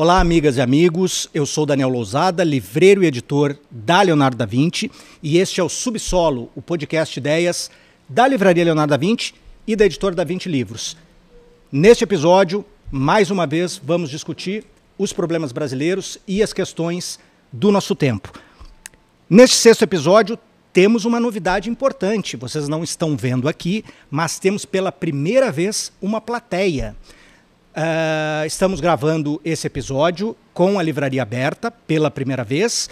Olá, amigas e amigos. Eu sou Daniel Lousada, livreiro e editor da Leonardo da Vinci, e este é o Subsolo, o podcast ideias da Livraria Leonardo da Vinci e da editora da Vinci Livros. Neste episódio, mais uma vez, vamos discutir os problemas brasileiros e as questões do nosso tempo. Neste sexto episódio, temos uma novidade importante. Vocês não estão vendo aqui, mas temos pela primeira vez uma plateia. Uh, estamos gravando esse episódio com a livraria aberta pela primeira vez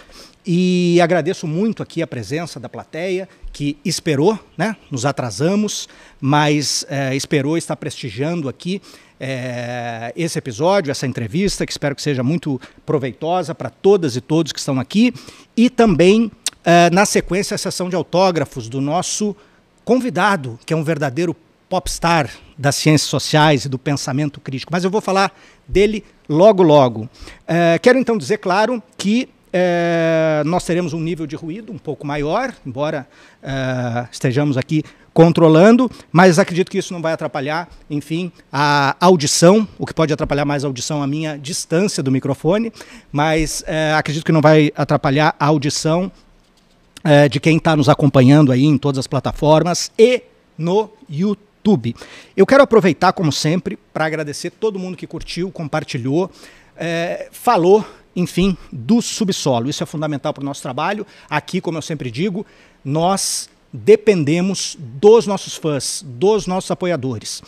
e agradeço muito aqui a presença da plateia que esperou, né? Nos atrasamos, mas uh, esperou estar prestigiando aqui uh, esse episódio, essa entrevista, que espero que seja muito proveitosa para todas e todos que estão aqui e também eh, na sequência a sessão de autógrafos do nosso convidado, que é um verdadeiro popstar das ciências sociais e do pensamento crítico, mas eu vou falar dele logo, logo. É, quero então dizer, claro, que é, nós teremos um nível de ruído um pouco maior, embora é, estejamos aqui controlando, mas acredito que isso não vai atrapalhar, enfim, a audição, o que pode atrapalhar mais a audição a minha distância do microfone, mas é, acredito que não vai atrapalhar a audição é, de quem está nos acompanhando aí em todas as plataformas e no YouTube. YouTube. Eu quero aproveitar, como sempre, para agradecer todo mundo que curtiu, compartilhou, é, falou, enfim, do subsolo. Isso é fundamental para o nosso trabalho. Aqui, como eu sempre digo, nós dependemos dos nossos fãs, dos nossos apoiadores,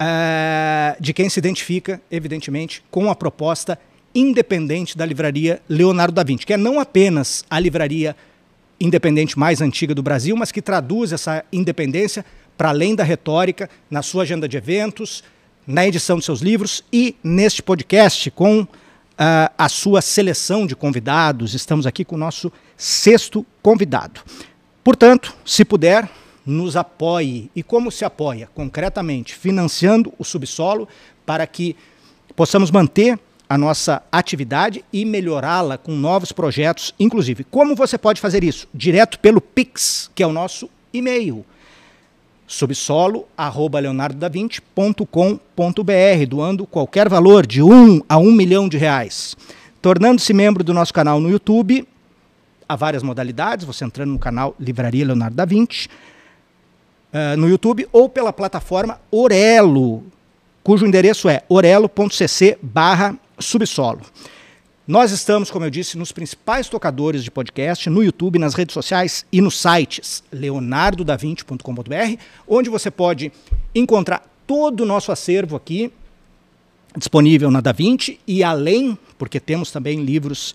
é, de quem se identifica, evidentemente, com a proposta independente da livraria Leonardo da Vinci, que é não apenas a livraria independente mais antiga do Brasil, mas que traduz essa independência para além da retórica, na sua agenda de eventos, na edição de seus livros e neste podcast com uh, a sua seleção de convidados. Estamos aqui com o nosso sexto convidado. Portanto, se puder, nos apoie. E como se apoia? Concretamente, financiando o subsolo para que possamos manter a nossa atividade e melhorá-la com novos projetos, inclusive. Como você pode fazer isso? Direto pelo Pix, que é o nosso e-mail subsolo@leonardodavinte.com.br, doando qualquer valor de um a um milhão de reais. Tornando-se membro do nosso canal no YouTube, há várias modalidades, você entrando no canal Livraria Leonardo da Vinci, uh, no YouTube, ou pela plataforma Orelo, cujo endereço é orelo.cc subsolo. Nós estamos, como eu disse, nos principais tocadores de podcast, no YouTube, nas redes sociais e nos sites leonardodavinte.com.br, onde você pode encontrar todo o nosso acervo aqui disponível na Da Vinci e além, porque temos também livros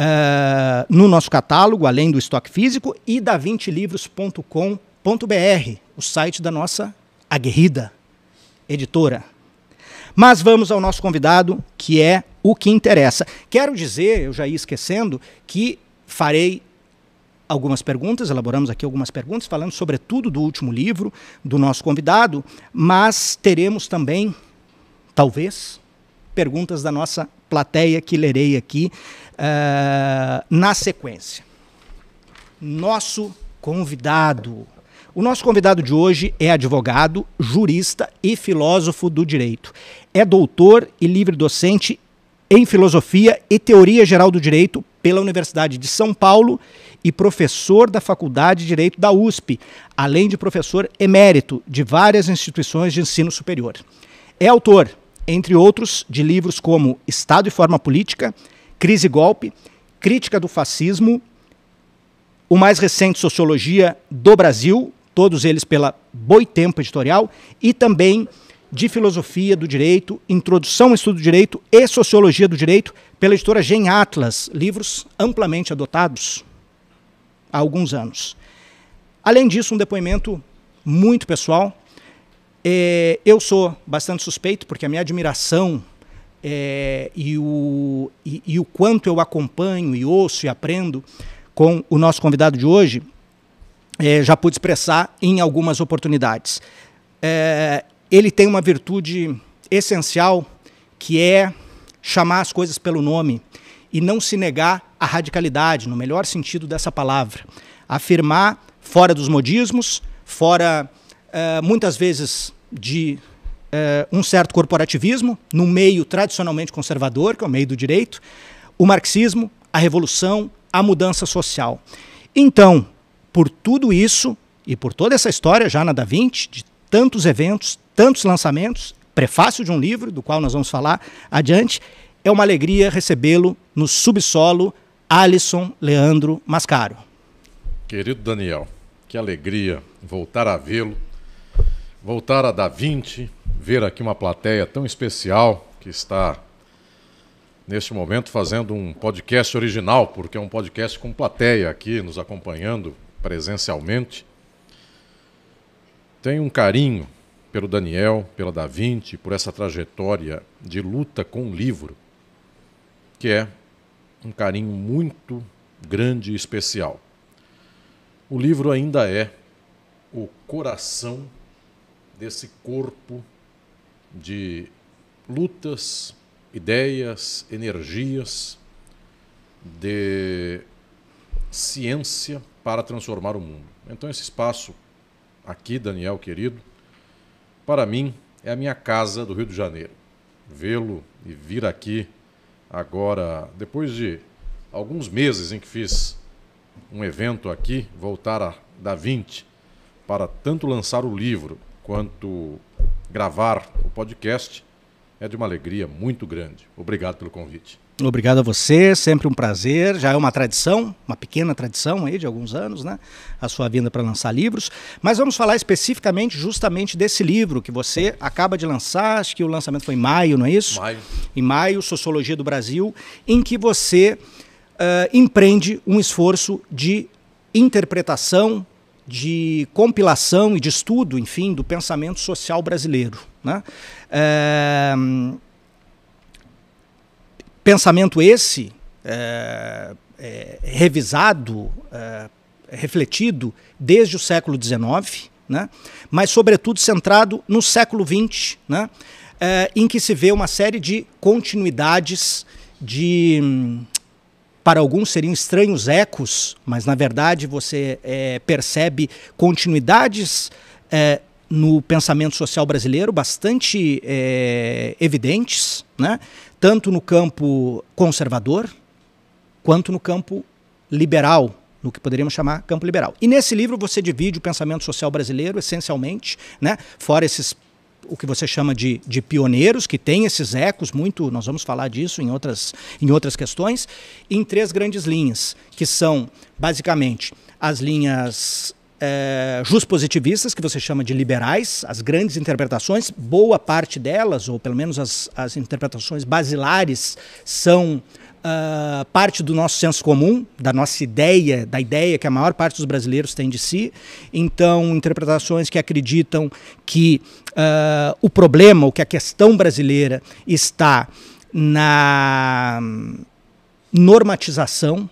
uh, no nosso catálogo, além do estoque físico, e davintilivros.com.br, o site da nossa aguerrida editora. Mas vamos ao nosso convidado, que é o que interessa. Quero dizer, eu já ia esquecendo, que farei algumas perguntas, elaboramos aqui algumas perguntas, falando sobretudo do último livro do nosso convidado, mas teremos também, talvez, perguntas da nossa plateia que lerei aqui uh, na sequência. Nosso convidado. O nosso convidado de hoje é advogado, jurista e filósofo do direito. É doutor e livre docente em Filosofia e Teoria Geral do Direito pela Universidade de São Paulo e professor da Faculdade de Direito da USP, além de professor emérito de várias instituições de ensino superior. É autor, entre outros, de livros como Estado e Forma Política, Crise e Golpe, Crítica do Fascismo, o mais recente Sociologia do Brasil, todos eles pela Boitempo Editorial, e também de Filosofia do Direito, Introdução ao Estudo do Direito e Sociologia do Direito, pela editora Gen Atlas, livros amplamente adotados há alguns anos. Além disso, um depoimento muito pessoal. É, eu sou bastante suspeito, porque a minha admiração é, e, o, e, e o quanto eu acompanho e ouço e aprendo com o nosso convidado de hoje, é, já pude expressar em algumas oportunidades. É, ele tem uma virtude essencial que é chamar as coisas pelo nome e não se negar à radicalidade, no melhor sentido dessa palavra. Afirmar fora dos modismos, fora eh, muitas vezes de eh, um certo corporativismo, no meio tradicionalmente conservador, que é o meio do direito, o marxismo, a revolução, a mudança social. Então, por tudo isso e por toda essa história já na Da Vinci, de tantos eventos, tantos lançamentos, prefácio de um livro, do qual nós vamos falar adiante. É uma alegria recebê-lo no subsolo, Alisson Leandro Mascaro. Querido Daniel, que alegria voltar a vê-lo, voltar a Da ver aqui uma plateia tão especial que está neste momento fazendo um podcast original, porque é um podcast com plateia aqui nos acompanhando presencialmente. Tenho um carinho pelo Daniel, pela Da Vinci, por essa trajetória de luta com o livro, que é um carinho muito grande e especial. O livro ainda é o coração desse corpo de lutas, ideias, energias de ciência para transformar o mundo. Então, esse espaço aqui, Daniel querido, para mim, é a minha casa do Rio de Janeiro. Vê-lo e vir aqui agora, depois de alguns meses em que fiz um evento aqui, voltar a da 20 para tanto lançar o livro quanto gravar o podcast é de uma alegria muito grande. Obrigado pelo convite. Obrigado a você, sempre um prazer. Já é uma tradição, uma pequena tradição aí de alguns anos, né? A sua vinda para lançar livros. Mas vamos falar especificamente, justamente desse livro que você acaba de lançar. Acho que o lançamento foi em maio, não é isso? Maio. Em maio, Sociologia do Brasil, em que você uh, empreende um esforço de interpretação, de compilação e de estudo, enfim, do pensamento social brasileiro, né? Uh, pensamento esse, é, é, revisado, é, refletido desde o século XIX, né? mas, sobretudo, centrado no século XX, né? É, em que se vê uma série de continuidades de. Para alguns seriam estranhos ecos, mas na verdade você é, percebe continuidades é, no pensamento social brasileiro bastante evidentes, né? tanto no campo conservador quanto no campo liberal, no que poderíamos chamar campo liberal. E nesse livro você divide o pensamento social brasileiro essencialmente, né, fora esses o que você chama de, de, pioneiros, que tem esses ecos muito, nós vamos falar disso em outras, em outras questões, em três grandes linhas, que são basicamente as linhas é, que você chama de liberais, as grandes interpretações, boa parte delas, ou pelo menos as, as interpretações basilares, são uh, parte do nosso senso comum, da nossa ideia, da ideia que a maior parte dos brasileiros tem de si. Então, interpretações que acreditam que uh, o problema, ou que a questão brasileira está na normatização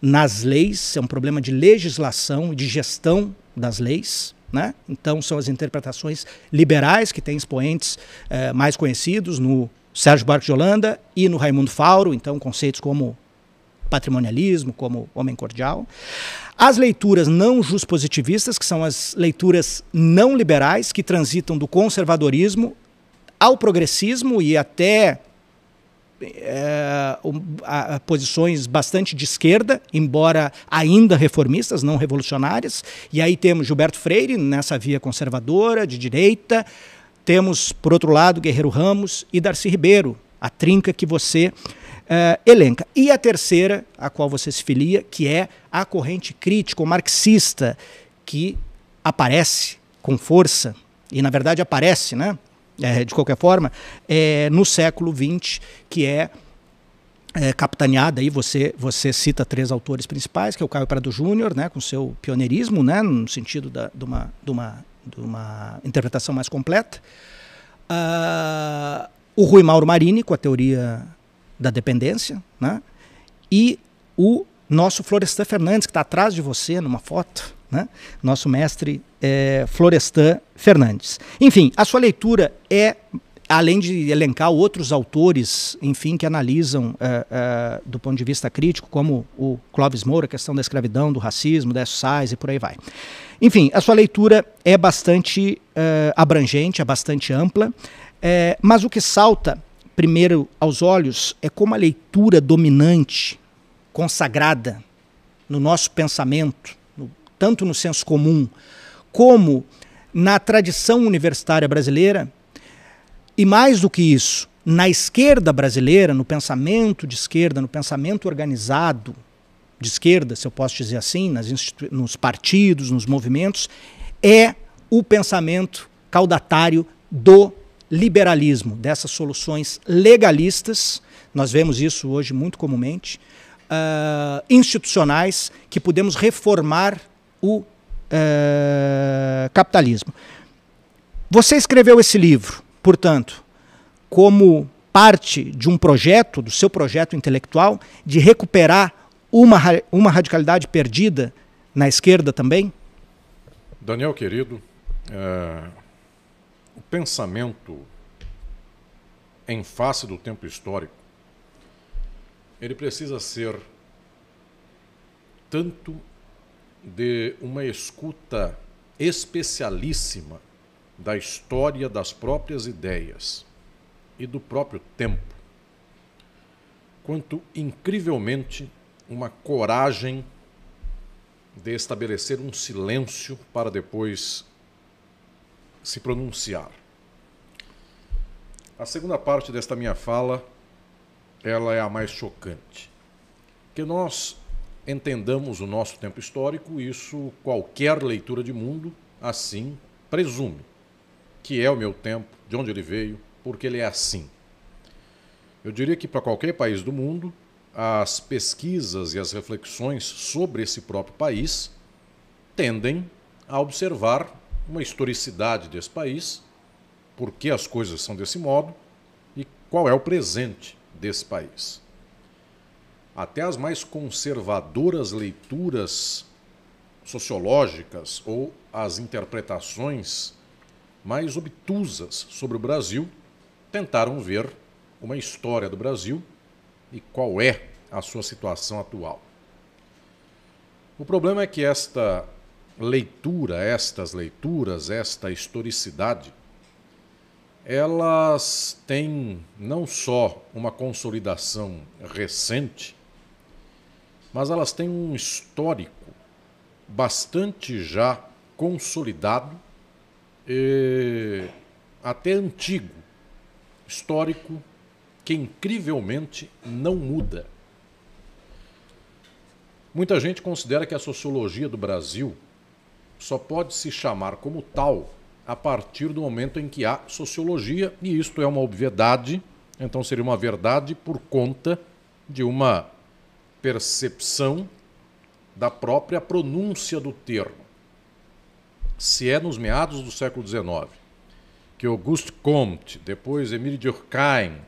nas leis, é um problema de legislação e de gestão das leis. Né? Então, são as interpretações liberais que têm expoentes eh, mais conhecidos no Sérgio Barco de Holanda e no Raimundo Fauro, então, conceitos como patrimonialismo, como homem cordial. As leituras não juspositivistas que são as leituras não liberais, que transitam do conservadorismo ao progressismo e até é, um, a, posições bastante de esquerda, embora ainda reformistas, não revolucionárias. E aí temos Gilberto Freire nessa via conservadora, de direita. Temos, por outro lado, Guerreiro Ramos e Darcy Ribeiro, a trinca que você é, elenca. E a terceira, a qual você se filia, que é a corrente crítica, marxista, que aparece com força, e na verdade aparece, né? é, de qualquer forma, é, no século XX, que é é, capitaneada aí você você cita três autores principais que é o Caio Prado Júnior né com seu pioneirismo né no sentido da, de uma de uma de uma interpretação mais completa uh, o Rui Mauro Marini com a teoria da dependência né e o nosso Florestan Fernandes que está atrás de você numa foto né? nosso mestre é, Florestan Fernandes. Enfim, a sua leitura é, além de elencar outros autores, enfim, que analisam é, é, do ponto de vista crítico, como o Clóvis Moura, a questão da escravidão, do racismo, da SAIS e por aí vai. Enfim, a sua leitura é bastante eh, abrangente, é bastante ampla, mas o que salta primeiro aos olhos é como a leitura dominante, consagrada no nosso pensamento, tanto no senso comum como na tradição universitária brasileira, e mais do que isso, na esquerda brasileira, no pensamento de esquerda, no pensamento organizado de esquerda, se eu posso dizer assim, nos partidos, nos movimentos, é o pensamento caudatário do liberalismo, dessas soluções legalistas, nós vemos isso hoje muito comumente, uh, institucionais, que podemos reformar o eh, capitalismo. Você escreveu esse livro, portanto, como parte de um projeto, do seu projeto intelectual, de recuperar uma, uma radicalidade perdida na esquerda também? Daniel, querido, é, o pensamento em face do tempo histórico, ele precisa ser tanto de uma escuta especialíssima da história das próprias ideias e do próprio tempo, quanto incrivelmente uma coragem de estabelecer um silêncio para depois se pronunciar. A segunda parte desta minha fala, ela é a mais chocante, que nós entendamos o nosso tempo histórico, isso qualquer leitura de mundo assim presume, que é o meu tempo, de onde ele veio, porque ele é assim. Eu diria que para qualquer país do mundo, as pesquisas e as reflexões sobre esse próprio país tendem a observar uma historicidade desse país, por que as coisas são desse modo e qual é o presente desse país até as mais conservadoras leituras sociológicas ou as interpretações mais obtusas sobre o Brasil tentaram ver uma história do Brasil e qual é a sua situação atual. O problema é que esta leitura, estas leituras, esta historicidade, elas têm não só uma consolidação recente, mas elas têm um histórico bastante já consolidado, até antigo, histórico, que incrivelmente não muda. Muita gente considera que a sociologia do Brasil só pode se chamar como tal a partir do momento em que há sociologia, e isto é uma obviedade, então seria uma verdade por conta de uma percepção da própria pronúncia do termo. Se é nos meados do século XIX que Auguste Comte, depois Emile Durkheim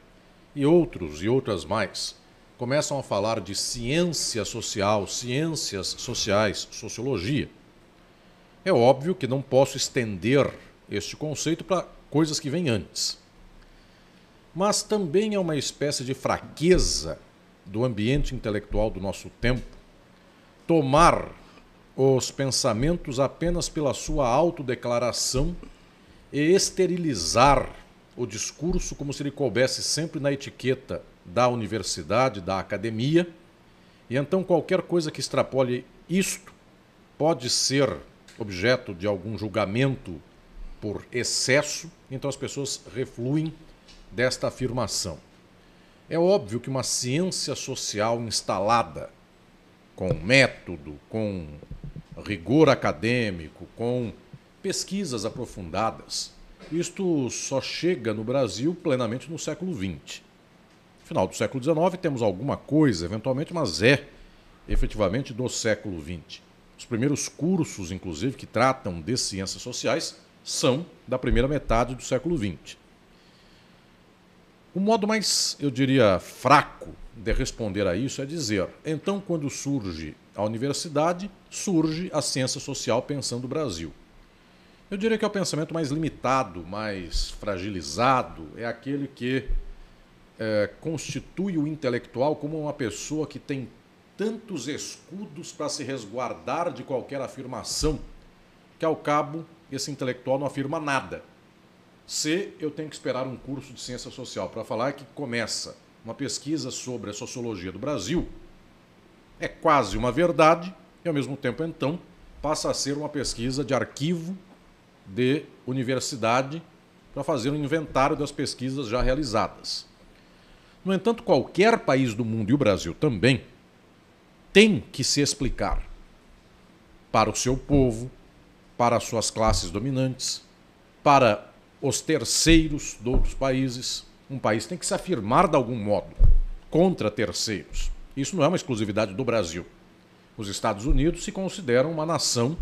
e outros e outras mais começam a falar de ciência social, ciências sociais, sociologia, é óbvio que não posso estender este conceito para coisas que vêm antes. Mas também é uma espécie de fraqueza do ambiente intelectual do nosso tempo, tomar os pensamentos apenas pela sua autodeclaração e esterilizar o discurso como se ele coubesse sempre na etiqueta da universidade, da academia. E então qualquer coisa que extrapole isto pode ser objeto de algum julgamento por excesso, então as pessoas refluem desta afirmação. É óbvio que uma ciência social instalada, com método, com rigor acadêmico, com pesquisas aprofundadas, isto só chega no Brasil plenamente no século XX. No final do século XIX temos alguma coisa, eventualmente, mas é efetivamente do século XX. Os primeiros cursos, inclusive, que tratam de ciências sociais são da primeira metade do século XX. O modo mais, eu diria, fraco de responder a isso é dizer: então, quando surge a universidade, surge a ciência social pensando o Brasil. Eu diria que é o pensamento mais limitado, mais fragilizado, é aquele que é, constitui o intelectual como uma pessoa que tem tantos escudos para se resguardar de qualquer afirmação, que ao cabo esse intelectual não afirma nada. C, eu tenho que esperar um curso de ciência social para falar é que começa uma pesquisa sobre a sociologia do Brasil. É quase uma verdade e, ao mesmo tempo, então, passa a ser uma pesquisa de arquivo de universidade para fazer um inventário das pesquisas já realizadas. No entanto, qualquer país do mundo, e o Brasil também, tem que se explicar para o seu povo, para as suas classes dominantes, para os terceiros de outros países. Um país tem que se afirmar de algum modo contra terceiros. Isso não é uma exclusividade do Brasil. Os Estados Unidos se consideram uma nação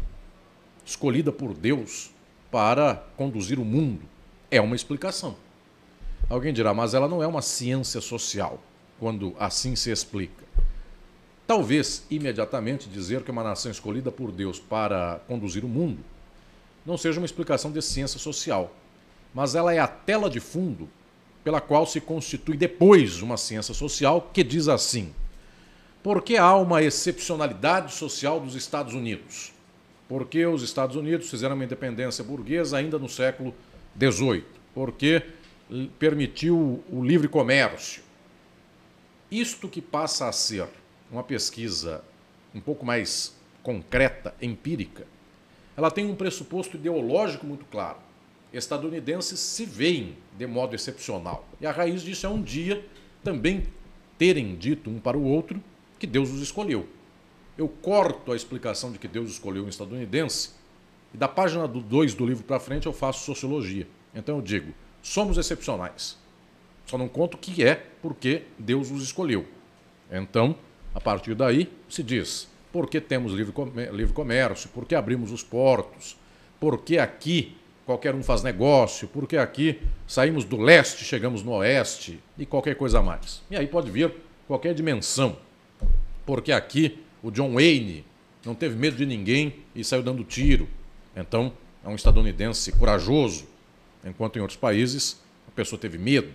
escolhida por Deus para conduzir o mundo. É uma explicação. Alguém dirá, mas ela não é uma ciência social, quando assim se explica. Talvez imediatamente dizer que uma nação escolhida por Deus para conduzir o mundo não seja uma explicação de ciência social, mas ela é a tela de fundo pela qual se constitui depois uma ciência social que diz assim: por que há uma excepcionalidade social dos Estados Unidos? Porque os Estados Unidos fizeram uma independência burguesa ainda no século XVIII? Porque permitiu o livre comércio? Isto que passa a ser uma pesquisa um pouco mais concreta, empírica, ela tem um pressuposto ideológico muito claro estadunidenses se veem de modo excepcional. E a raiz disso é um dia também terem dito um para o outro que Deus os escolheu. Eu corto a explicação de que Deus escolheu um estadunidense e da página 2 do, do livro para frente eu faço sociologia. Então eu digo, somos excepcionais. Só não conto o que é porque Deus os escolheu. Então, a partir daí, se diz, porque temos livre, livre comércio, porque abrimos os portos, porque aqui qualquer um faz negócio, porque aqui saímos do leste, chegamos no oeste e qualquer coisa mais. E aí pode vir qualquer dimensão, porque aqui o John Wayne não teve medo de ninguém e saiu dando tiro. Então, é um estadunidense corajoso, enquanto em outros países a pessoa teve medo.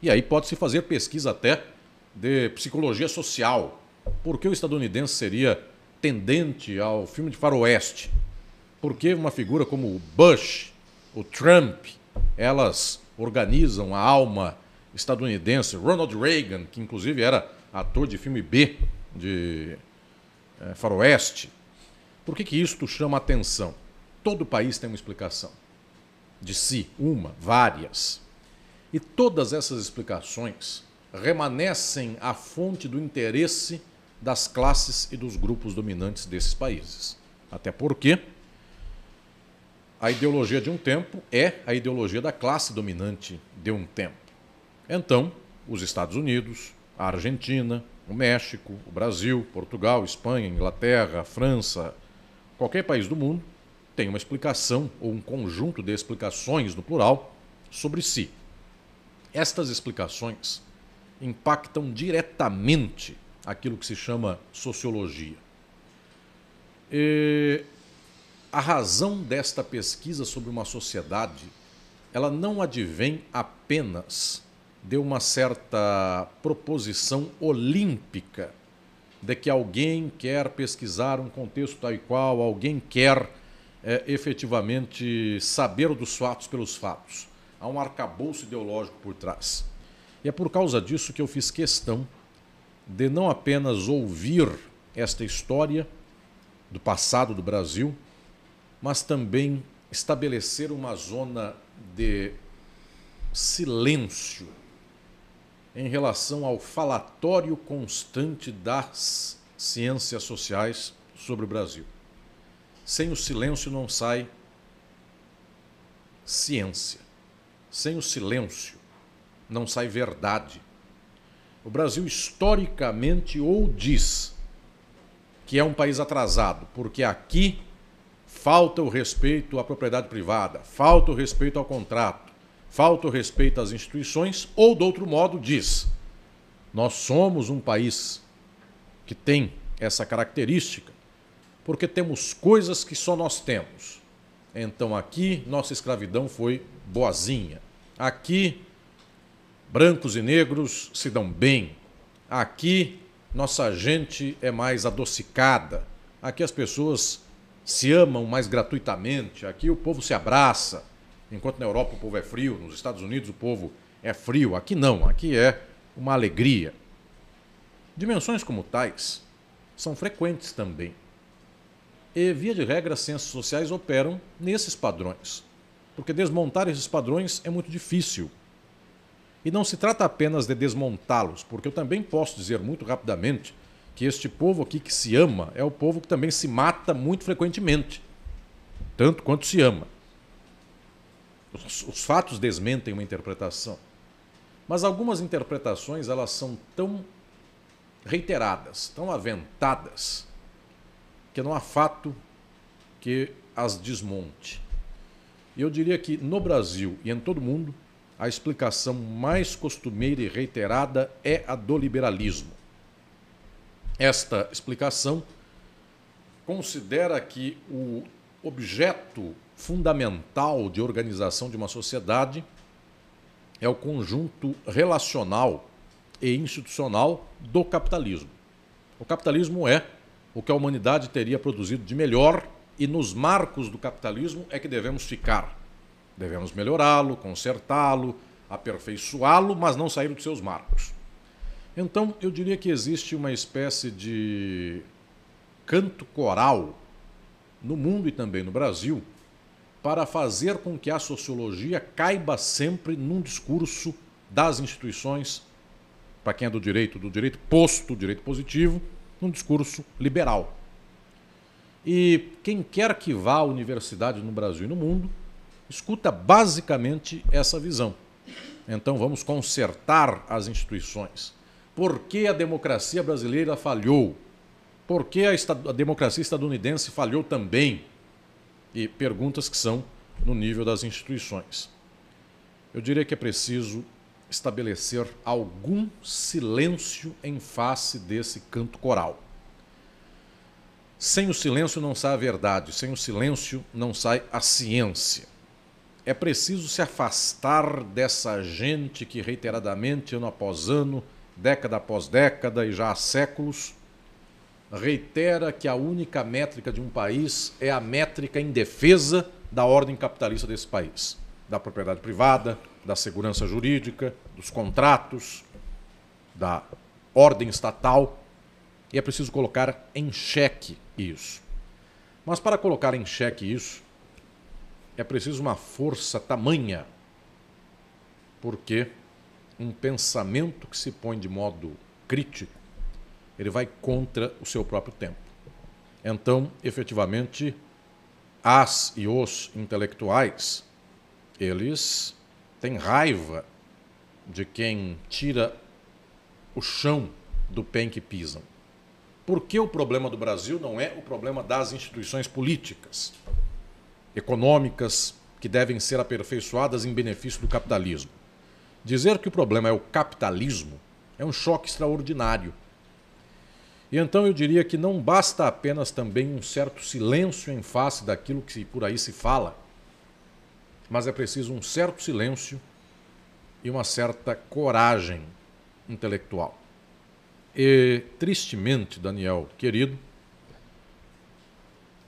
E aí pode-se fazer pesquisa até de psicologia social. Por que o estadunidense seria tendente ao filme de faroeste? Por que uma figura como o Bush, o Trump, elas organizam a alma estadunidense. Ronald Reagan, que inclusive era ator de filme B de é, Faroeste. Por que, que isto chama atenção? Todo país tem uma explicação. De si, uma, várias. E todas essas explicações remanescem à fonte do interesse das classes e dos grupos dominantes desses países. Até porque a ideologia de um tempo é a ideologia da classe dominante de um tempo. Então, os Estados Unidos, a Argentina, o México, o Brasil, Portugal, Espanha, Inglaterra, França, qualquer país do mundo tem uma explicação ou um conjunto de explicações, no plural, sobre si. Estas explicações impactam diretamente aquilo que se chama sociologia. E a razão desta pesquisa sobre uma sociedade, ela não advém apenas de uma certa proposição olímpica de que alguém quer pesquisar um contexto tal e qual, alguém quer é, efetivamente saber dos fatos pelos fatos. Há um arcabouço ideológico por trás. E é por causa disso que eu fiz questão de não apenas ouvir esta história do passado do Brasil, mas também estabelecer uma zona de silêncio em relação ao falatório constante das ciências sociais sobre o Brasil. Sem o silêncio não sai ciência. Sem o silêncio não sai verdade. O Brasil historicamente ou diz que é um país atrasado, porque aqui falta o respeito à propriedade privada, falta o respeito ao contrato, falta o respeito às instituições, ou, de outro modo, diz: nós somos um país que tem essa característica porque temos coisas que só nós temos. Então aqui nossa escravidão foi boazinha. Aqui brancos e negros se dão bem. Aqui nossa gente é mais adocicada. Aqui as pessoas se amam mais gratuitamente. Aqui o povo se abraça, enquanto na Europa o povo é frio, nos Estados Unidos o povo é frio. Aqui não, aqui é uma alegria. Dimensões como tais são frequentes também. E, via de regra, as ciências sociais operam nesses padrões, porque desmontar esses padrões é muito difícil. E não se trata apenas de desmontá-los, porque eu também posso dizer muito rapidamente que este povo aqui que se ama é o povo que também se mata muito frequentemente, tanto quanto se ama. Os, os fatos desmentem uma interpretação, mas algumas interpretações elas são tão reiteradas, tão aventadas, que não há fato que as desmonte. E eu diria que no Brasil e em todo o mundo, a explicação mais costumeira e reiterada é a do liberalismo. Esta explicação considera que o objeto fundamental de organização de uma sociedade é o conjunto relacional e institucional do capitalismo. O capitalismo é o que a humanidade teria produzido de melhor e nos marcos do capitalismo é que devemos ficar. Devemos melhorá-lo, consertá-lo, aperfeiçoá-lo, mas não sair dos seus marcos. Então, eu diria que existe uma espécie de canto coral no mundo e também no Brasil para fazer com que a sociologia caiba sempre num discurso das instituições, para quem é do direito, do direito posto, direito positivo, num discurso liberal. E quem quer que vá à universidade no Brasil e no mundo, escuta basicamente essa visão. Então vamos consertar as instituições. Por que a democracia brasileira falhou? Por que a, a democracia estadunidense falhou também? E perguntas que são no nível das instituições. Eu diria que é preciso estabelecer algum silêncio em face desse canto coral. Sem o silêncio não sai a verdade, sem o silêncio não sai a ciência. É preciso se afastar dessa gente que reiteradamente, ano após ano, década após década e já há séculos, reitera que a única métrica de um país é a métrica em defesa da ordem capitalista desse país, da propriedade privada, da segurança jurídica, dos contratos, da ordem estatal. E é preciso colocar em xeque isso. Mas para colocar em xeque isso, é preciso uma força tamanha, porque um pensamento que se põe de modo crítico, ele vai contra o seu próprio tempo. Então, efetivamente, as e os intelectuais, eles têm raiva de quem tira o chão do pé em que pisam. Porque o problema do Brasil não é o problema das instituições políticas, econômicas, que devem ser aperfeiçoadas em benefício do capitalismo. Dizer que o problema é o capitalismo é um choque extraordinário. E então eu diria que não basta apenas também um certo silêncio em face daquilo que por aí se fala, mas é preciso um certo silêncio e uma certa coragem intelectual. E, tristemente, Daniel, querido,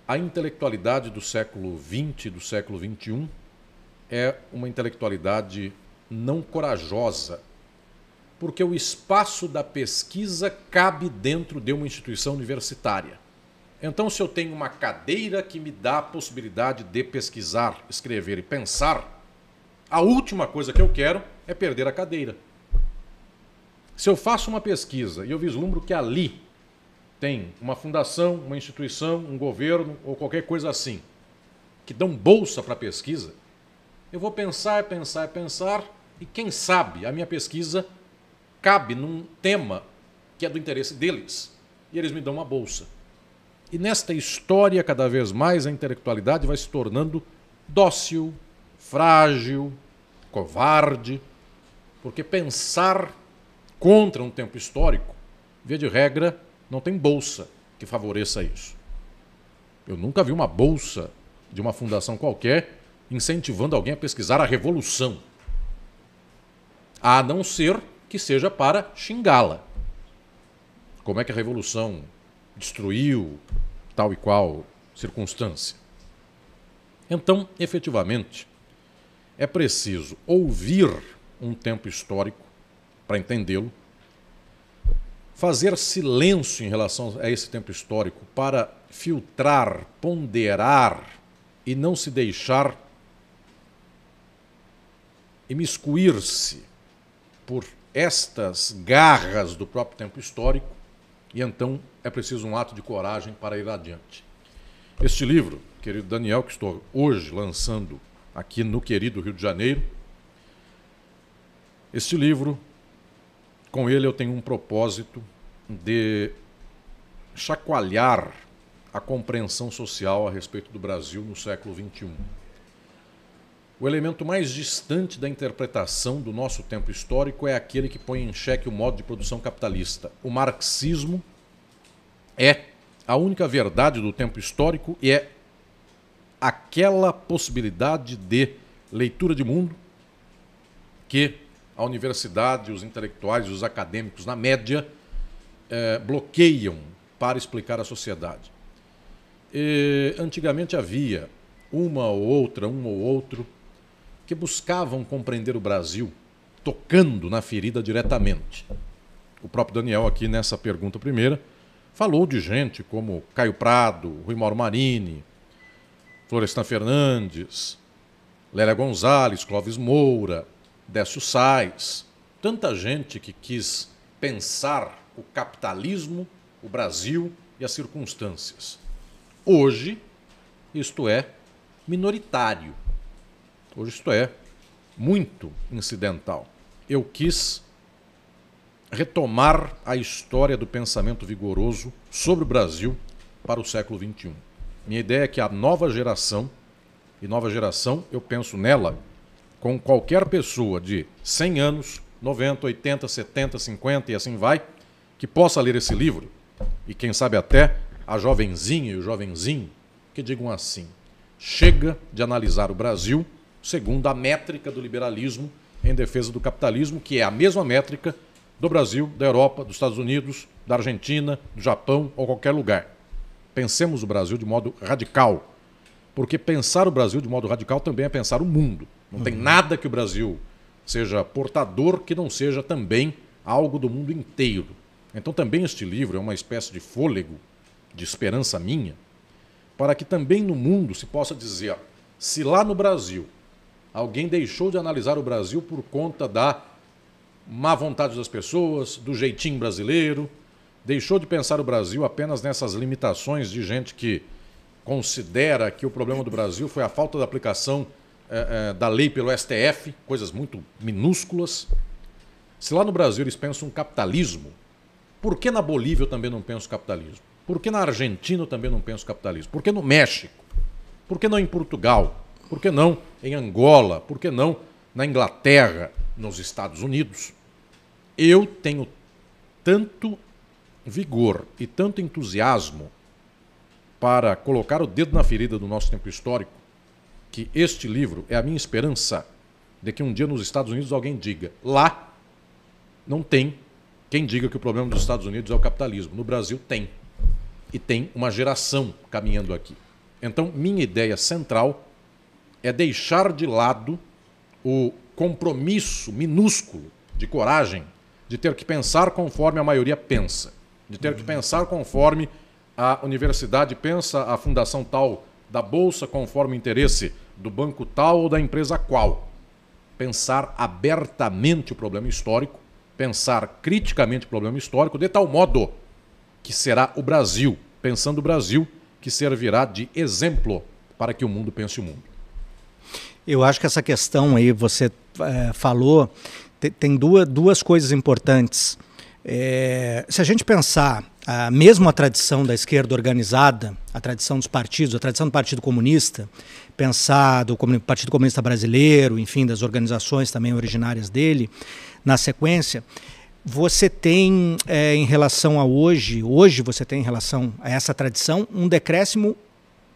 a intelectualidade do século XX e do século XXI é uma intelectualidade não corajosa, porque o espaço da pesquisa cabe dentro de uma instituição universitária. Então, se eu tenho uma cadeira que me dá a possibilidade de pesquisar, escrever e pensar, a última coisa que eu quero é perder a cadeira. Se eu faço uma pesquisa e eu vislumbro que ali tem uma fundação, uma instituição, um governo ou qualquer coisa assim, que dão bolsa para pesquisa, eu vou pensar, pensar, pensar e quem sabe a minha pesquisa cabe num tema que é do interesse deles. E eles me dão uma bolsa. E nesta história, cada vez mais, a intelectualidade vai se tornando dócil, frágil, covarde, porque pensar contra um tempo histórico, via de regra, não tem bolsa que favoreça isso. Eu nunca vi uma bolsa de uma fundação qualquer incentivando alguém a pesquisar a revolução a não ser que seja para xingá-la. Como é que a revolução destruiu tal e qual circunstância? Então, efetivamente, é preciso ouvir um tempo histórico para entendê-lo, fazer silêncio em relação a esse tempo histórico para filtrar, ponderar e não se deixar imiscuir-se por estas garras do próprio tempo histórico, e então é preciso um ato de coragem para ir adiante. Este livro, querido Daniel, que estou hoje lançando aqui no querido Rio de Janeiro, este livro, com ele eu tenho um propósito de chacoalhar a compreensão social a respeito do Brasil no século XXI. O elemento mais distante da interpretação do nosso tempo histórico é aquele que põe em xeque o modo de produção capitalista. O marxismo é a única verdade do tempo histórico e é aquela possibilidade de leitura de mundo que a universidade, os intelectuais, os acadêmicos, na média, eh, bloqueiam para explicar a sociedade. E, eh, antigamente havia uma ou outra, um ou outro que buscavam compreender o Brasil, tocando na ferida diretamente. O próprio Daniel, aqui nessa pergunta primeira, falou de gente como Caio Prado, Rui Mauro Marini, Florestan Fernandes, Lélia Gonzalez, Clóvis Moura, Décio Sais. Tanta gente que quis pensar o capitalismo, o Brasil e as circunstâncias. Hoje, isto é minoritário. Hoje isto é muito incidental. Eu quis retomar a história do pensamento vigoroso sobre o Brasil para o século XXI. Minha ideia é que a nova geração, e nova geração eu penso nela com qualquer pessoa de 100 anos, 90, 80, 70, 50 e assim vai, que possa ler esse livro, e quem sabe até a jovenzinha e o jovenzinho, que digam assim: chega de analisar o Brasil segundo a métrica do liberalismo em defesa do capitalismo, que é a mesma métrica do Brasil, da Europa, dos Estados Unidos, da Argentina, do Japão ou qualquer lugar. Pensemos o Brasil de modo radical, porque pensar o Brasil de modo radical também é pensar o mundo. Não uhum. tem nada que o Brasil seja portador que não seja também algo do mundo inteiro. Então, também este livro é uma espécie de fôlego, de esperança minha, para que também no mundo se possa dizer: ó, se lá no Brasil Alguém deixou de analisar o Brasil por conta da má vontade das pessoas, do jeitinho brasileiro. Deixou de pensar o Brasil apenas nessas limitações de gente que considera que o problema do Brasil foi a falta da aplicação é, é, da lei pelo STF, coisas muito minúsculas. Se lá no Brasil eles pensam capitalismo, por que na Bolívia eu também não penso capitalismo? Por que na Argentina eu também não penso capitalismo? Por que no México? Por que não em Portugal? por que não em Angola, por que não na Inglaterra, nos Estados Unidos. Eu tenho tanto vigor e tanto entusiasmo para colocar o dedo na ferida do nosso tempo histórico que este livro é a minha esperança de que um dia nos Estados Unidos alguém diga: lá não tem quem diga que o problema dos Estados Unidos é o capitalismo. No Brasil tem. E tem uma geração caminhando aqui. Então, minha ideia central é deixar de lado o compromisso minúsculo de coragem de ter que pensar conforme a maioria pensa, de ter que uhum. pensar conforme a universidade pensa, a fundação tal da bolsa conforme o interesse do banco tal ou da empresa qual. Pensar abertamente o problema histórico, pensar criticamente o problema histórico de tal modo que será o Brasil, pensando o Brasil, que servirá de exemplo para que o mundo pense o mundo. Eu acho que essa questão aí você é, falou tem duas, duas coisas importantes. É, se a gente pensar a, ah, mesmo a tradição da esquerda organizada, a tradição dos partidos, a tradição do Partido Comunista, pensar do Partido Comunista Brasileiro, enfim, das organizações também originárias dele, na sequência, você tem é, em relação a hoje, hoje você tem em relação a essa tradição um decréscimo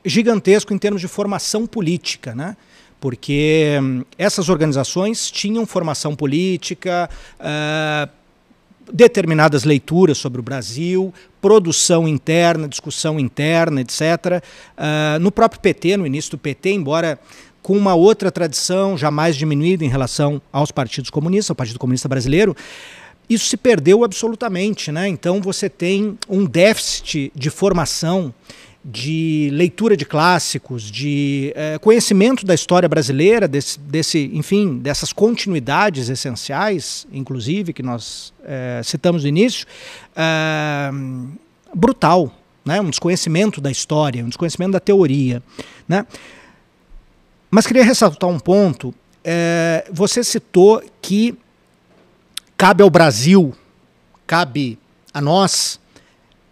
gigantesco em termos de formação política, né? porque hum, essas organizações tinham formação política, uh, determinadas leituras sobre o Brasil, produção interna, discussão interna, etc. Uh, ah, no próprio PT, no início do PT, embora com uma outra tradição jamais diminuída em relação aos partidos comunistas, ao Partido Comunista Brasileiro, isso se perdeu absolutamente. Né? Então você tem um déficit de formação de leitura de clássicos, de é, conhecimento da história brasileira, desse, desse, enfim, dessas continuidades essenciais, inclusive, que nós é, citamos no início, é, brutal. Né? Um desconhecimento da história, um desconhecimento da teoria. Né? Mas queria ressaltar um ponto. você citou que cabe ao Brasil, cabe a nós,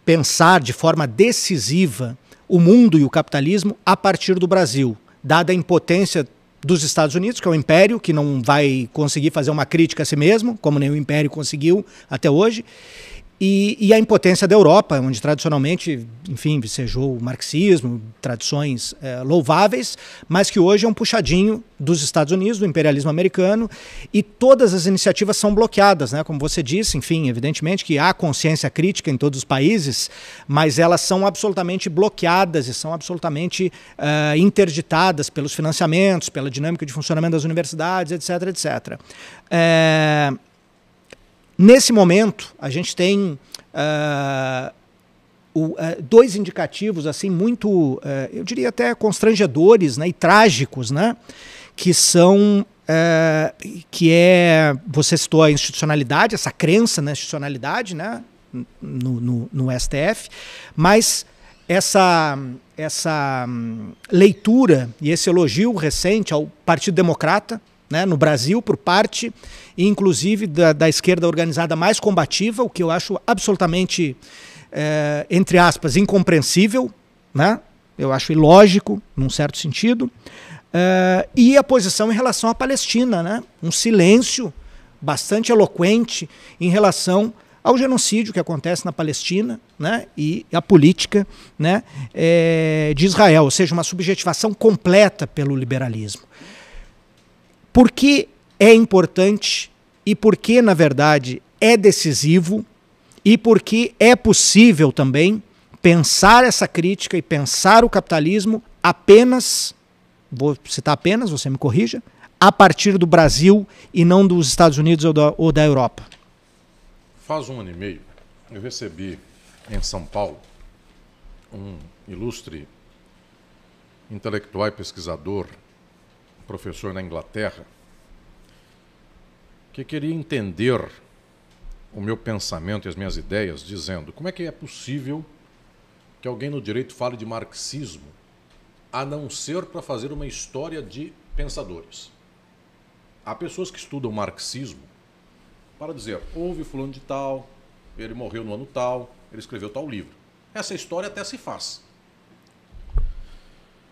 pensar de forma decisiva o mundo e o capitalismo a partir do Brasil, dada a impotência dos Estados Unidos, que é um império que não vai conseguir fazer uma crítica a si mesmo, como nem o império conseguiu até hoje, e, e, a impotência da Europa, onde tradicionalmente, enfim, vicejou o marxismo, tradições é, louváveis, mas que hoje é um puxadinho dos Estados Unidos, do imperialismo americano, e todas as iniciativas são bloqueadas, né? Como você disse, enfim, evidentemente que há consciência crítica em todos os países, mas elas são absolutamente bloqueadas e são absolutamente uh, interditadas pelos financiamentos, pela dinâmica de funcionamento das universidades, etc, etc. É... Nesse momento, a gente tem uh, o, uh, dois indicativos assim muito, uh, eu diria até constrangedores né, e trágicos, né, que são que é você citou a institucionalidade, essa crença na institucionalidade, né, no, no, no STF, mas essa, essa hum, leitura e esse elogio recente ao Partido Democrata né, no Brasil por parte inclusive da, da esquerda organizada mais combativa, o que eu acho absolutamente, é, entre aspas, incompreensível, né? eu acho ilógico, num certo sentido, é, e a posição em relação à Palestina, né? um silêncio bastante eloquente em relação ao genocídio que acontece na Palestina né, e a política né, é, de Israel, ou seja, uma subjetivação completa pelo liberalismo. Porque é importante e porque, na verdade, é decisivo e porque é possível também pensar essa crítica e pensar o capitalismo apenas, vou citar apenas, você me corrija, a partir do Brasil e não dos Estados Unidos ou da, ou da Europa. Faz um ano e meio, eu recebi em São Paulo um ilustre intelectual e pesquisador, professor na Inglaterra, que queria entender o meu pensamento e as minhas ideias, dizendo como é que é possível que alguém no direito fale de marxismo, a não ser para fazer uma história de pensadores. Há pessoas que estudam marxismo para dizer, houve fulano de tal, ele morreu no ano tal, ele escreveu tal livro. Essa história até se faz.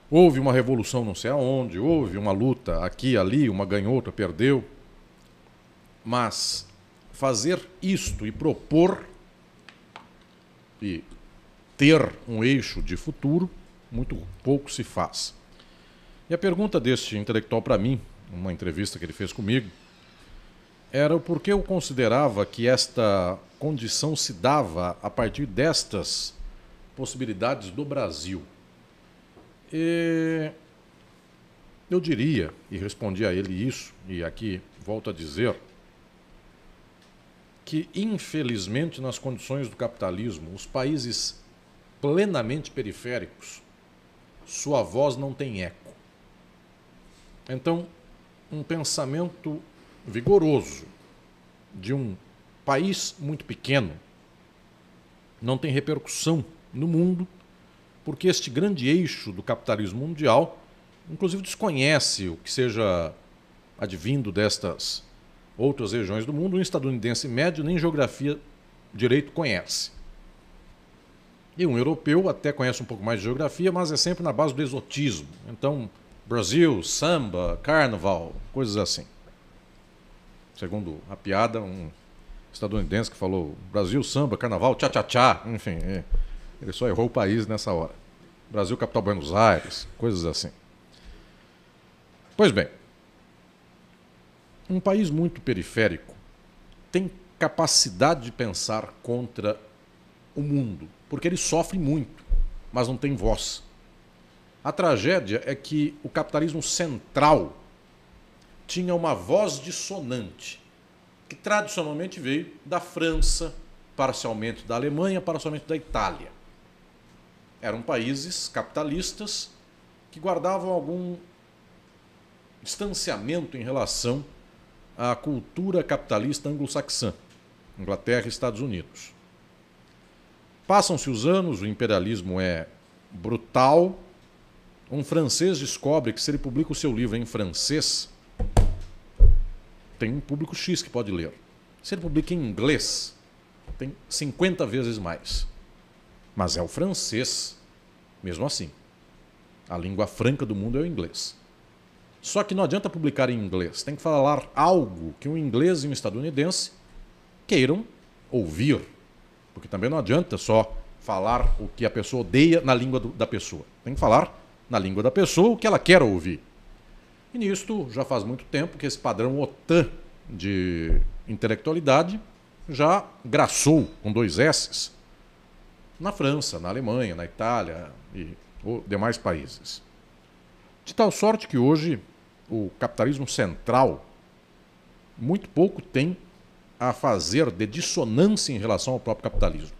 Houve uma revolução não sei aonde, houve uma luta aqui, ali, uma ganhou, outra perdeu. Mas fazer isto e propor e ter um eixo de futuro, muito pouco se faz. E a pergunta deste intelectual para mim, numa entrevista que ele fez comigo, era o porquê eu considerava que esta condição se dava a partir destas possibilidades do Brasil. E eu diria, e respondi a ele isso, e aqui volto a dizer, que, infelizmente, nas condições do capitalismo, os países plenamente periféricos, sua voz não tem eco. Então, um pensamento vigoroso de um país muito pequeno não tem repercussão no mundo, porque este grande eixo do capitalismo mundial, inclusive, desconhece o que seja advindo destas outras regiões do mundo, um estadunidense médio nem geografia direito conhece. E um europeu até conhece um pouco mais de geografia, mas é sempre na base do exotismo. Então, Brasil, samba, carnaval, coisas assim. Segundo a piada, um estadunidense que falou Brasil, samba, carnaval, tchá-tchá-tchá, enfim, é, ele só errou o país nessa hora. Brasil, capital Buenos Aires, coisas assim. Pois bem, um país muito periférico tem capacidade de pensar contra o mundo, porque ele sofre muito, mas não tem voz. A tragédia é que o capitalismo central tinha uma voz dissonante, que tradicionalmente veio da França, parcialmente da Alemanha, parcialmente da Itália. Eram países capitalistas que guardavam algum distanciamento em relação à cultura capitalista anglo-saxã, Inglaterra e Estados Unidos. Passam-se os anos, o imperialismo é brutal. Um francês descobre que se ele publica o seu livro em francês, tem um público X que pode ler. Se ele publica em inglês, tem 50 vezes mais. Mas é o francês, mesmo assim. A língua franca do mundo é o inglês. Só que não adianta publicar em inglês. Tem que falar algo que um inglês e um estadunidense queiram ouvir. Porque também não adianta só falar o que a pessoa odeia na língua do, da pessoa. Tem que falar na língua da pessoa o que ela quer ouvir. E nisto, já faz muito tempo que esse padrão OTAN de intelectualidade já graçou com dois S's na França, na Alemanha, na Itália e demais países. De tal sorte que hoje o capitalismo central muito pouco tem a fazer de dissonância em relação ao próprio capitalismo.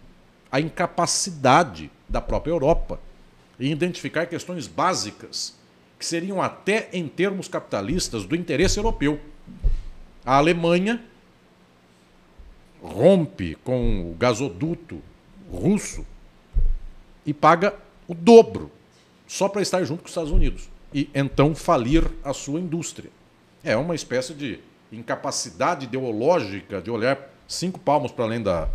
A incapacidade da própria Europa em identificar questões básicas que seriam até em termos capitalistas do interesse europeu. A Alemanha rompe com o gasoduto russo e paga o dobro só para estar junto com os Estados Unidos e então falir a sua indústria. É uma espécie de incapacidade ideológica de olhar cinco palmos para além da,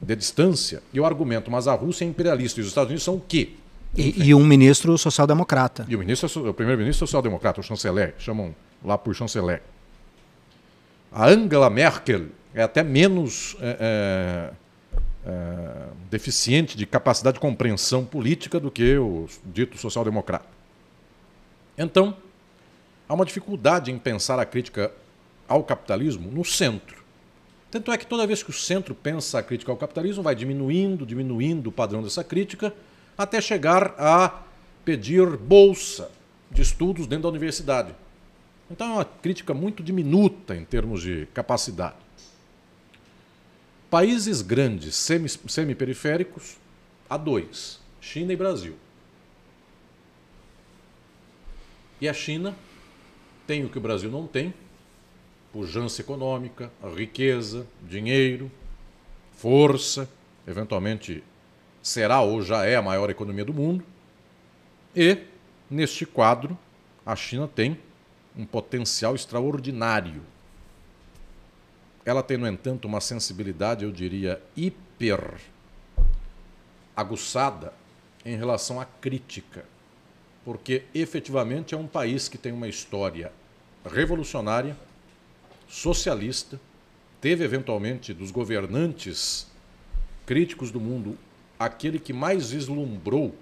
da distância. E o argumento, mas a Rússia é imperialista e os Estados Unidos são o quê? E, e, um ministro social-democrata. E o, ministro, é o primeiro-ministro é social-democrata, o chanceler, chamam lá por chanceler. A Angela Merkel é até menos é, é, é, deficiente de capacidade de compreensão política do que o dito social-democrata. Então, há uma dificuldade em pensar a crítica ao capitalismo no centro. Tanto é que toda vez que o centro pensa a crítica ao capitalismo, vai diminuindo, diminuindo o padrão dessa crítica, até chegar a pedir bolsa de estudos dentro da universidade. Então é uma crítica muito diminuta em termos de capacidade. Países grandes, semiperiféricos, há dois: China e Brasil. E a China tem o que o Brasil não tem: pujança econômica, riqueza, dinheiro, força, eventualmente será ou já é a maior economia do mundo. E, neste quadro, a China tem um potencial extraordinário. Ela tem, no entanto, uma sensibilidade, eu diria, hiper aguçada em relação à crítica porque efetivamente é um país que tem uma história revolucionária, socialista, teve eventualmente dos governantes críticos do mundo aquele que mais vislumbrou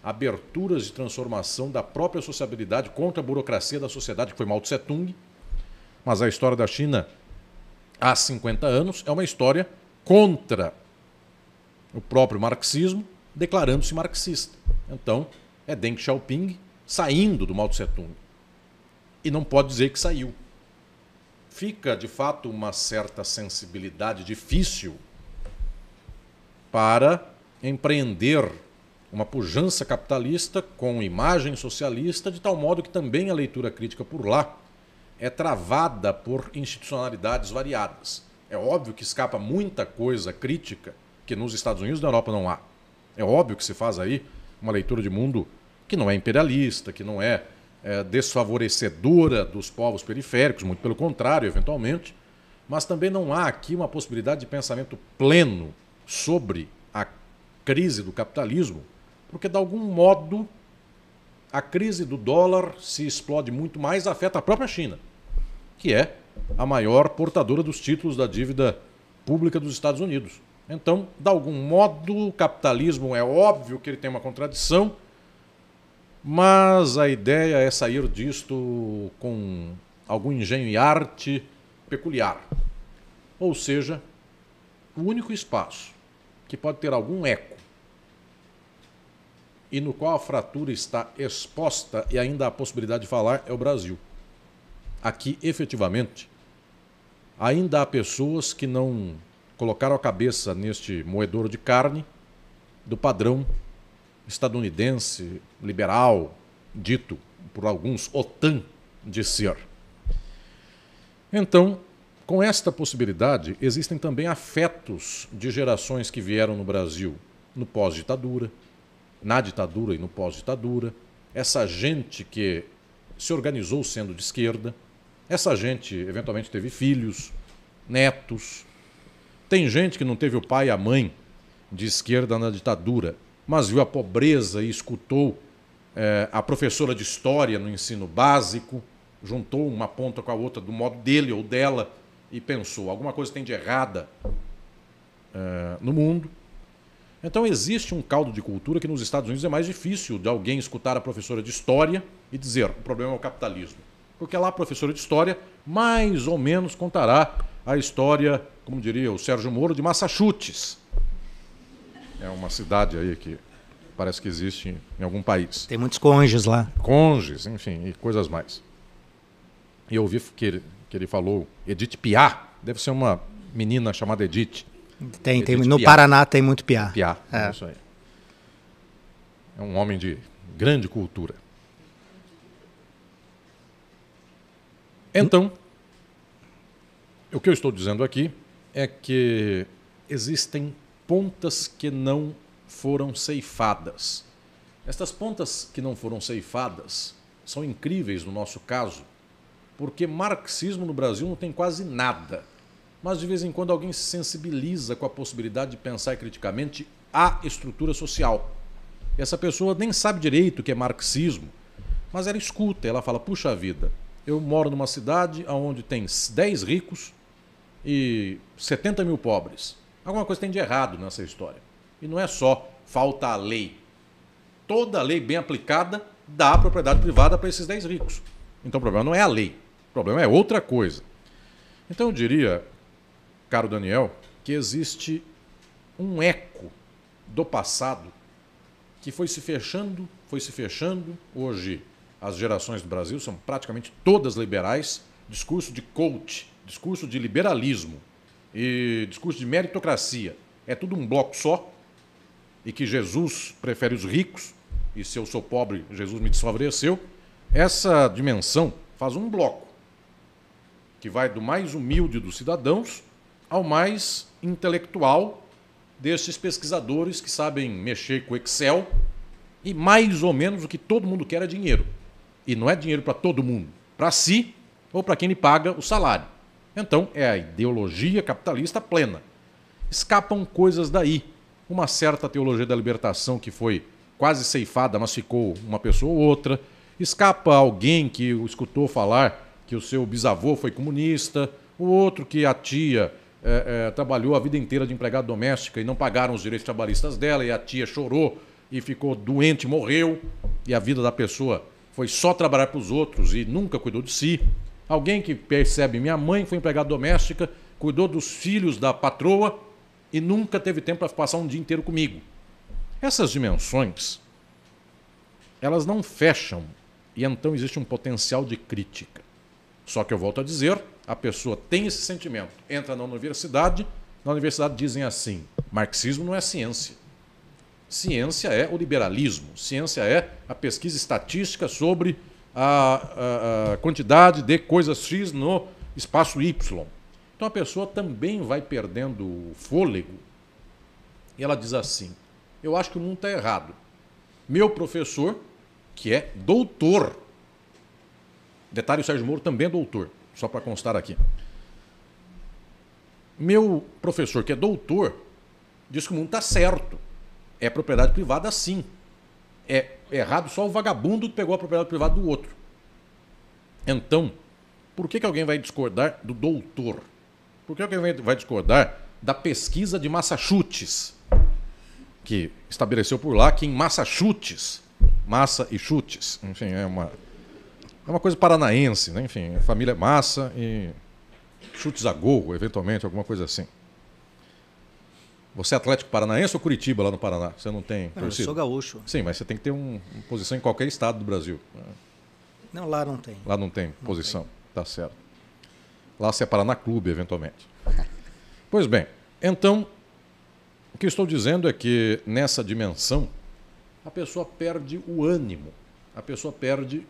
aberturas de transformação da própria sociabilidade contra a burocracia da sociedade, que foi Mao Tse Tung. Mas a história da China há 50 anos é uma história contra o próprio marxismo, declarando-se marxista. Então, é Deng Xiaoping saindo do Mao Tse Tung. E não pode dizer que saiu. Fica, de fato, uma certa sensibilidade difícil para empreender uma pujança capitalista com imagem socialista, de tal modo que também a leitura crítica por lá é travada por institucionalidades variadas. É óbvio que escapa muita coisa crítica que nos Estados Unidos e na Europa não há. É óbvio que se faz aí uma leitura de mundo que não é imperialista, que não é, é desfavorecedora dos povos periféricos, muito pelo contrário, eventualmente, mas também não há aqui uma possibilidade de pensamento pleno sobre a crise do capitalismo, porque de algum modo a crise do dólar se explode muito mais, afeta a própria China, que é a maior portadora dos títulos da dívida pública dos Estados Unidos. Então, de algum modo, o capitalismo é óbvio que ele tem uma contradição, mas a ideia é sair disto com algum engenho e arte peculiar. Ou seja, o único espaço que pode ter algum eco e no qual a fratura está exposta e ainda há a possibilidade de falar é o Brasil. Aqui, efetivamente, ainda há pessoas que não colocaram a cabeça neste moedor de carne do padrão estadunidense, liberal, dito por alguns OTAN de ser. Então, com esta possibilidade, existem também afetos de gerações que vieram no Brasil no pós-ditadura, na ditadura e no pós-ditadura, essa gente que se organizou sendo de esquerda, essa gente eventualmente teve filhos, netos, tem gente que não teve o pai e a mãe de esquerda na ditadura, mas viu a pobreza e escutou é, a professora de história no ensino básico, juntou uma ponta com a outra do modo dele ou dela e pensou: alguma coisa tem de errada é, no mundo. Então existe um caldo de cultura que nos Estados Unidos é mais difícil de alguém escutar a professora de história e dizer o problema é o capitalismo. Porque lá a professora de história mais ou menos contará a história, como diria o Sérgio Moro, de Massachusetts. É uma cidade aí que parece que existe em algum país. Tem muitos conges lá. Conges, enfim, e coisas mais. E eu ouvi que ele, que ele falou Edith Piá, deve ser uma menina chamada Edith. Tem, Edith tem no Piá. Paraná tem muito Piá. Piá, é. é isso aí. É um homem de grande cultura. Então, o que eu estou dizendo aqui é que existem pontas que não foram ceifadas. Estas pontas que não foram ceifadas são incríveis no nosso caso, porque marxismo no Brasil não tem quase nada. Mas de vez em quando alguém se sensibiliza com a possibilidade de pensar criticamente a estrutura social. E essa pessoa nem sabe direito o que é marxismo, mas ela escuta, ela fala: puxa vida, eu moro numa cidade onde tem 10 ricos e 70 mil pobres. Alguma coisa tem de errado nessa história. E não é só falta a lei. Toda a lei bem aplicada dá a propriedade privada para esses 10 ricos. Então o problema não é a lei, o problema é outra coisa. Então eu diria, caro Daniel, que existe um eco do passado que foi se fechando, foi se fechando. Hoje as gerações do Brasil são praticamente todas liberais discurso de coach, discurso de liberalismo e discurso de meritocracia é tudo um bloco só e que Jesus prefere os ricos e se eu sou pobre, Jesus me desfavoreceu. Essa dimensão faz um bloco que vai do mais humilde dos cidadãos ao mais intelectual desses pesquisadores que sabem mexer com Excel e mais ou menos o que todo mundo quer é dinheiro. E não é dinheiro para todo mundo, para si ou para quem lhe paga o salário. Então, é a ideologia capitalista plena. Escapam coisas daí. Uma certa teologia da libertação que foi quase ceifada, mas ficou uma pessoa ou outra. Escapa alguém que escutou falar que o seu bisavô foi comunista, o outro que a tia é, é, trabalhou a vida inteira de empregada doméstica e não pagaram os direitos trabalhistas dela, e a tia chorou e ficou doente, morreu, e a vida da pessoa foi só trabalhar para os outros e nunca cuidou de si. Alguém que percebe, minha mãe foi empregada doméstica, cuidou dos filhos da patroa e nunca teve tempo para passar um dia inteiro comigo. Essas dimensões, elas não fecham e então existe um potencial de crítica. Só que eu volto a dizer, a pessoa tem esse sentimento, entra na universidade, na universidade dizem assim: marxismo não é ciência. Ciência é o liberalismo, ciência é a pesquisa estatística sobre a, a, a quantidade de coisas X no espaço Y. Então a pessoa também vai perdendo o fôlego. E ela diz assim: Eu acho que o mundo está errado. Meu professor, que é doutor, detalhe: o Sérgio Moro também é doutor, só para constar aqui. Meu professor, que é doutor, diz que o mundo está certo. É propriedade privada, sim é errado só o vagabundo que pegou a propriedade privada do outro. Então, por que, que alguém vai discordar do doutor? Por que alguém vai discordar da pesquisa de Massachusetts, que estabeleceu por lá que em Massachusetts, massa e chutes, enfim, é uma, é uma coisa paranaense, né? enfim, a família é massa e chutes a gol, eventualmente, alguma coisa assim. Você é Atlético Paranaense ou Curitiba lá no Paraná? Você não tem não, Eu sou gaúcho. Sim, mas você tem que ter um, uma posição em qualquer estado do Brasil. Né? Não, lá não tem. Lá não tem não posição. Tem. Tá certo. Lá você é Paraná Clube, eventualmente. pois bem, então, o que estou dizendo é que nessa dimensão, a pessoa perde o ânimo, a pessoa perde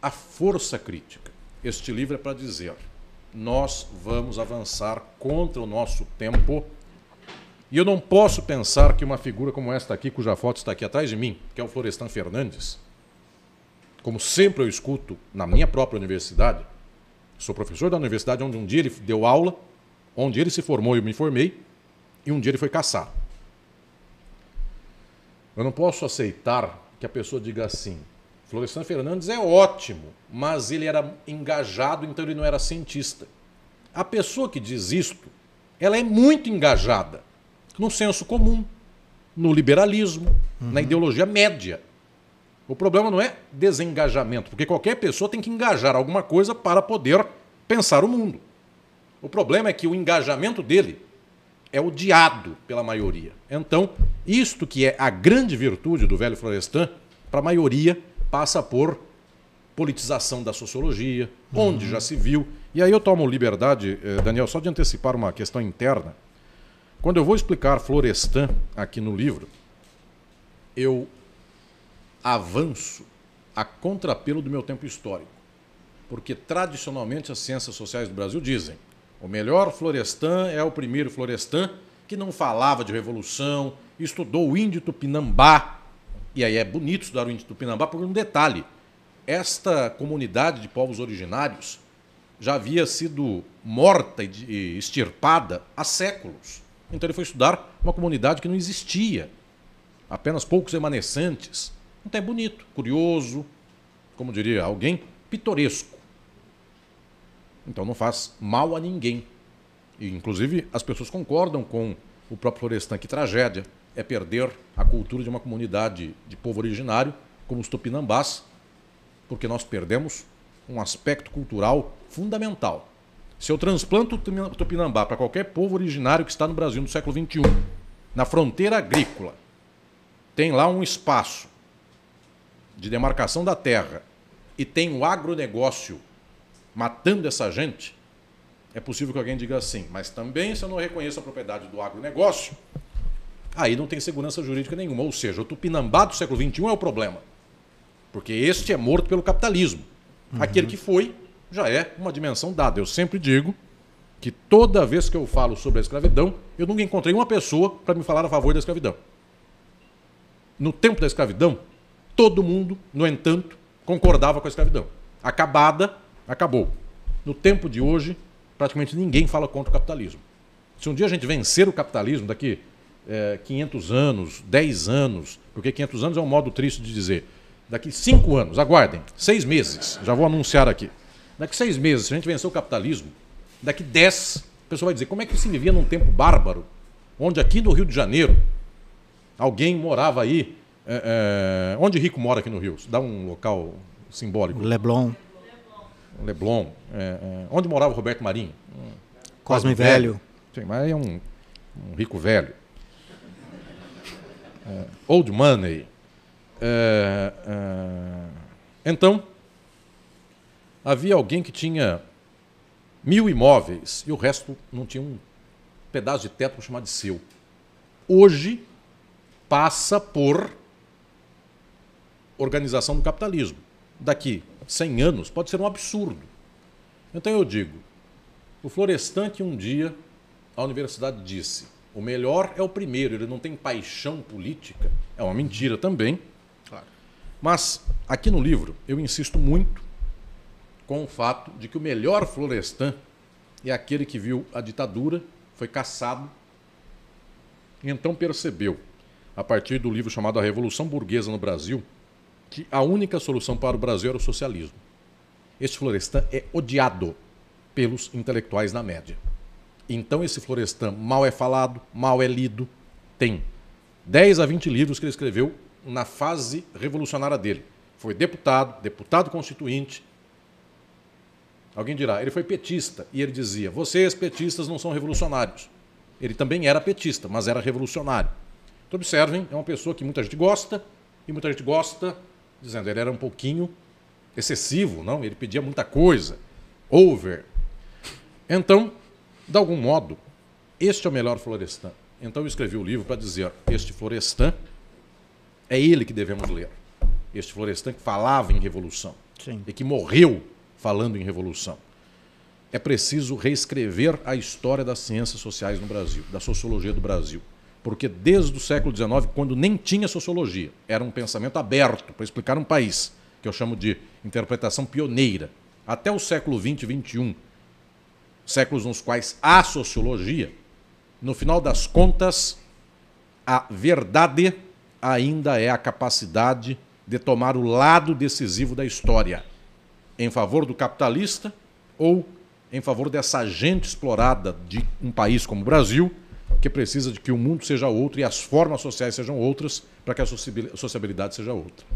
a força crítica. Este livro é para dizer: nós vamos avançar contra o nosso tempo e eu não posso pensar que uma figura como esta aqui, cuja foto está aqui atrás de mim, que é o Florestan Fernandes, como sempre eu escuto na minha própria universidade, sou professor da universidade onde um dia ele deu aula, onde ele se formou e eu me formei, e um dia ele foi caçar. Eu não posso aceitar que a pessoa diga assim: Florestan Fernandes é ótimo, mas ele era engajado, então ele não era cientista. A pessoa que diz isto, ela é muito engajada no senso comum, no liberalismo, uhum. na ideologia média. O problema não é desengajamento, porque qualquer pessoa tem que engajar alguma coisa para poder pensar o mundo. O problema é que o engajamento dele é odiado pela maioria. Então, isto que é a grande virtude do velho Florestan, para a maioria passa por politização da sociologia, uhum. onde já se viu. E aí eu tomo liberdade, eh, Daniel, só de antecipar uma questão interna quando eu vou explicar Florestan aqui no livro, eu avanço a contrapelo do meu tempo histórico. Porque tradicionalmente as ciências sociais do Brasil dizem: o melhor Florestan é o primeiro Florestan que não falava de revolução, estudou o índio Tupinambá. E aí é bonito estudar o índio Tupinambá por um detalhe. Esta comunidade de povos originários já havia sido morta e extirpada há séculos. Então ele foi estudar uma comunidade que não existia, apenas poucos remanescentes. Então é bonito, curioso, como diria alguém, pitoresco. Então não faz mal a ninguém. E, inclusive, as pessoas concordam com o próprio Florestan que tragédia é perder a cultura de uma comunidade de povo originário, como os tupinambás, porque nós perdemos um aspecto cultural fundamental. Se eu transplanto o tupinambá para qualquer povo originário que está no Brasil no século XXI, na fronteira agrícola, tem lá um espaço de demarcação da terra e tem o agronegócio matando essa gente, é possível que alguém diga assim, mas também se eu não reconheço a propriedade do agronegócio, aí não tem segurança jurídica nenhuma. Ou seja, o tupinambá do século XXI é o problema. Porque este é morto pelo capitalismo. Uhum. Aquele que foi já é uma dimensão dada. Eu sempre digo que toda vez que eu falo sobre a escravidão, eu nunca encontrei uma pessoa para me falar a favor da escravidão. No tempo da escravidão, todo mundo, no entanto, concordava com a escravidão. Acabada, acabou. No tempo de hoje, praticamente ninguém fala contra o capitalismo. Se um dia a gente vencer o capitalismo daqui é, eh, 500 anos, 10 anos, porque 500 anos é um modo triste de dizer, daqui 5 anos, aguardem, 6 meses, já vou anunciar aqui. Daqui seis meses, se a gente venceu o capitalismo, daqui dez, a pessoa vai dizer como é que se vivia num tempo bárbaro, onde aqui no Rio de Janeiro alguém morava aí. É, é, onde rico mora aqui no Rio? Dá um local simbólico. Leblon. Leblon. É, é onde morava Roberto Marinho? Cosme Velho. Sim, mas é um, um rico velho. É, old Money. É, então, havia alguém que tinha mil imóveis e o resto não tinha um pedaço de teto para chamar de seu. Hoje passa por organização do capitalismo. Daqui 100 anos pode ser um absurdo. Então eu digo, o Florestante um dia a universidade disse: o melhor é o primeiro, ele não tem paixão política. É uma mentira também. Claro. Mas aqui no livro eu insisto muito com o fato de que o melhor florestan é aquele que viu a ditadura, foi caçado, e então percebeu, a partir do livro chamado A Revolução Burguesa no Brasil, que a única solução para o Brasil era o socialismo. Esse Florestan é odiado pelos intelectuais na média. Então esse Florestan mal é falado, mal é lido, tem 10 a 20 livros que ele escreveu na fase revolucionária dele. Foi deputado, deputado constituinte, Alguém dirá, ele foi petista e ele dizia: vocês petistas não são revolucionários. Ele também era petista, mas era revolucionário. Então, observem, é uma pessoa que muita gente gosta e muita gente gosta, dizendo ele era um pouquinho excessivo, não? Ele pedia muita coisa, over. Então, de algum modo, este é o melhor Florestan. Então, eu escrevi o livro para dizer: este Florestan é ele que devemos ler. Este Florestan que falava em revolução Sim. e que morreu falando em revolução. É preciso reescrever a história das ciências sociais no Brasil, da sociologia do Brasil. Porque desde o século XIX, quando nem tinha sociologia, era um pensamento aberto para explicar um país, que eu chamo de interpretação pioneira. Até o século XX e XXI, séculos nos quais há sociologia, no final das contas, a verdade ainda é a capacidade de tomar o lado decisivo da história em favor do capitalista ou em favor dessa gente explorada de um país como o Brasil, que precisa de que o mundo seja outro e as formas sociais sejam outras para que a sociabilidade seja outra.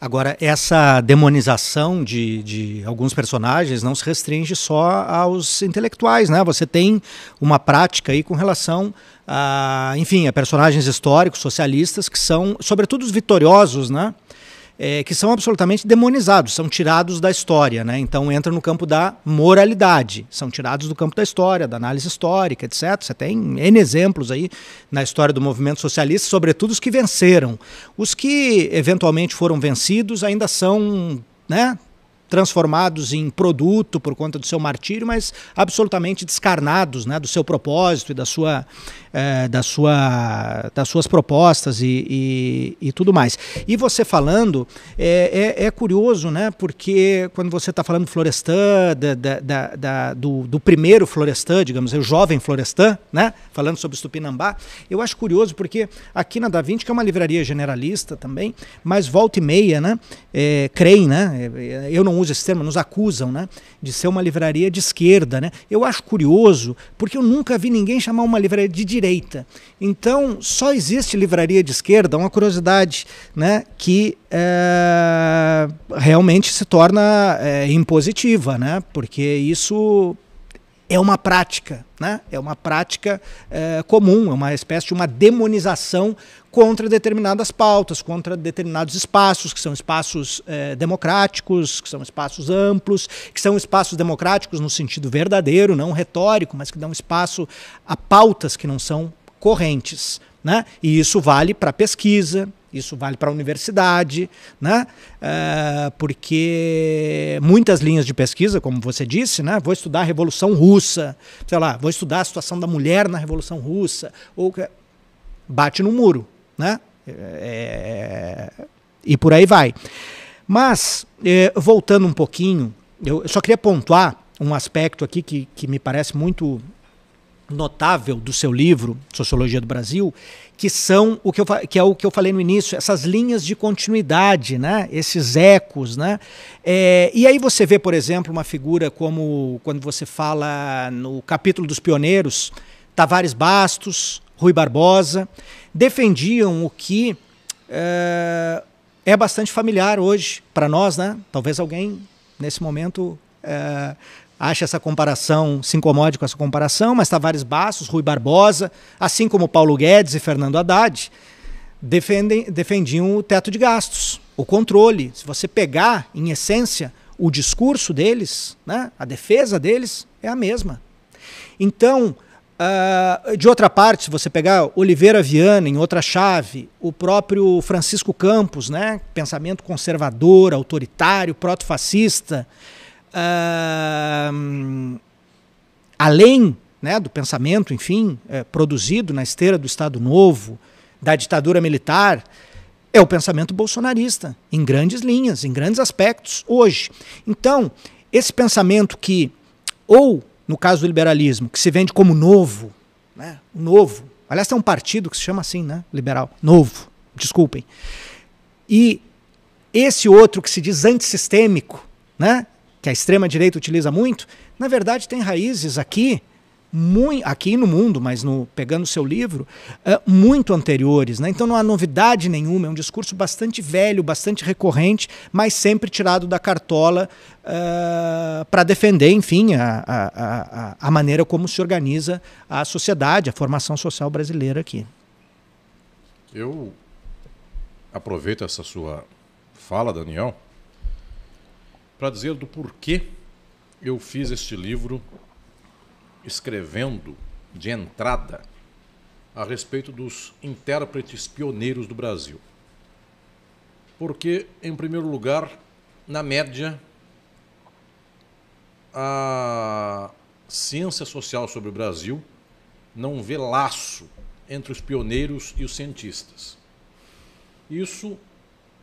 Agora, essa demonização de, de alguns personagens não se restringe só aos intelectuais, né? Você tem uma prática aí com relação a, enfim, a personagens históricos, socialistas, que são, sobretudo, os vitoriosos, né? é, que são absolutamente demonizados, são tirados da história, né? Então entra no campo da moralidade, são tirados do campo da história, da análise histórica, etc. Você tem N exemplos aí na história do movimento socialista, sobretudo os que venceram. Os que eventualmente foram vencidos ainda são, né? transformados em produto por conta do seu martírio, mas absolutamente descarnados né, do seu propósito e da sua é, da sua, das suas propostas e, e, e, tudo mais. E você falando, é, é, é curioso, né? Porque quando você está falando Florestan, da, da, da, da do, do, primeiro Florestan, digamos, o jovem Florestan, né? Falando sobre o Tupinambá, eu acho curioso porque aqui na Da Vinci, que é uma livraria generalista também, mas volta e meia, né? É, creem, né? É, eu não uso esse termo, nos acusam, né? De ser uma livraria de esquerda, né? Eu acho curioso porque eu nunca vi ninguém chamar uma livraria de direita. Então, só existe livraria de esquerda, uma curiosidade, né, que é, realmente se torna é, impositiva, né, porque isso é uma prática, né? é uma prática é, comum, é uma espécie de uma demonização contra determinadas pautas, contra determinados espaços, que são espaços é, democráticos, que são espaços amplos, que são espaços democráticos no sentido verdadeiro, não retórico, mas que dão espaço a pautas que não são correntes. Né? E isso vale para pesquisa, isso vale para a universidade, né? Uh, porque muitas linhas de pesquisa, como você disse, né? vou estudar a Revolução Russa, sei lá, vou estudar a situação da mulher na Revolução Russa, ou bate no muro, né? É, é... e por aí vai. Mas, é, voltando um pouquinho, eu só queria pontuar um aspecto aqui que, que me parece muito notável do seu livro, Sociologia do Brasil, que são o que, eu, que é o que eu falei no início, essas linhas de continuidade, né? esses ecos. Né? É, e aí você vê, por exemplo, uma figura como quando você fala no capítulo dos pioneiros, Tavares Bastos, Rui Barbosa, defendiam o que é, é bastante familiar hoje para nós, né? Talvez alguém nesse momento é, acha essa comparação, se incomode com essa comparação, mas Tavares Bastos, Rui Barbosa, assim como Paulo Guedes e Fernando Haddad, defendem, defendiam o teto de gastos, o controle. Se você pegar, em essência, o discurso deles, né, a defesa deles é a mesma. Então, uh, de outra parte, se você pegar Oliveira Viana em outra chave, o próprio Francisco Campos, né, pensamento conservador, autoritário, proto-fascista, uh, além né, do pensamento, enfim, é, produzido na esteira do Estado Novo, da ditadura militar, é o pensamento bolsonarista, em grandes linhas, em grandes aspectos, hoje. Então, esse pensamento que, ou no caso do liberalismo, que se vende como novo, né, novo, aliás, tem um partido que se chama assim, né, liberal, novo, desculpem, e esse outro que se diz antissistêmico, né, que a extrema-direita utiliza muito, na verdade tem raízes aqui, muito, aqui no mundo, mas no pegando o seu livro, eh, muito anteriores. Né? Então não há novidade nenhuma, é um discurso bastante velho, bastante recorrente, mas sempre tirado da cartola uh, eh, para defender, enfim, a, a, a, a maneira como se organiza a sociedade, a formação social brasileira aqui. Eu aproveito essa sua fala, Daniel para dizer do porquê eu fiz este livro escrevendo de entrada a respeito dos intérpretes pioneiros do Brasil. Porque, em primeiro lugar, na média, a ciência social sobre o Brasil não vê laço entre os pioneiros e os cientistas. Isso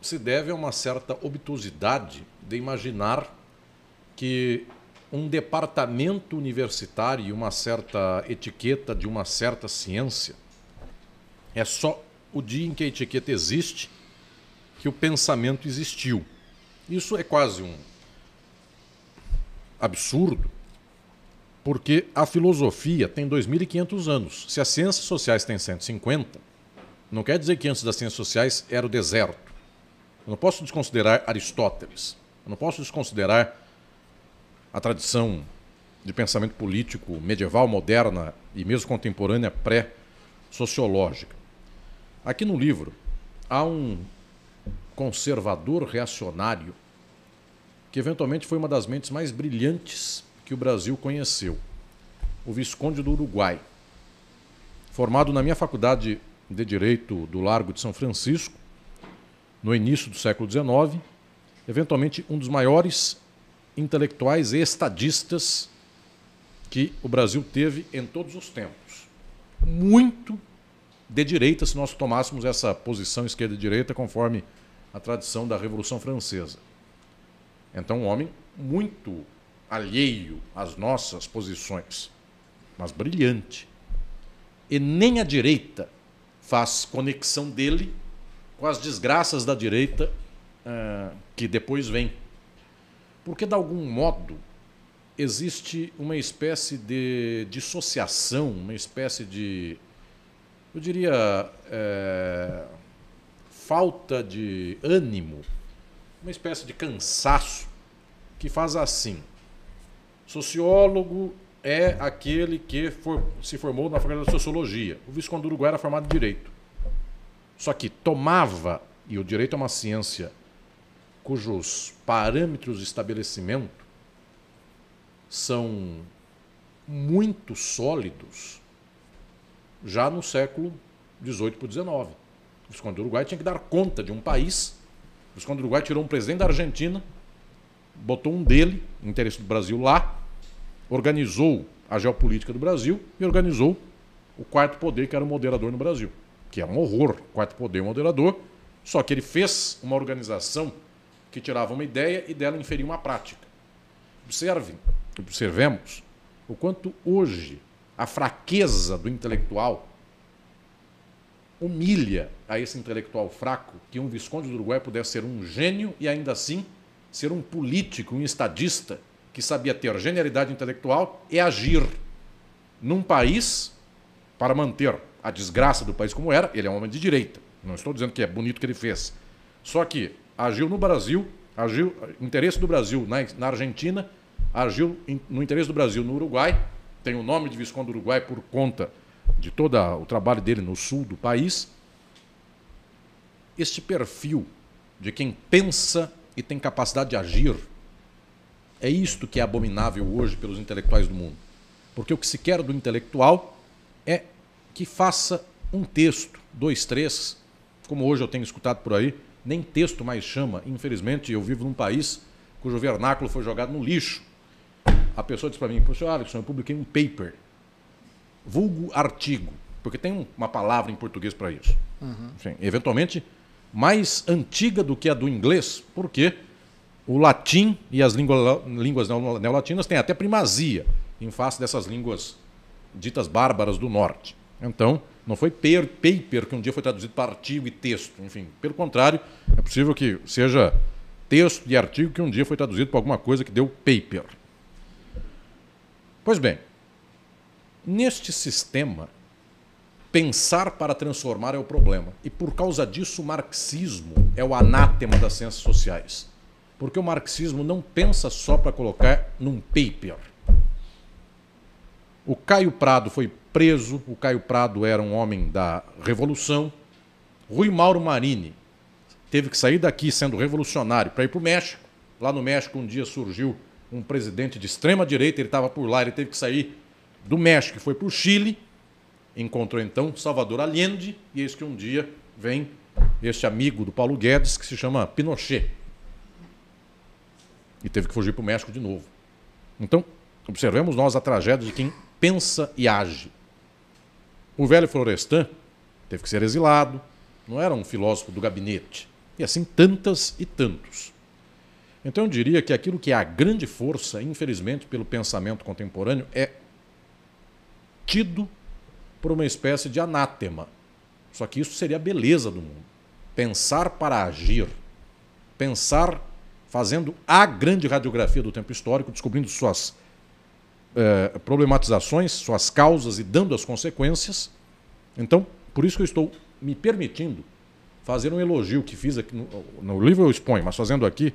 se deve a uma certa obtusidade de imaginar que um departamento universitário e uma certa etiqueta de uma certa ciência é só o dia em que a etiqueta existe que o pensamento existiu. Isso é quase um absurdo, porque a filosofia tem 2.500 anos. Se as ciências sociais têm 150, não quer dizer que antes das ciências sociais era o deserto. Eu não posso desconsiderar Aristóteles. Eu não posso desconsiderar a tradição de pensamento político medieval, moderna e mesmo contemporânea pré-sociológica. Aqui no livro há um conservador reacionário que eventualmente foi uma das mentes mais brilhantes que o Brasil conheceu, o Visconde do Uruguai. Formado na minha faculdade de Direito do Largo de São Francisco, no início do século XIX, eventualmente um dos maiores intelectuais e estadistas que o Brasil teve em todos os tempos. Muito de direita, se nós tomássemos essa posição esquerda-direita, conforme a tradição da Revolução Francesa. Então, um homem muito alheio às nossas posições, mas brilhante. E nem a direita faz conexão dele com as desgraças da direita uh, que depois vem. Porque, de algum modo, existe uma espécie de dissociação, uma espécie de, eu diria, é, falta de ânimo, uma espécie de cansaço que faz assim. Sociólogo é aquele que for, se formou na faculdade de sociologia. O Visconde do Uruguai era formado de direito. Só que tomava, e o direito é uma ciência cujos parâmetros de estabelecimento são muito sólidos já no século XVIII para XIX. O Visconde do Uruguai tinha que dar conta de um país. O Visconde do Uruguai tirou um presidente da Argentina, botou um dele, interesse do Brasil, lá, organizou a geopolítica do Brasil e organizou o quarto poder, que era o moderador no Brasil que é um horror, quarto poder moderador, só que ele fez uma organização que tirava uma ideia e dela inferia uma prática. Observem, observemos o quanto hoje a fraqueza do intelectual humilha a esse intelectual fraco que um Visconde do Uruguai pudesse ser um gênio e ainda assim ser um político, um estadista que sabia ter genialidade intelectual e agir num país para manter a desgraça do país como era, ele é um homem de direita. Não estou dizendo que é bonito que ele fez. Só que agiu no Brasil, agiu interesse do Brasil na, na Argentina, agiu in, no interesse do Brasil no Uruguai, tem o nome de Visconde do Uruguai por conta de todo o trabalho dele no sul do país. Este perfil de quem pensa e tem capacidade de agir é isto que é abominável hoje pelos intelectuais do mundo. Porque o que se quer do intelectual que faça um texto, dois, três, como hoje eu tenho escutado por aí, nem texto mais chama. Infelizmente, eu vivo num país cujo vernáculo foi jogado no lixo. A pessoa disse para mim, professor Alisson, eu publiquei um paper, vulgo artigo, porque tem uma palavra em português para isso. Uhum. Enfim, eventualmente, mais antiga do que a do inglês, porque o latim e as línguas línguas neolatinas têm até primazia em face dessas línguas ditas bárbaras do norte. Então, não foi per, paper que um dia foi traduzido para artigo e texto. Enfim, pelo contrário, é possível que seja texto e artigo que um dia foi traduzido para alguma coisa que deu paper. Pois bem, neste sistema, pensar para transformar é o problema. E por causa disso, o marxismo é o anátema das ciências sociais. Porque o marxismo não pensa só para colocar num paper o Caio Prado foi preso. O Caio Prado era um homem da Revolução. Rui Mauro Marini teve que sair daqui sendo revolucionário para ir para o México. Lá no México, um dia surgiu um presidente de extrema-direita. Ele estava por lá, ele teve que sair do México e foi para o Chile. Encontrou então Salvador Allende. E eis que um dia vem este amigo do Paulo Guedes que se chama Pinochet. E teve que fugir para o México de novo. Então, observemos nós a tragédia de quem pensa e age. O velho Florestan teve que ser exilado, não era um filósofo do gabinete, e assim tantas e tantos. Então eu diria que aquilo que é a grande força, infelizmente, pelo pensamento contemporâneo é tido por uma espécie de anátema. Só que isso seria a beleza do mundo. Pensar para agir. Pensar fazendo a grande radiografia do tempo histórico, descobrindo suas eh, problematizações, suas causas e dando as consequências. Então, por isso que eu estou me permitindo fazer um elogio que fiz aqui no, no livro eu exponho, mas fazendo aqui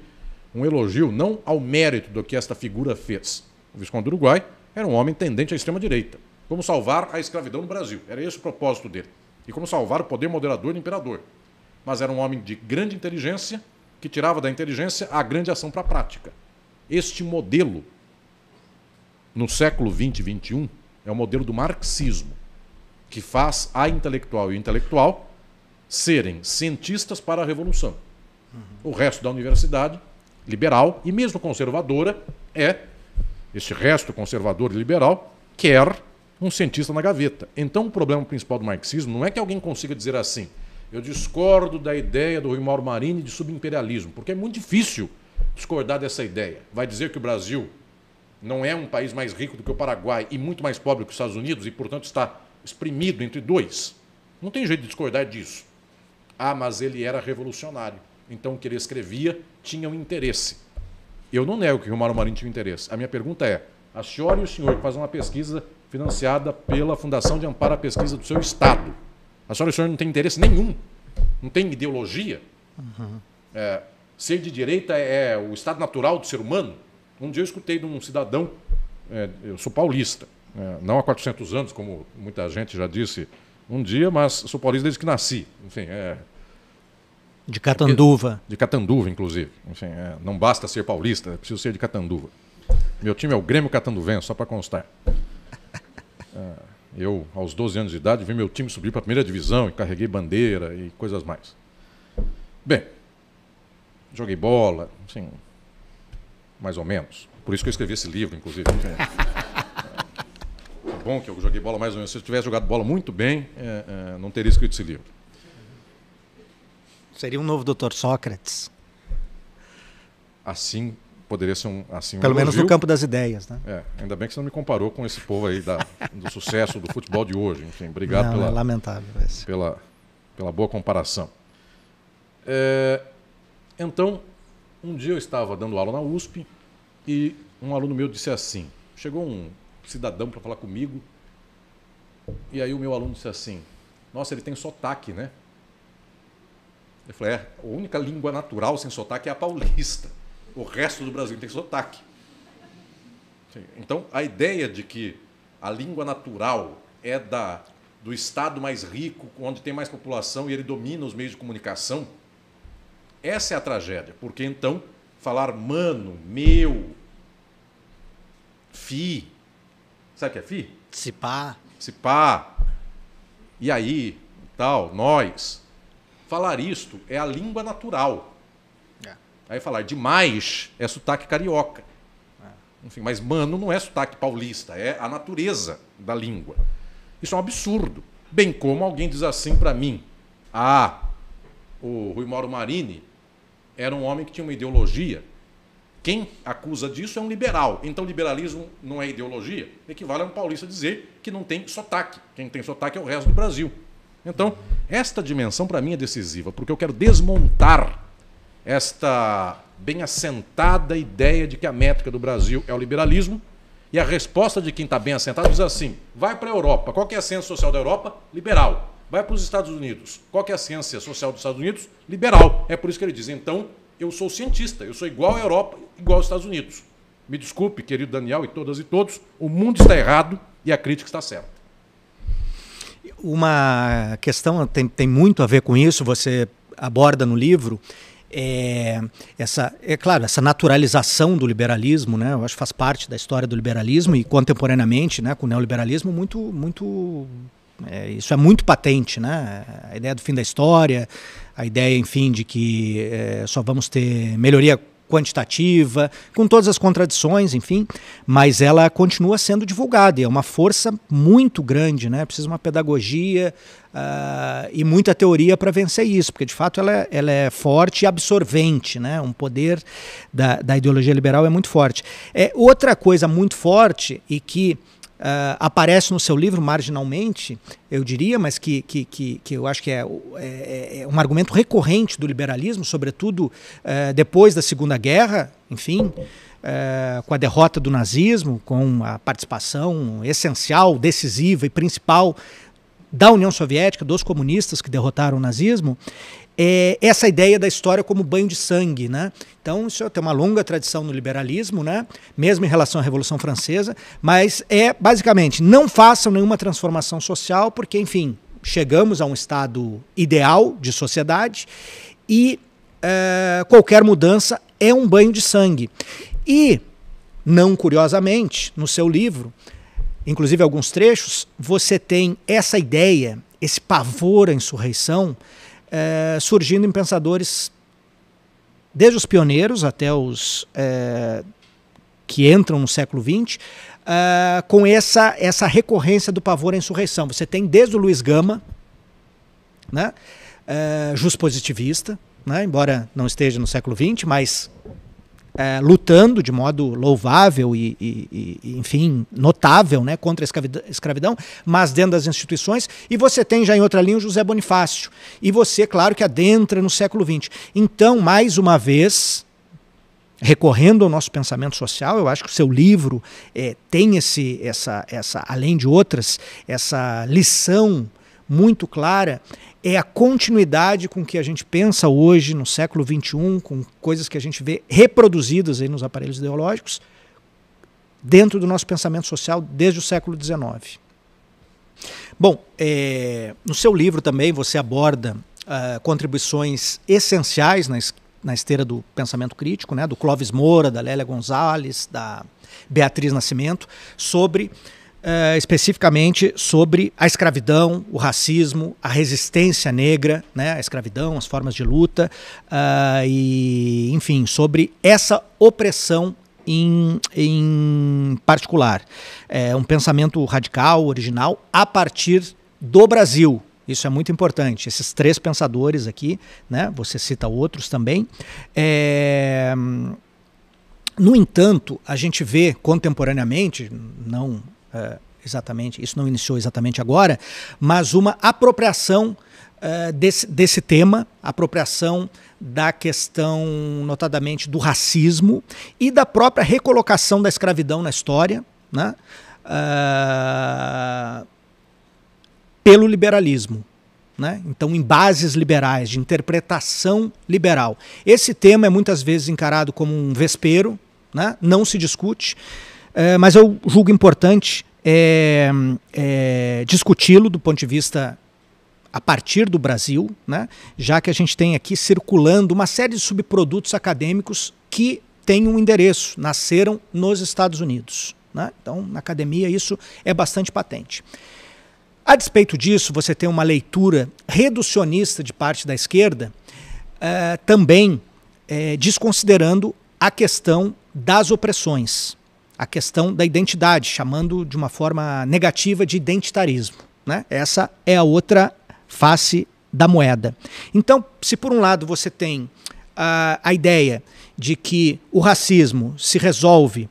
um elogio não ao mérito do que esta figura fez. O Visconde do Uruguai era um homem tendente à extrema direita. Como salvar a escravidão no Brasil? Era esse o propósito dele. E como salvar o poder moderador do imperador? Mas era um homem de grande inteligência que tirava da inteligência a grande ação para a prática. Este modelo no século 20 e 21 é o modelo do marxismo, que faz a intelectual e o intelectual serem cientistas para a revolução. Uhum. O resto da universidade, liberal e mesmo conservadora, é este resto conservador e liberal quer um cientista na gaveta. Então, o problema principal do marxismo não é que alguém consiga dizer assim: eu discordo da ideia do Rui Mauro Marini de subimperialismo, porque é muito difícil discordar dessa ideia. Vai dizer que o Brasil não é um país mais rico do que o Paraguai e muito mais pobre que os Estados Unidos e, portanto, está exprimido entre dois. Não tem jeito de discordar disso. Ah, mas ele era revolucionário. Então, o que ele escrevia tinha um interesse. Eu não nego que o Mário Marinho tinha um interesse. A minha pergunta é: a senhora e o senhor que fazem uma pesquisa financiada pela Fundação de Amparo à Pesquisa do seu Estado, a senhora e o senhor não têm interesse nenhum, não tem ideologia? Uhum. É, ser de direita é o estado natural do ser humano? Um dia eu escutei de um cidadão, é, eu sou paulista, é, não há 400 anos, como muita gente já disse um dia, mas sou paulista desde que nasci. Enfim, é. De Catanduva. É de Catanduva, inclusive. Enfim, é, não basta ser paulista, é preciso ser de Catanduva. Meu time é o Grêmio Catanduvense, só para constar. É, eu, aos 12 anos de idade, vi meu time subir para a primeira divisão e carreguei bandeira e coisas mais. Bem, joguei bola, enfim mais ou menos. Por isso que eu escrevi esse livro, inclusive. É. é. Bom que eu joguei bola mais ou menos. Se eu tivesse jogado bola muito bem, é, é, não teria escrito esse livro. Seria um novo doutor Sócrates. Assim poderia ser um assim pelo um menos no campo das ideias né é, ainda bem que você não me comparou com esse povo aí da, do sucesso do futebol de hoje enfim obrigado não, pela é lamentável esse. pela pela boa comparação é, então um dia eu estava dando aula na USP e um aluno meu disse assim: chegou um cidadão para falar comigo, e aí o meu aluno disse assim: Nossa, ele tem sotaque, né? Eu falei: É, a única língua natural sem sotaque é a paulista. O resto do Brasil tem sotaque. Então, a ideia de que a língua natural é da do estado mais rico, onde tem mais população e ele domina os meios de comunicação, essa é a tragédia, porque então falar mano, meu, fi, sabe o que é fi? Se pá. Se pá. E aí, tal, nós. Falar isto é a língua natural. É. Aí falar demais é sotaque carioca. É. Enfim, mas mano não é sotaque paulista, é a natureza da língua. Isso é um absurdo. Bem como alguém diz assim para mim: Ah, o Rui Mauro Marini era um homem que tinha uma ideologia. Quem acusa disso é um liberal. Então, liberalismo não é ideologia? Equivale a um paulista dizer que não tem sotaque. Quem tem sotaque é o resto do Brasil. Então, esta dimensão para mim é decisiva, porque eu quero desmontar esta bem assentada ideia de que a métrica do Brasil é o liberalismo. E a resposta de quem está bem assentado diz assim: vai para a Europa. Qual é a ciência social da Europa? Liberal. Vai para os Estados Unidos. Qual é a ciência social dos Estados Unidos? Liberal. É por isso que ele diz: então, eu sou cientista, eu sou igual à Europa, igual aos Estados Unidos. Me desculpe, querido Daniel e todas e todos, o mundo está errado e a crítica está certa. Uma questão tem, tem muito a ver com isso, você aborda no livro. É, essa, é claro, essa naturalização do liberalismo, né, eu acho que faz parte da história do liberalismo e contemporaneamente né, com o neoliberalismo muito, muito é, isso é muito patente, né? A ideia do fim da história, a ideia, enfim, de que é, só vamos ter melhoria quantitativa, com todas as contradições, enfim, mas ela continua sendo divulgada e é uma força muito grande, né? Precisa uma pedagogia uh, e muita teoria para vencer isso, porque de fato ela é, ela é forte e absorvente, né? Um poder da, da ideologia liberal é muito forte. É outra coisa muito forte e que uh, aparece no seu livro marginalmente, eu diria, mas que, que, que, que eu acho que é, é, é um argumento recorrente do liberalismo, sobretudo uh, depois da Segunda Guerra, enfim. Uh, com a derrota do nazismo, com a participação essencial, decisiva e principal da União Soviética, dos comunistas que derrotaram o nazismo, é, essa ideia da história como banho de sangue, né? Então isso tem uma longa tradição no liberalismo, né? Mesmo em relação à Revolução Francesa, mas é basicamente não façam nenhuma transformação social porque, enfim, chegamos a um estado ideal de sociedade e é, qualquer mudança é um banho de sangue. E não curiosamente, no seu livro, inclusive alguns trechos, você tem essa ideia, esse pavor à insurreição é, surgindo em pensadores, desde os pioneiros até os é, que entram no século XX, é, com essa, essa recorrência do pavor à insurreição. Você tem desde o Luiz Gama, né, é, juspositivista, né, embora não esteja no século XX, mas é, lutando de modo louvável e, e, e, enfim, notável né, contra a escravidão, mas dentro das instituições. E você tem já em outra linha o José Bonifácio. E você, claro, que adentra no século XX. Então, mais uma vez, recorrendo ao nosso pensamento social, eu acho que o seu livro é, tem esse, essa, essa, além de outras, essa lição muito clara é a continuidade com que a gente pensa hoje no século XXI, com coisas que a gente vê reproduzidas aí nos aparelhos ideológicos, dentro do nosso pensamento social desde o século XIX. Bom, é, no seu livro também você aborda uh, contribuições essenciais na, es na esteira do pensamento crítico, né, do Clóvis Moura, da Lélia Gonzalez, da Beatriz Nascimento, sobre uh, especificamente sobre a escravidão, o racismo, a resistência negra, né, a escravidão, as formas de luta, uh, e, enfim, sobre essa opressão em, em particular. É um pensamento radical, original, a partir do Brasil, isso é muito importante. Esses três pensadores aqui, né? Você cita outros também. É... No entanto, a gente vê contemporaneamente, não uh, exatamente, isso não iniciou exatamente agora, mas uma apropriação uh, desse, desse tema, apropriação da questão, notadamente, do racismo e da própria recolocação da escravidão na história, né? Uh, pelo liberalismo. Né? Então, em bases liberais, de interpretação liberal. Esse tema é muitas vezes encarado como um vespeiro, né? não se discute. É, mas eu julgo importante é, é, discuti-lo do ponto de vista a partir do Brasil, né? já que a gente tem aqui circulando uma série de subprodutos acadêmicos que têm um endereço, nasceram nos Estados Unidos. Né? Então, na academia, isso é bastante patente. A despeito disso, você tem uma leitura reducionista de parte da esquerda, eh, também eh, desconsiderando a questão das opressões a questão da identidade, chamando de uma forma negativa de identitarismo. Né? Essa é a outra face da moeda. Então, se por um lado você tem uh, a ideia de que o racismo se resolve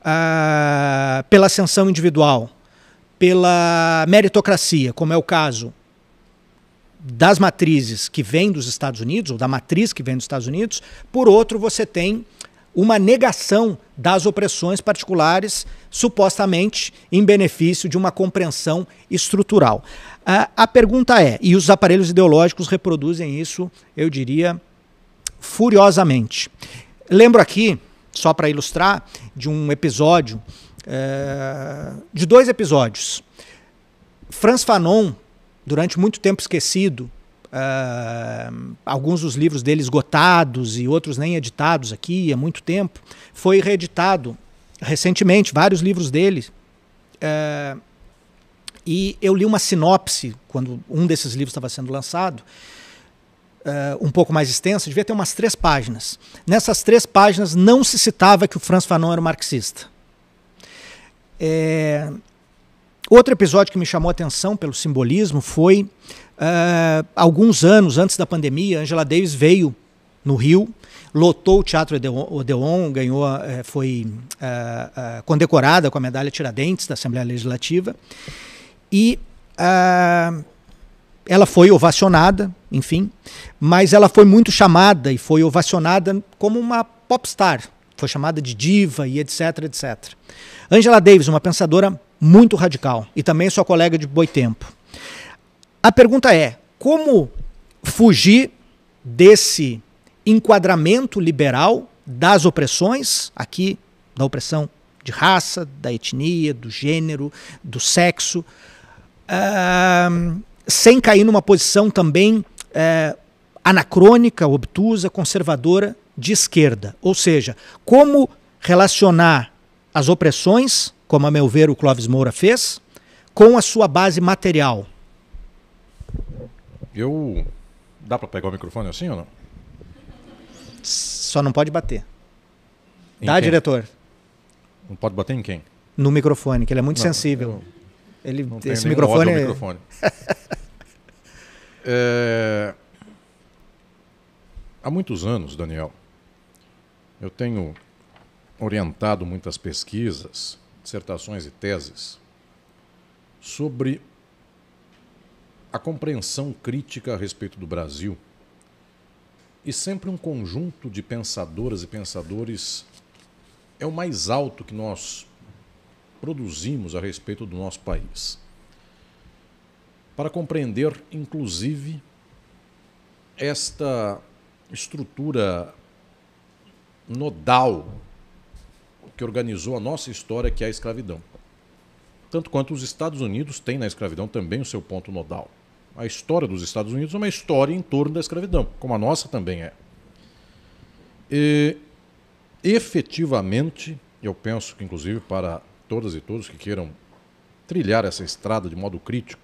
uh, pela ascensão individual, pela meritocracia, como é o caso das matrizes que vêm dos Estados Unidos, ou da matriz que vem dos Estados Unidos, por outro, você tem uma negação das opressões particulares, supostamente em benefício de uma compreensão estrutural. a pergunta é, e os aparelhos ideológicos reproduzem isso, eu diria, furiosamente. Lembro aqui, só para ilustrar, de um episódio, eh, de dois episódios. Franz Fanon, durante muito tempo esquecido, Uh, alguns dos livros dele esgotados e outros nem editados aqui há muito tempo. Foi reeditado recentemente, vários livros dele. Uh, e eu li uma sinopse quando um desses livros estava sendo lançado, uh, um pouco mais extensa, devia ter umas três páginas. Nessas três páginas não se citava que o Franz Fanon era um marxista. É... Outro episódio que me chamou a atenção pelo simbolismo foi Uh, alguns anos antes da pandemia, Angela Davis veio no Rio, lotou o Teatro Odeon, ganhou, eh, foi uh, uh, condecorada com a medalha Tiradentes da Assembleia Legislativa. E ela foi ovacionada, enfim, mas ela foi muito chamada e foi ovacionada como uma popstar. Foi chamada de diva e etc, etc. Angela Davis, uma pensadora muito radical e também sua colega de Boitempo a pergunta é: como fugir desse enquadramento liberal das opressões, aqui da opressão de raça, da etnia, do gênero, do sexo, uh, sem cair numa posição também uh, anacrônica, obtusa, conservadora de esquerda. Ou seja, como relacionar as opressões, como a meu ver o Clóvis Moura fez, com a sua base material. Eu. Dá para pegar o microfone assim ou não? Só não pode bater. Em tá, quem? diretor? Não pode bater em quem? No microfone, que ele é muito não, sensível. Ele, não esse microfone. Ódio é microfone. é... Há muitos anos, Daniel, eu tenho orientado muitas pesquisas, dissertações e teses sobre a compreensão crítica a respeito do Brasil e sempre um conjunto de pensadoras e pensadores é o mais alto que nós produzimos a respeito do nosso país. Para compreender, inclusive, esta estrutura nodal que organizou a nossa história, que é a escravidão. Tanto quanto os Estados Unidos têm na escravidão também o seu ponto nodal a história dos Estados Unidos é uma história em torno da escravidão, como a nossa também é. E, efetivamente, eu penso que, inclusive, para todas e todos que queiram trilhar essa estrada de modo crítico,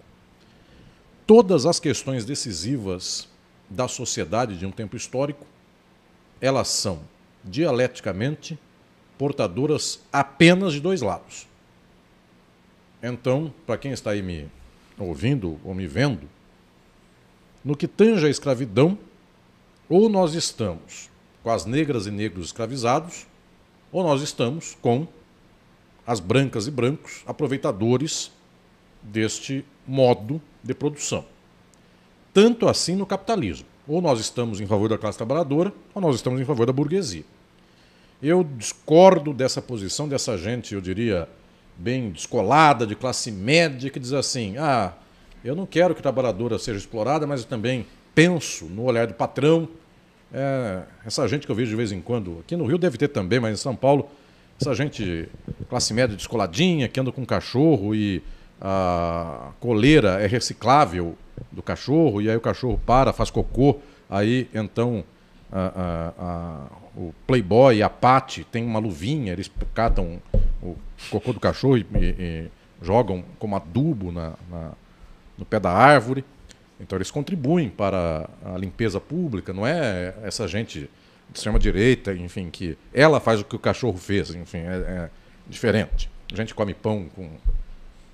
todas as questões decisivas da sociedade de um tempo histórico, elas são dialeticamente portadoras apenas de dois lados. Então, para quem está aí me ouvindo ou me vendo, no que tange à escravidão, ou nós estamos com as negras e negros escravizados, ou nós estamos com as brancas e brancos aproveitadores deste modo de produção. Tanto assim no capitalismo. Ou nós estamos em favor da classe trabalhadora, ou nós estamos em favor da burguesia. Eu discordo dessa posição dessa gente, eu diria, bem descolada, de classe média, que diz assim: ah, eu não quero que a trabalhadora seja explorada, mas eu também penso no olhar do patrão. É, essa gente que eu vejo de vez em quando, aqui no Rio deve ter também, mas em São Paulo, essa gente classe média descoladinha, que anda com um cachorro e a coleira é reciclável do cachorro, e aí o cachorro para, faz cocô, aí então a, a, a, o Playboy a Pati tem uma luvinha, eles catam o cocô do cachorro e, e, e jogam como adubo na, na no pé da árvore. Então eles contribuem para a limpeza pública, não é essa gente de extrema-direita, enfim, que ela faz o que o cachorro fez, enfim, é, é diferente. A gente come pão com. O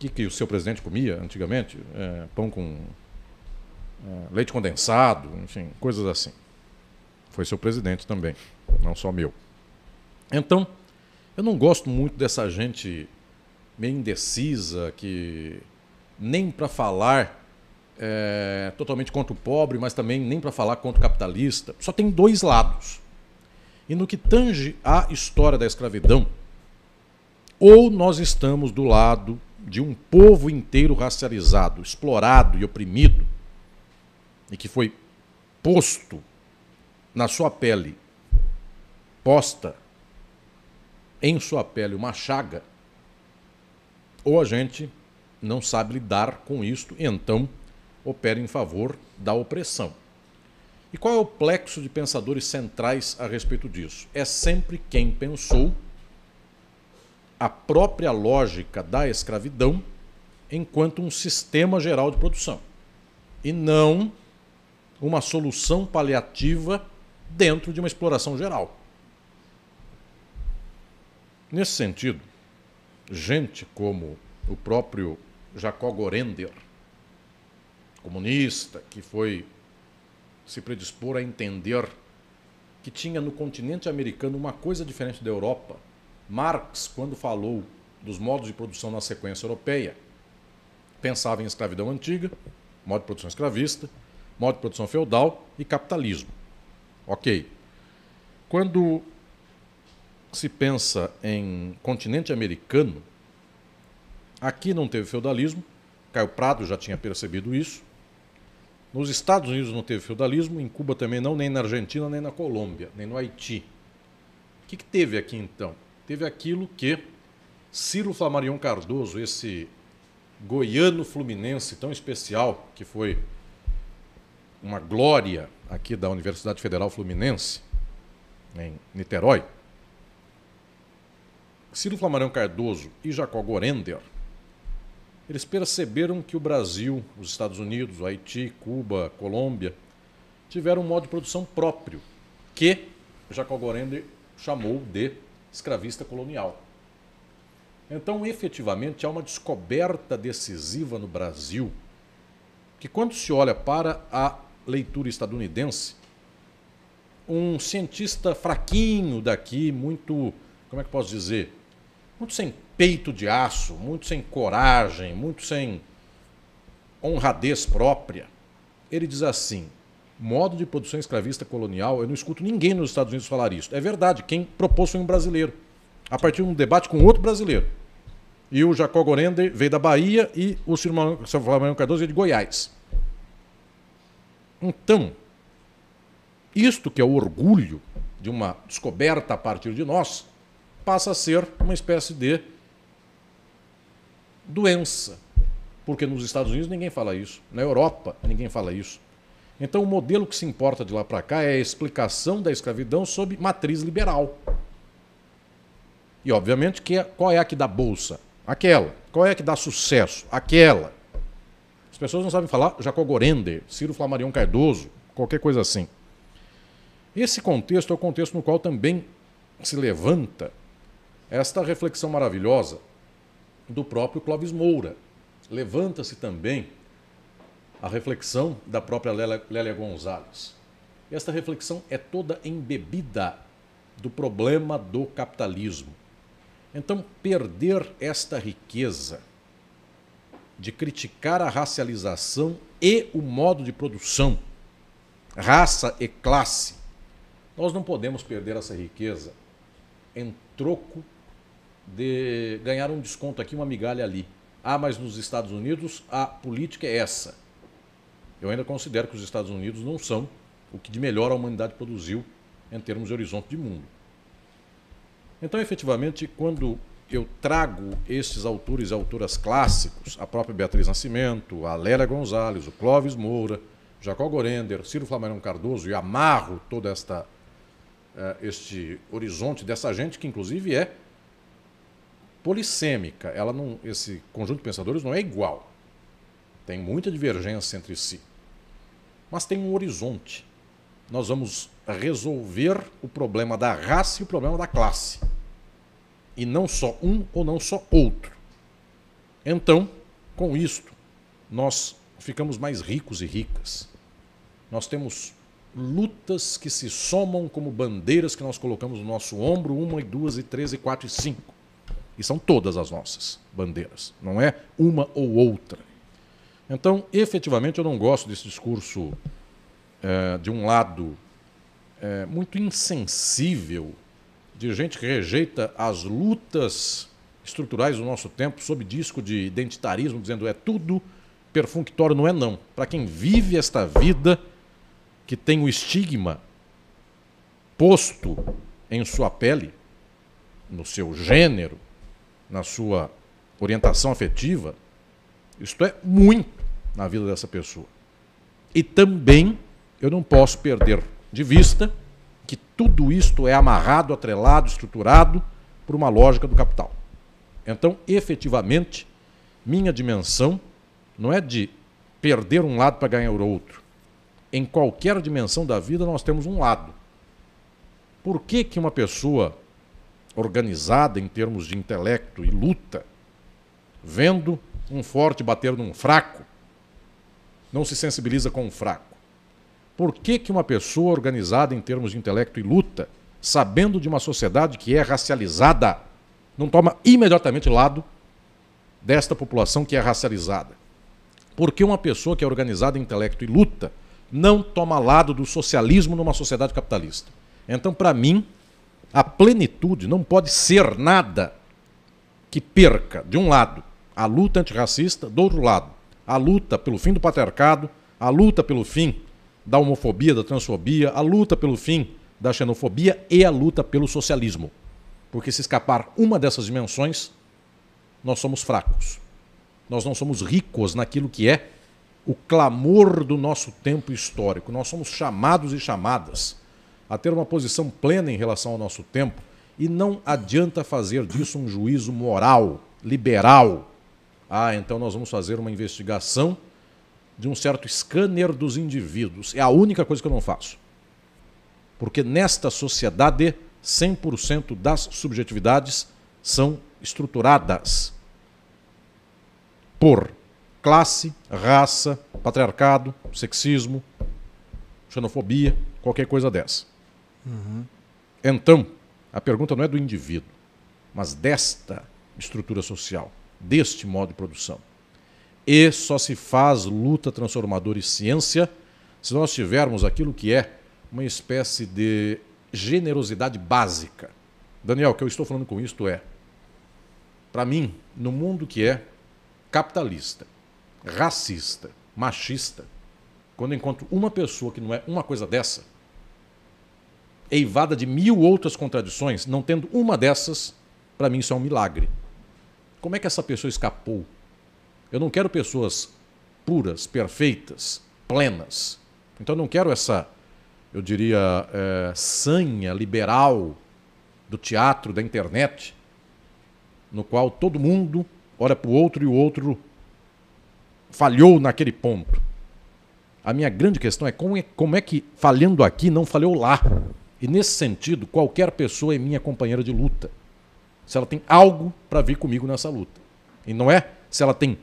que, que o seu presidente comia antigamente? É, pão com é, leite condensado, enfim, coisas assim. Foi seu presidente também, não só meu. Então, eu não gosto muito dessa gente meio indecisa que nem para falar é, totalmente contra o pobre, mas também nem para falar contra o capitalista. Só tem dois lados. E no que tange à história da escravidão, ou nós estamos do lado de um povo inteiro racializado, explorado e oprimido, e que foi posto na sua pele, posta em sua pele uma chaga, ou a gente não sabe lidar com isto, então opera em favor da opressão. E qual é o plexo de pensadores centrais a respeito disso? É sempre quem pensou a própria lógica da escravidão enquanto um sistema geral de produção e não uma solução paliativa dentro de uma exploração geral. Nesse sentido, gente como o próprio Jacó Gorender, comunista, que foi se predispor a entender que tinha no continente americano uma coisa diferente da Europa. Marx, quando falou dos modos de produção na sequência europeia, pensava em escravidão antiga, modo de produção escravista, modo de produção feudal e capitalismo. Ok. Quando se pensa em continente americano, Aqui não teve feudalismo, Caio Prado já tinha percebido isso. Nos Estados Unidos não teve feudalismo, em Cuba também não, nem na Argentina, nem na Colômbia, nem no Haiti. O que, que teve aqui então? Teve aquilo que Ciro Flamarion Cardoso, esse goiano fluminense tão especial, que foi uma glória aqui da Universidade Federal Fluminense, em Niterói, Ciro Flamarion Cardoso e Jacó Gorender eles perceberam que o Brasil, os Estados Unidos, o Haiti, Cuba, Colômbia, tiveram um modo de produção próprio, que Jacob Gorender chamou de escravista colonial. Então, efetivamente, há uma descoberta decisiva no Brasil que, quando se olha para a leitura estadunidense, um cientista fraquinho daqui, muito, como é que posso dizer, muito sem peito de aço, muito sem coragem, muito sem honradez própria. Ele diz assim: modo de produção escravista colonial, eu não escuto ninguém nos Estados Unidos falar isso. É verdade, quem propôs foi um brasileiro, a partir de um debate com outro brasileiro. E o Jacó Gorender veio da Bahia e o Sr. Flamengo Cardoso veio é de Goiás. Então, isto que é o orgulho de uma descoberta a partir de nós, passa a ser uma espécie de doença. Porque nos Estados Unidos ninguém fala isso, na Europa ninguém fala isso. Então, o modelo que se importa de lá para cá é a explicação da escravidão sob matriz liberal. E, obviamente, que é, qual é a que dá bolsa? Aquela. Qual é a que dá sucesso? Aquela. As pessoas não sabem falar Jacob Gorender, Ciro Flamarion Cardoso, qualquer coisa assim. Esse contexto é o contexto no qual também se levanta esta reflexão maravilhosa do próprio Clóvis Moura. Levanta-se também a reflexão da própria Lélia Gonzalez. Esta reflexão é toda embebida do problema do capitalismo. Então, perder esta riqueza de criticar a racialização e o modo de produção, raça e classe, nós não podemos perder essa riqueza em troco de ganhar um desconto aqui, uma migalha ali. Ah, mas nos Estados Unidos a política é essa. Eu ainda considero que os Estados Unidos não são o que de melhor a humanidade produziu em termos de horizonte de mundo. Então, efetivamente, quando eu trago esses autores e autoras clássicos, a própria Beatriz Nascimento, a Lélia Gonzalez, o Clóvis Moura, Jacó Gorender, Ciro Flamengo Cardoso, e amarro todo esta, eh, este horizonte dessa gente, que inclusive é polissêmica. Ela não, esse conjunto de pensadores não é igual. Tem muita divergência entre si. Mas tem um horizonte. Nós vamos resolver o problema da raça e o problema da classe. E não só um ou não só outro. Então, com isto, nós ficamos mais ricos e ricas. Nós temos lutas que se somam como bandeiras que nós colocamos no nosso ombro, uma e duas e três e quatro e cinco. E são todas as nossas bandeiras, não é uma ou outra. Então, efetivamente, eu não gosto desse discurso é, de um lado é, muito insensível de gente que rejeita as lutas estruturais do nosso tempo sob disco de identitarismo, dizendo é tudo perfunctório, não é não. Para quem vive esta vida que tem o estigma posto em sua pele, no seu gênero, na sua orientação afetiva, isto é muito na vida dessa pessoa. E também eu não posso perder de vista que tudo isto é amarrado, atrelado, estruturado por uma lógica do capital. Então, efetivamente, minha dimensão não é de perder um lado para ganhar o outro. Em qualquer dimensão da vida, nós temos um lado. Por que, que uma pessoa organizada em termos de intelecto e luta, vendo um forte bater num fraco, não se sensibiliza com o um fraco. Por que, que uma pessoa organizada em termos de intelecto e luta, sabendo de uma sociedade que é racializada, não toma imediatamente lado desta população que é racializada? Por que uma pessoa que é organizada em intelecto e luta não toma lado do socialismo numa sociedade capitalista? Então, para mim, a plenitude não pode ser nada que perca, de um lado, a luta antirracista, do outro lado, a luta pelo fim do patriarcado, a luta pelo fim da homofobia, da transfobia, a luta pelo fim da xenofobia e a luta pelo socialismo. Porque se escapar uma dessas dimensões, nós somos fracos. Nós não somos ricos naquilo que é o clamor do nosso tempo histórico. Nós somos chamados e chamadas a ter uma posição plena em relação ao nosso tempo e não adianta fazer disso um juízo moral, liberal. Ah, então nós vamos fazer uma investigação de um certo scanner dos indivíduos. É a única coisa que eu não faço. Porque nesta sociedade, 100% das subjetividades são estruturadas por classe, raça, patriarcado, sexismo, xenofobia, qualquer coisa dessa. Uhum. Então, a pergunta não é do indivíduo, mas desta estrutura social, deste modo de produção. E só se faz luta transformadora e ciência se nós tivermos aquilo que é uma espécie de generosidade básica. Daniel, o que eu estou falando com isto é, para mim, no mundo que é capitalista, racista, machista, quando encontro uma pessoa que não é uma coisa dessa, eivada de mil outras contradições, não tendo uma dessas, para mim isso é um milagre. Como é que essa pessoa escapou? Eu não quero pessoas puras, perfeitas, plenas. Então eu não quero essa, eu diria, é, sanha liberal do teatro, da internet, no qual todo mundo olha para o outro e o outro falhou naquele ponto. A minha grande questão é como é, como é que falhando aqui não falhou lá? E nesse sentido, qualquer pessoa é minha companheira de luta. Se ela tem algo para vir comigo nessa luta. E não é se ela tem,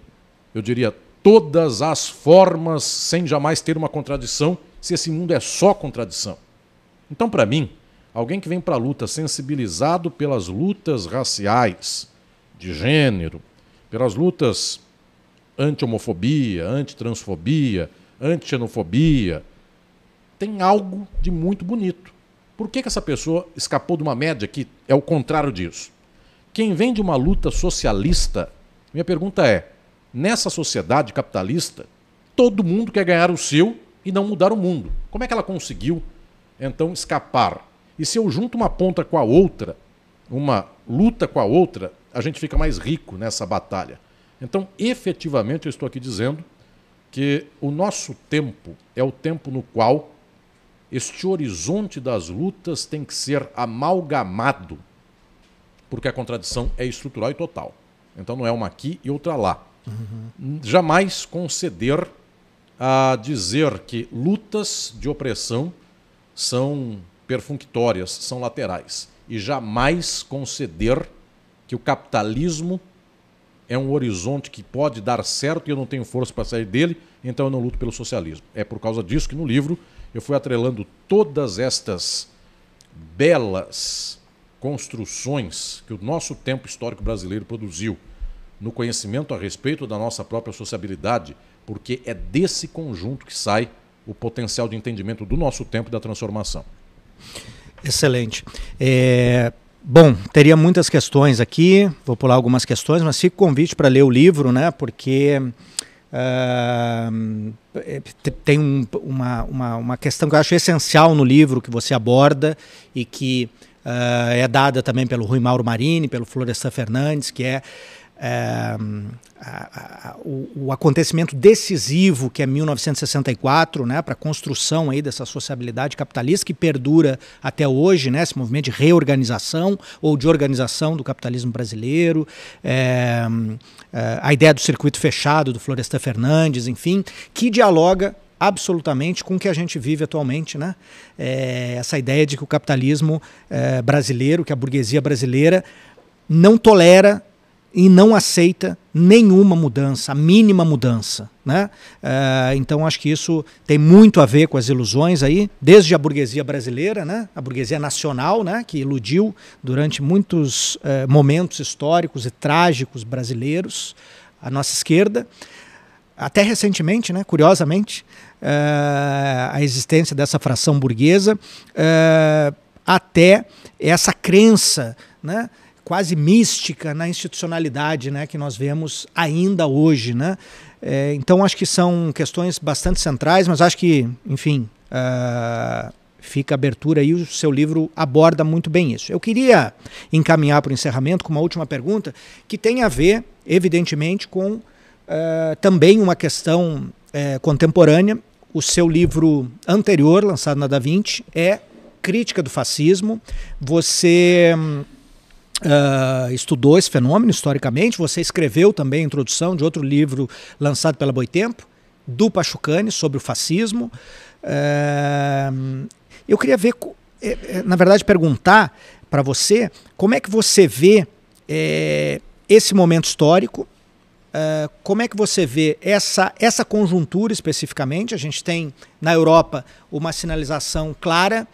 eu diria, todas as formas sem jamais ter uma contradição, se esse mundo é só contradição. Então, para mim, alguém que vem para a luta sensibilizado pelas lutas raciais, de gênero, pelas lutas anti-homofobia, anti-transfobia, anti-xenofobia, tem algo de muito bonito. Por que, que essa pessoa escapou de uma média que é o contrário disso? Quem vem de uma luta socialista, minha pergunta é: nessa sociedade capitalista, todo mundo quer ganhar o seu e não mudar o mundo. Como é que ela conseguiu, então, escapar? E se eu junto uma ponta com a outra, uma luta com a outra, a gente fica mais rico nessa batalha. Então, efetivamente, eu estou aqui dizendo que o nosso tempo é o tempo no qual este horizonte das lutas tem que ser amalgamado, porque a contradição é estrutural e total. Então não é uma aqui e outra lá. Uhum. Jamais conceder a dizer que lutas de opressão são perfunctórias, são laterais. E jamais conceder que o capitalismo é um horizonte que pode dar certo e eu não tenho força para sair dele, então eu não luto pelo socialismo. É por causa disso que no livro eu fui atrelando todas estas belas construções que o nosso tempo histórico brasileiro produziu no conhecimento a respeito da nossa própria sociabilidade, porque é desse conjunto que sai o potencial de entendimento do nosso tempo e da transformação. Excelente. É, bom, teria muitas questões aqui, vou pular algumas questões, mas fica o convite para ler o livro, né? Porque Uh, tem um, uma, uma, uma questão que eu acho essencial no livro que você aborda e que uh, é dada também pelo Rui Mauro Marini, pelo Florestan Fernandes, que é é, a, a, o, o, acontecimento decisivo que é 1964, né, para a construção aí dessa sociabilidade capitalista que perdura até hoje, né, esse movimento de reorganização ou de organização do capitalismo brasileiro, é, é, a ideia do circuito fechado do Florestan Fernandes, enfim, que dialoga absolutamente com o que a gente vive atualmente, né? É, essa ideia de que o capitalismo é, brasileiro, que a burguesia brasileira não tolera e não aceita nenhuma mudança, a mínima mudança. Né? Uh, então acho que isso tem muito a ver com as ilusões aí, desde a burguesia brasileira, né? a burguesia nacional, né? que iludiu durante muitos uh, momentos históricos e trágicos brasileiros, a nossa esquerda, até recentemente, né? curiosamente, uh, a existência dessa fração burguesa, até essa crença né? quase mística na institucionalidade né, que nós vemos ainda hoje. Né? É, então, acho que são questões bastante centrais, mas acho que, enfim, uh, fica abertura e o seu livro aborda muito bem isso. Eu queria encaminhar para o encerramento com uma última pergunta que tem a ver, evidentemente, com uh, também uma questão uh, contemporânea. O seu livro anterior, lançado na Da Vinci, é Crítica do Fascismo. Você. Hum, Uh, estudou esse fenômeno historicamente. Você escreveu também a introdução de outro livro lançado pela Boitempo, do Pachucani, sobre o fascismo. Uh, eu queria ver, eh, eh, na verdade, perguntar para você como é que você vê é, esse momento histórico. Ah, como é que você vê essa, essa conjuntura especificamente? A gente tem na Europa uma sinalização clara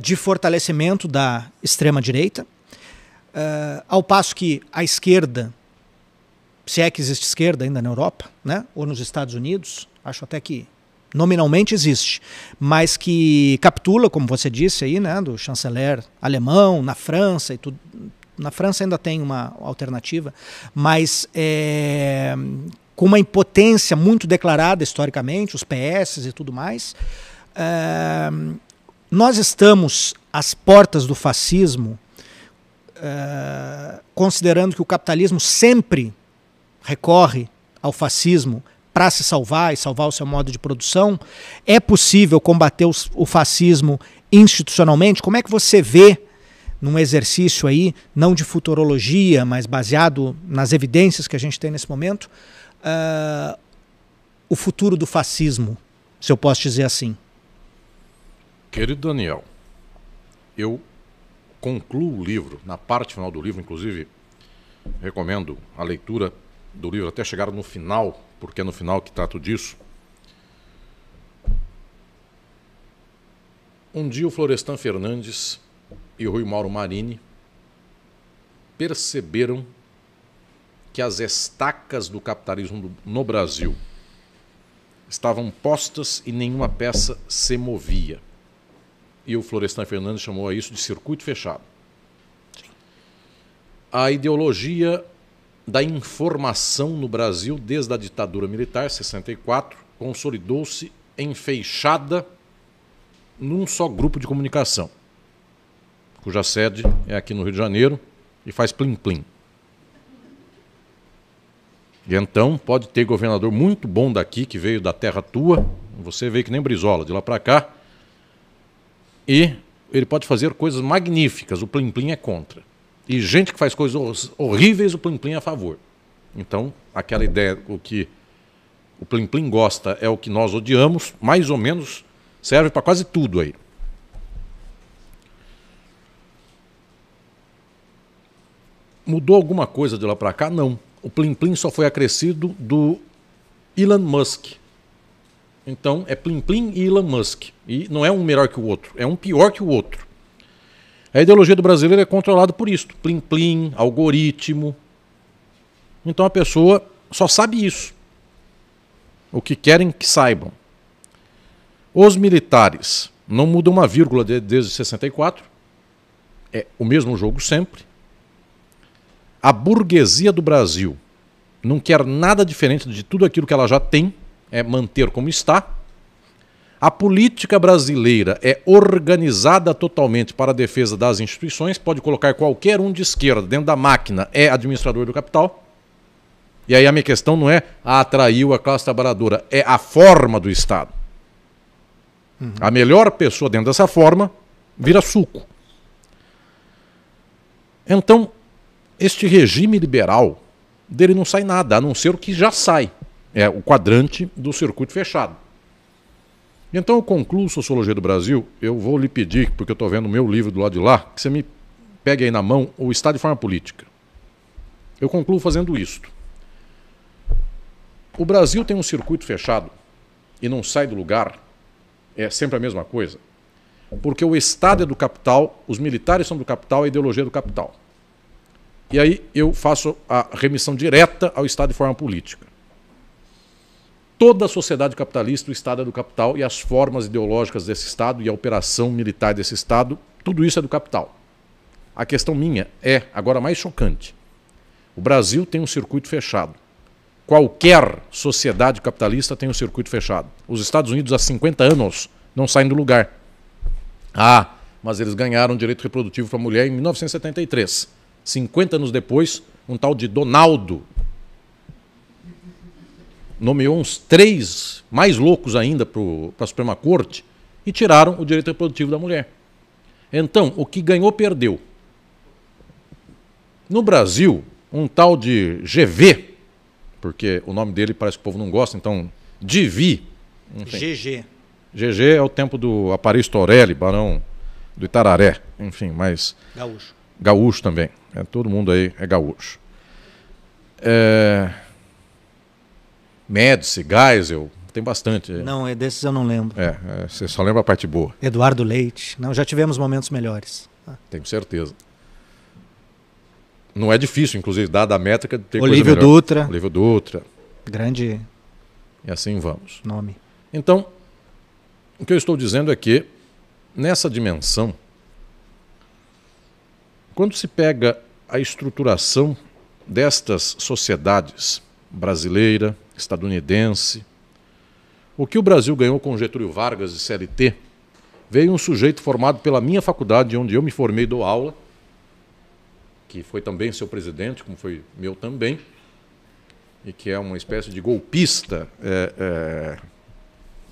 de fortalecimento da extrema-direita, Uh, ao passo que a esquerda, se é que existe esquerda ainda na Europa, né, ou nos Estados Unidos, acho até que nominalmente existe, mas que capitula, como você disse aí, né, do chanceler alemão, na França e tudo. Na França ainda tem uma alternativa, mas é, com uma impotência muito declarada historicamente, os PS e tudo mais. É, nós estamos às portas do fascismo eh, considerando que o capitalismo sempre recorre ao fascismo para se salvar e salvar o seu modo de produção, é possível combater o fascismo institucionalmente? Como é que você vê num exercício aí, não de futurologia, mas baseado nas evidências que a gente tem nesse momento, uh, o futuro do fascismo, se eu posso dizer assim? Querido Daniel, eu concluo o livro, na parte final do livro, inclusive, recomendo a leitura do livro até chegar no final, porque é no final que trato disso. Um dia o Florestan Fernandes e o Rui Mauro Marini perceberam que as estacas do capitalismo no Brasil estavam postas e nenhuma peça se movia e o Florestan Fernandes chamou a isso de circuito fechado. Sim. A ideologia da informação no Brasil desde a ditadura militar, 64, consolidou-se enfeixada num só grupo de comunicação, cuja sede é aqui no Rio de Janeiro e faz plim-plim. E então pode ter governador muito bom daqui, que veio da terra tua, você veio que nem Brizola, de lá para cá, e ele pode fazer coisas magníficas, o Plim Plim é contra. E gente que faz coisas horríveis, o Plim Plim é a favor. Então, aquela ideia, o que o Plim Plim gosta é o que nós odiamos, mais ou menos serve para quase tudo aí. Mudou alguma coisa de lá para cá? Não. O Plim Plim só foi acrescido do Elon Musk. Então é Plim Plim e Elon Musk. E não é um melhor que o outro, é um pior que o outro. A ideologia do brasileiro é controlada por isso: Plim Plim, algoritmo. Então a pessoa só sabe isso. O que querem que saibam. Os militares não mudam uma vírgula desde 64. É o mesmo jogo sempre. A burguesia do Brasil não quer nada diferente de tudo aquilo que ela já tem é manter como está. A política brasileira é organizada totalmente para a defesa das instituições, pode colocar qualquer um de esquerda dentro da máquina, é administrador do capital. E aí a minha questão não é ah, atrair a classe trabalhadora, é a forma do Estado. Uhum. A melhor pessoa dentro dessa forma vira suco. Então, este regime liberal dele não sai nada, a não ser o que já sai é o quadrante do circuito fechado. Então eu concluo Sociologia do Brasil, eu vou lhe pedir, porque eu estou vendo o meu livro do lado de lá, que você me pegue aí na mão o Estado de Forma Política. Eu concluo fazendo isto. O Brasil tem um circuito fechado e não sai do lugar, é sempre a mesma coisa, porque o Estado é do capital, os militares são do capital, a ideologia é do capital. E aí eu faço a remissão direta ao Estado de Forma Política toda a sociedade capitalista, o Estado é do capital e as formas ideológicas desse Estado e a operação militar desse Estado, tudo isso é do capital. A questão minha é, agora mais chocante, o Brasil tem um circuito fechado. Qualquer sociedade capitalista tem um circuito fechado. Os Estados Unidos, há 50 anos, não saem do lugar. Ah, mas eles ganharam direito reprodutivo para a mulher em 1973. 50 anos depois, um tal de Donaldo nomeou uns três mais loucos ainda para a Suprema Corte e tiraram o direito reprodutivo da mulher. Então, o que ganhou, perdeu. No Brasil, um tal de GV, porque o nome dele parece que o povo não gosta, então Divi. GG. GG é o tempo do Aparício Torelli, barão do Itararé, enfim, mas. Gaúcho. Gaúcho também. É, todo mundo aí é gaúcho. É Médici, Geisel, tem bastante. Não, é, desses eu não lembro. É, é, você só lembra a parte boa. Eduardo Leite. Não, já tivemos momentos melhores. Ah. Tenho certeza. Não é difícil, inclusive, dada a métrica, ter Olívio Dutra. Olívio Dutra. Grande. E assim vamos. Nome. Então, o que eu estou dizendo é que, nessa dimensão, quando se pega a estruturação destas sociedades brasileira, estadunidense. O que o Brasil ganhou com Getúlio Vargas e CLT veio um sujeito formado pela minha faculdade, onde eu me formei e dou aula, que foi também seu presidente, como foi meu também, e que é uma espécie de golpista, é, é,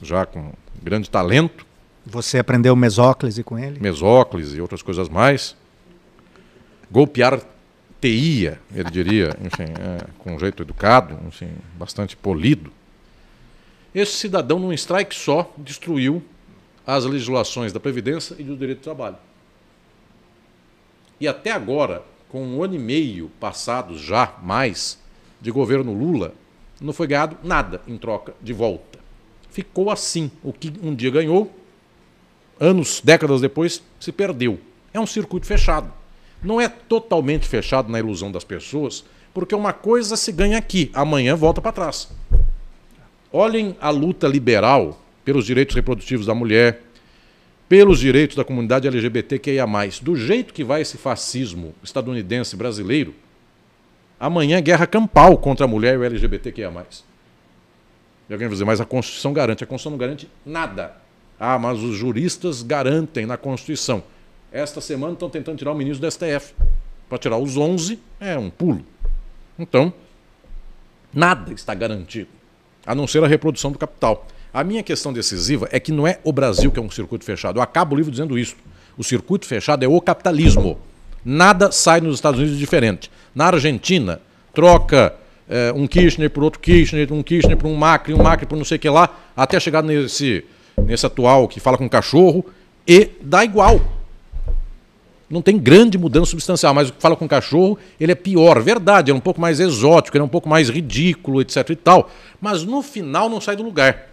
já com grande talento. Você aprendeu mesóclise com ele? Mesóclise e outras coisas mais. Golpear teia, ele diria, enfim, é, com um jeito educado, enfim, bastante polido, esse cidadão, num strike só, destruiu as legislações da Previdência e do Direito do Trabalho. E até agora, com um ano e meio passados já, mais, de governo Lula, não foi ganhado nada em troca de volta. Ficou assim. O que um dia ganhou, anos, décadas depois, se perdeu. É um circuito fechado não é totalmente fechado na ilusão das pessoas, porque uma coisa se ganha aqui, amanhã volta para trás. Olhem a luta liberal pelos direitos reprodutivos da mulher, pelos direitos da comunidade LGBTQIA. Do jeito que vai esse fascismo estadunidense brasileiro, amanhã é guerra campal contra a mulher e o LGBTQIA. E alguém vai dizer, mas a Constituição garante. A Constituição não garante nada. Ah, mas os juristas garantem na Constituição. Esta semana estão tentando tirar o ministro do STF. Para tirar os 11 é um pulo. Então, nada está garantido, a não ser a reprodução do capital. A minha questão decisiva é que não é o Brasil que é um circuito fechado. Eu acabo o livro dizendo isso. O circuito fechado é o capitalismo. Nada sai nos Estados Unidos diferente. Na Argentina, troca é, um Kirchner por outro Kirchner, um Kirchner por um Macri, um Macri por não sei o que lá, até chegar nesse, nesse atual que fala com cachorro, e dá igual não tem grande mudança substancial, mas o que fala com o cachorro, ele é pior, verdade, ele é um pouco mais exótico, ele é um pouco mais ridículo, etc e tal, mas no final não sai do lugar.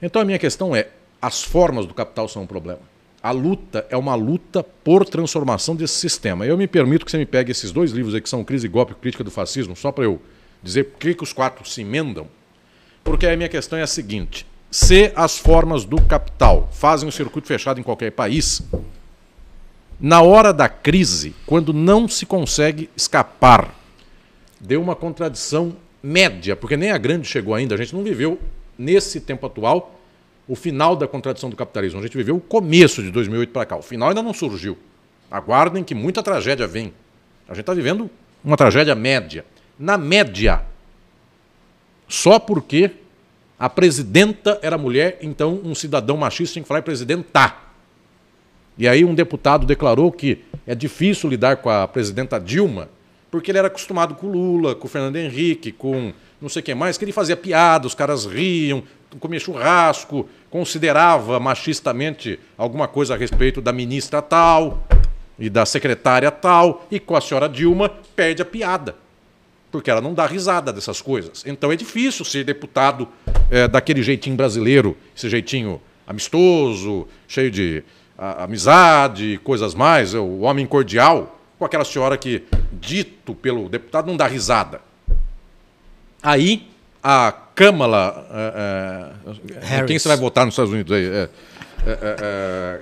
Então a minha questão é, as formas do capital são um problema. A luta é uma luta por transformação desse sistema. Eu me permito que você me pegue esses dois livros aí que são Crise e Golpe, Crítica do Fascismo, só para eu dizer por que, que os quatro se emendam, porque a minha questão é a seguinte, se as formas do capital fazem um circuito fechado em qualquer país, na hora da crise, quando não se consegue escapar, deu uma contradição média, porque nem a grande chegou ainda, a gente não viveu nesse tempo atual o final da contradição do capitalismo. A gente viveu o começo de 2008 para cá. O final ainda não surgiu. Aguardem que muita tragédia vem. A gente está vivendo uma tragédia média. Na média, só porque a presidenta era mulher, então um cidadão machista tinha que falar presidentar. E aí um deputado declarou que é difícil lidar com a presidenta Dilma, porque ele era acostumado com Lula, com Fernando Henrique, com não sei quem mais, que ele fazia piada, os caras riam, comia churrasco, considerava machistamente alguma coisa a respeito da ministra tal e da secretária tal, e com a senhora Dilma perde a piada. Porque ela não dá risada dessas coisas. Então é difícil ser deputado é, daquele jeitinho brasileiro, esse jeitinho amistoso, cheio de a, amizade, coisas mais, o homem cordial, com aquela senhora que, dito pelo deputado, não dá risada. Aí, a Câmara. Uh, é, é, quem você vai votar nos Estados Unidos aí? Uh,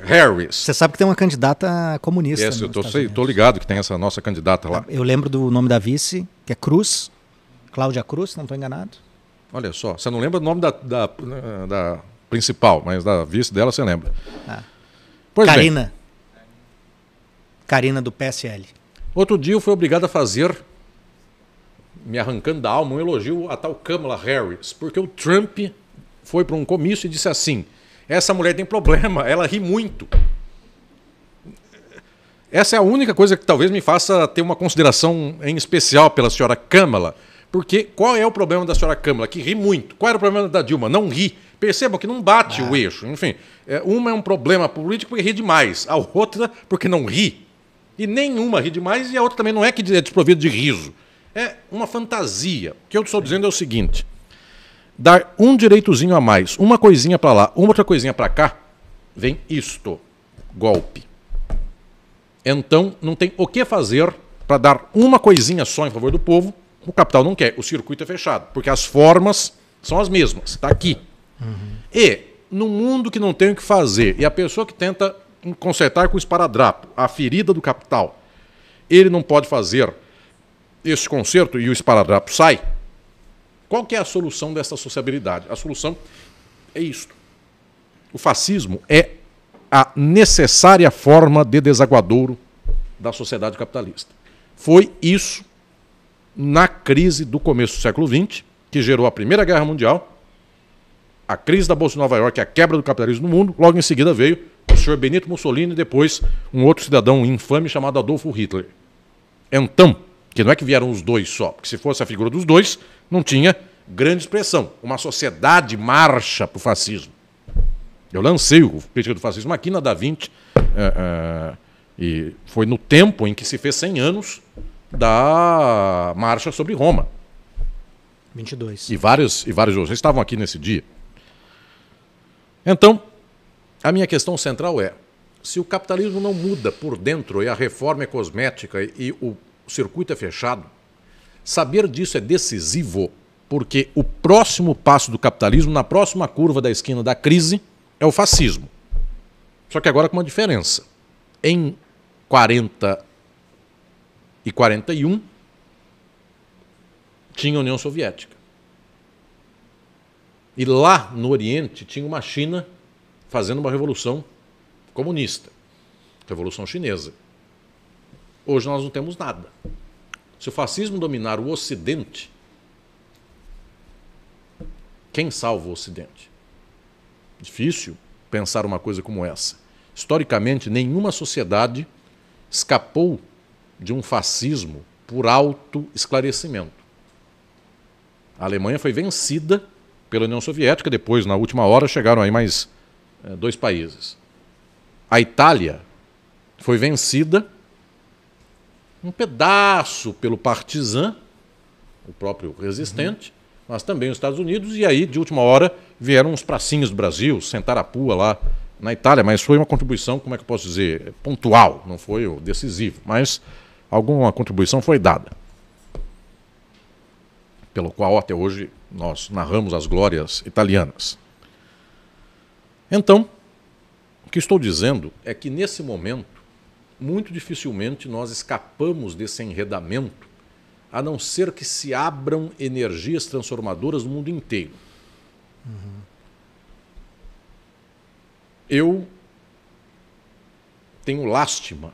Harris. Você sabe que tem uma candidata comunista. Essa, eu tô, sei, tô, ligado que tem essa nossa candidata lá. Eu lembro do nome da vice, que é Cruz. Cláudia Cruz, não estou enganado. Olha só, você não lembra o nome da, da, da principal, mas da vice dela você lembra. Ah. Pois Karina. Bem. Karina do PSL. Outro dia eu fui obrigado a fazer, me arrancando da alma, um elogio a tal Kamala Harris, porque o Trump foi para um comício e disse assim: essa mulher tem problema, ela ri muito. Essa é a única coisa que talvez me faça ter uma consideração em especial pela senhora Câmara, porque qual é o problema da senhora Câmara? Que ri muito. Qual era o problema da Dilma? Não ri. Percebam que não bate ah. o eixo. Enfim, é, uma é um problema político porque ri demais, a outra porque não ri. E nenhuma ri demais e a outra também não é que é desprovida de riso. É uma fantasia. O que eu estou dizendo é o seguinte: dar um direitozinho a mais, uma coisinha para lá, uma outra coisinha para cá, vem isto: golpe. Então não tem o que fazer para dar uma coisinha só em favor do povo. O capital não quer, o circuito é fechado, porque as formas são as mesmas. Está aqui. Uhum. E, no mundo que não tem o que fazer, e a pessoa que tenta consertar com esparadrapo a ferida do capital, ele não pode fazer esse conserto e o esparadrapo sai, qual que é a solução dessa sociabilidade? A solução é isto. O fascismo é a necessária forma de desaguadouro da sociedade capitalista. Foi isso na crise do começo do século XX, que gerou a Primeira Guerra Mundial, a crise da Bolsa de Nova York, a quebra do capitalismo no mundo, logo em seguida veio o senhor Benito Mussolini e depois um outro cidadão infame chamado Adolfo Hitler. Então, que não é que vieram os dois só, porque se fosse a figura dos dois, não tinha grande expressão. Uma sociedade marcha para o fascismo. Eu lancei o Crítica do Fascismo aqui na Da Vinci, uh, eh, uh, eh, e foi no tempo em que se fez 100 anos da marcha sobre Roma. 22. E vários, e vários outros. Vocês estavam aqui nesse dia. Então, a minha questão central é: se o capitalismo não muda por dentro e a reforma é cosmética e o circuito é fechado, saber disso é decisivo, porque o próximo passo do capitalismo, na próxima curva da esquina da crise, é o fascismo. Só que agora com uma diferença. Em 40 e 41, tinha a União Soviética. E lá no Oriente tinha uma China fazendo uma revolução comunista, Revolução Chinesa. Hoje nós não temos nada. Se o fascismo dominar o Ocidente, quem salva o Ocidente? Difícil pensar uma coisa como essa. Historicamente, nenhuma sociedade escapou de um fascismo por auto-esclarecimento. A Alemanha foi vencida pela União Soviética, depois, na última hora, chegaram aí mais é, dois países. A Itália foi vencida um pedaço pelo Partizan, o próprio resistente, uhum. mas também os Estados Unidos, e aí, de última hora, vieram uns pracinhos do Brasil, sentar a pua lá na Itália, mas foi uma contribuição, como é que eu posso dizer, pontual, não foi decisivo, mas alguma contribuição foi dada. Pelo qual até hoje nós narramos as glórias italianas. Então, o que estou dizendo é que nesse momento, muito dificilmente nós escapamos desse enredamento, a não ser que se abram energias transformadoras no mundo inteiro. Uhum. Eu tenho lástima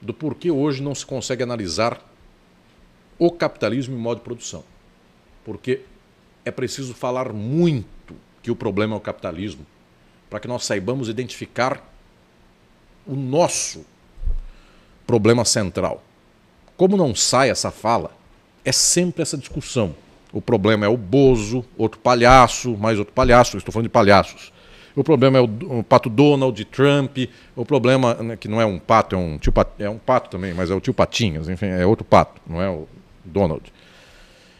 do porquê hoje não se consegue analisar o capitalismo em modo de produção. Porque é preciso falar muito que o problema é o capitalismo, para que nós saibamos identificar o nosso problema central. Como não sai essa fala, é sempre essa discussão. O problema é o Bozo, outro palhaço, mais outro palhaço, estou falando de palhaços. O problema é o, o pato Donald, Trump, o problema, né, que não é um pato, é um, tio, é um pato também, mas é o tio Patinhas, enfim, é outro pato, não é o Donald.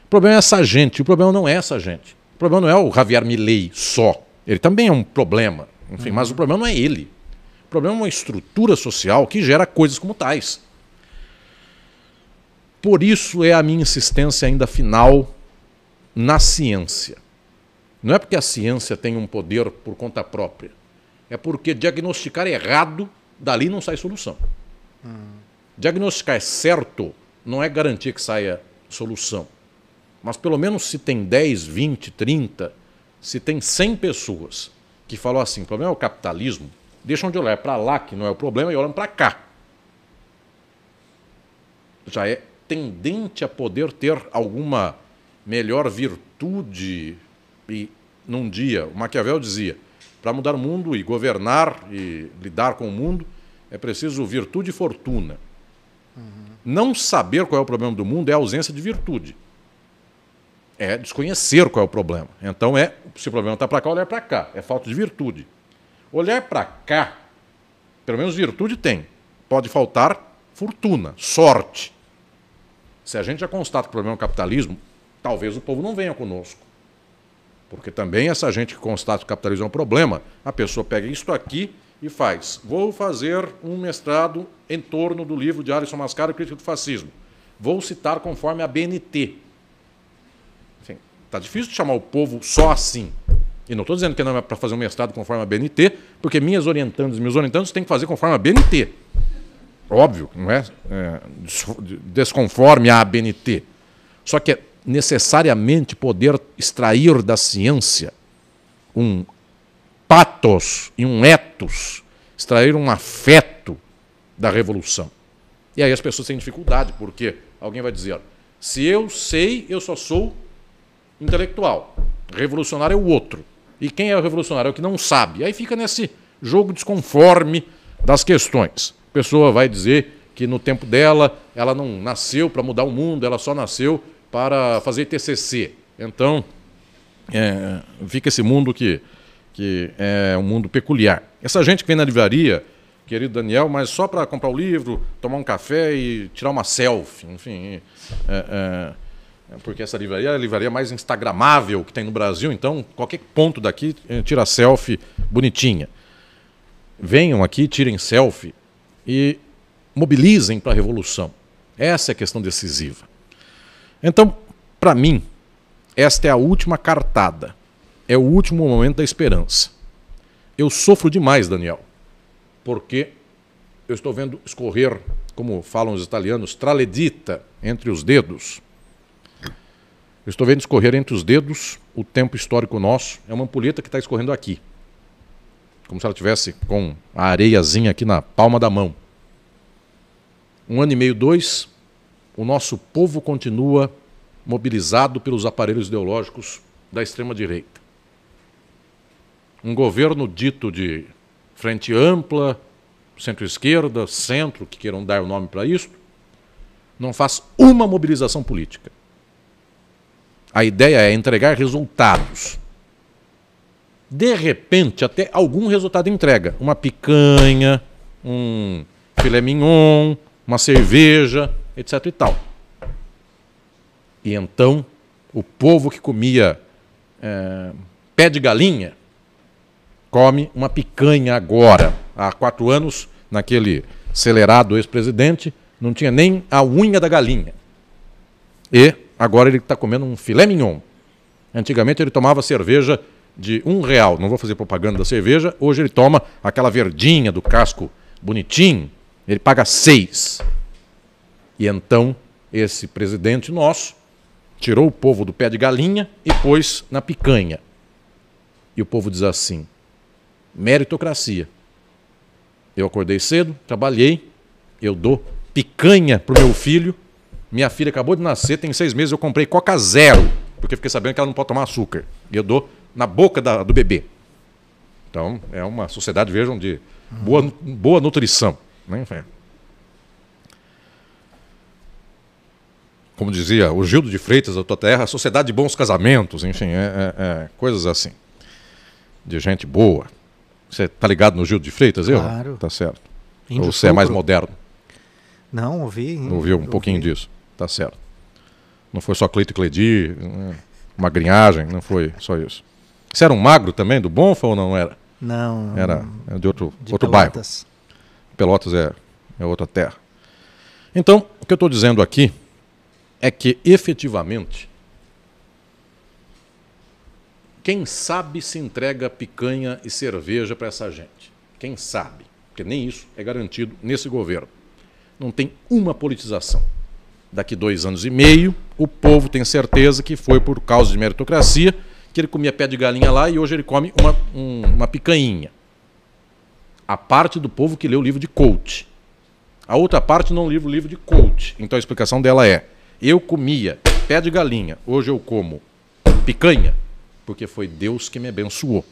O problema é essa gente. O problema não é essa gente. O problema não é o Javier Milei só. Ele também é um problema. Enfim, uhum. mas o uhum. problema não é ele. O problema é uma estrutura social que gera coisas como tais. Por isso é a minha insistência ainda final na ciência. Não é porque a ciência tem um poder por conta própria. É porque diagnosticar errado, dali não sai solução. Hum. Diagnosticar é certo não é garantir que saia solução. Mas pelo menos se tem 10, 20, 30, se tem 100 pessoas que falam assim, o problema é o capitalismo, deixam de olhar é para lá, que não é o problema, e olham para cá. Já é tendente a poder ter alguma melhor virtude. E num dia, o Maquiavel dizia: para mudar o mundo e governar e lidar com o mundo, é preciso virtude e fortuna. Uhum. Não saber qual é o problema do mundo é a ausência de virtude é desconhecer qual é o problema. Então é, se o problema está para cá, olhar para cá. É falta de virtude. Olhar para cá, pelo menos virtude tem. Pode faltar fortuna, sorte. Se a gente já constata que o problema é o capitalismo, talvez o povo não venha conosco. Porque também essa gente que constata que o capitalismo é um problema, a pessoa pega isto aqui e faz. Vou fazer um mestrado em torno do livro de Alisson Mascaro, Crítica do Fascismo. Vou citar conforme a BNT, Tá difícil de chamar o povo só assim. E não estou dizendo que não é para fazer um mestrado conforme a BNT, porque minhas orientandas e meus orientandos têm que fazer conforme a BNT. Óbvio, não é, é desconforme à BNT. Só que é necessariamente poder extrair da ciência um patos e um etos, extrair um afeto da revolução. E aí as pessoas têm dificuldade, porque alguém vai dizer: se eu sei, eu só sou intelectual. Revolucionário é o outro. E quem é o revolucionário? É o que não sabe. Aí fica nesse jogo desconforme das questões. A pessoa vai dizer que no tempo dela ela não nasceu para mudar o mundo, ela só nasceu para fazer TCC. Então, é, fica esse mundo que, que é um mundo peculiar. Essa gente que vem na livraria, querido Daniel, mas só para comprar o livro, tomar um café e tirar uma selfie, enfim. É, é, é, porque essa livraria é a livraria mais instagramável que tem no Brasil, então qualquer ponto daqui eh, tira selfie bonitinha. Venham aqui, tirem selfie e mobilizem para a revolução. Essa é a questão decisiva. Então, para mim, esta é a última cartada. É o último momento da esperança. Eu sofro demais, Daniel, porque eu estou vendo escorrer, como falam os italianos, traledita entre os dedos eu estou vendo escorrer entre os dedos o tempo histórico nosso. É uma ampulheta que está escorrendo aqui. Como se ela tivesse com a areiazinha aqui na palma da mão. Um ano e meio, dois, o nosso povo continua mobilizado pelos aparelhos ideológicos da extrema-direita. Um governo dito de frente ampla, centro-esquerda, centro, que queiram dar o nome para isso, não faz uma mobilização política. A ideia é entregar resultados. De repente, até algum resultado entrega. Uma picanha, um filé mignon, uma cerveja, etc. e tal. E então, o povo que comia é, pé de galinha come uma picanha agora. Há quatro anos, naquele acelerado ex-presidente, não tinha nem a unha da galinha. E Agora ele está comendo um filé mignon. Antigamente ele tomava cerveja de um real. Não vou fazer propaganda da cerveja. Hoje ele toma aquela verdinha do casco bonitinho. Ele paga seis. E então esse presidente nosso tirou o povo do pé de galinha e pôs na picanha. E o povo diz assim: meritocracia. Eu acordei cedo, trabalhei, eu dou picanha para o meu filho minha filha acabou de nascer, tem seis meses, eu comprei Coca Zero, porque fiquei sabendo que ela não pode tomar açúcar. E eu dou na boca da, do bebê. Então, é uma sociedade, vejam, de boa, boa nutrição. Né? É. Como dizia o Gildo de Freitas da tua terra, sociedade de bons casamentos, enfim, é, é, é, coisas assim. De gente boa. Você tá ligado no Gildo de Freitas, claro. eu? Tá certo. Indo Ou você é mais moderno? Não, ouvi. Ouviu um ouvi. pouquinho disso. Tá certo. Não foi só Cleito e Cledir, uma não foi só isso. Você era um magro também, do Bonfa ou não era? Não. Era, era de outro, de outro Pelotas. bairro. Pelotas é, é outra terra. Então, o que eu estou dizendo aqui é que efetivamente quem sabe se entrega picanha e cerveja para essa gente. Quem sabe? Porque nem isso é garantido nesse governo. Não tem uma politização daqui dois anos e meio, o povo tem certeza que foi por causa de meritocracia que ele comia pé de galinha lá e hoje ele come uma, um, uma picanha. A parte do povo que lê o livro de Colt. A outra parte não lê o livro de Colt. Então a explicação dela é: eu comia pé de galinha, hoje eu como picanha, porque foi Deus que me abençoou.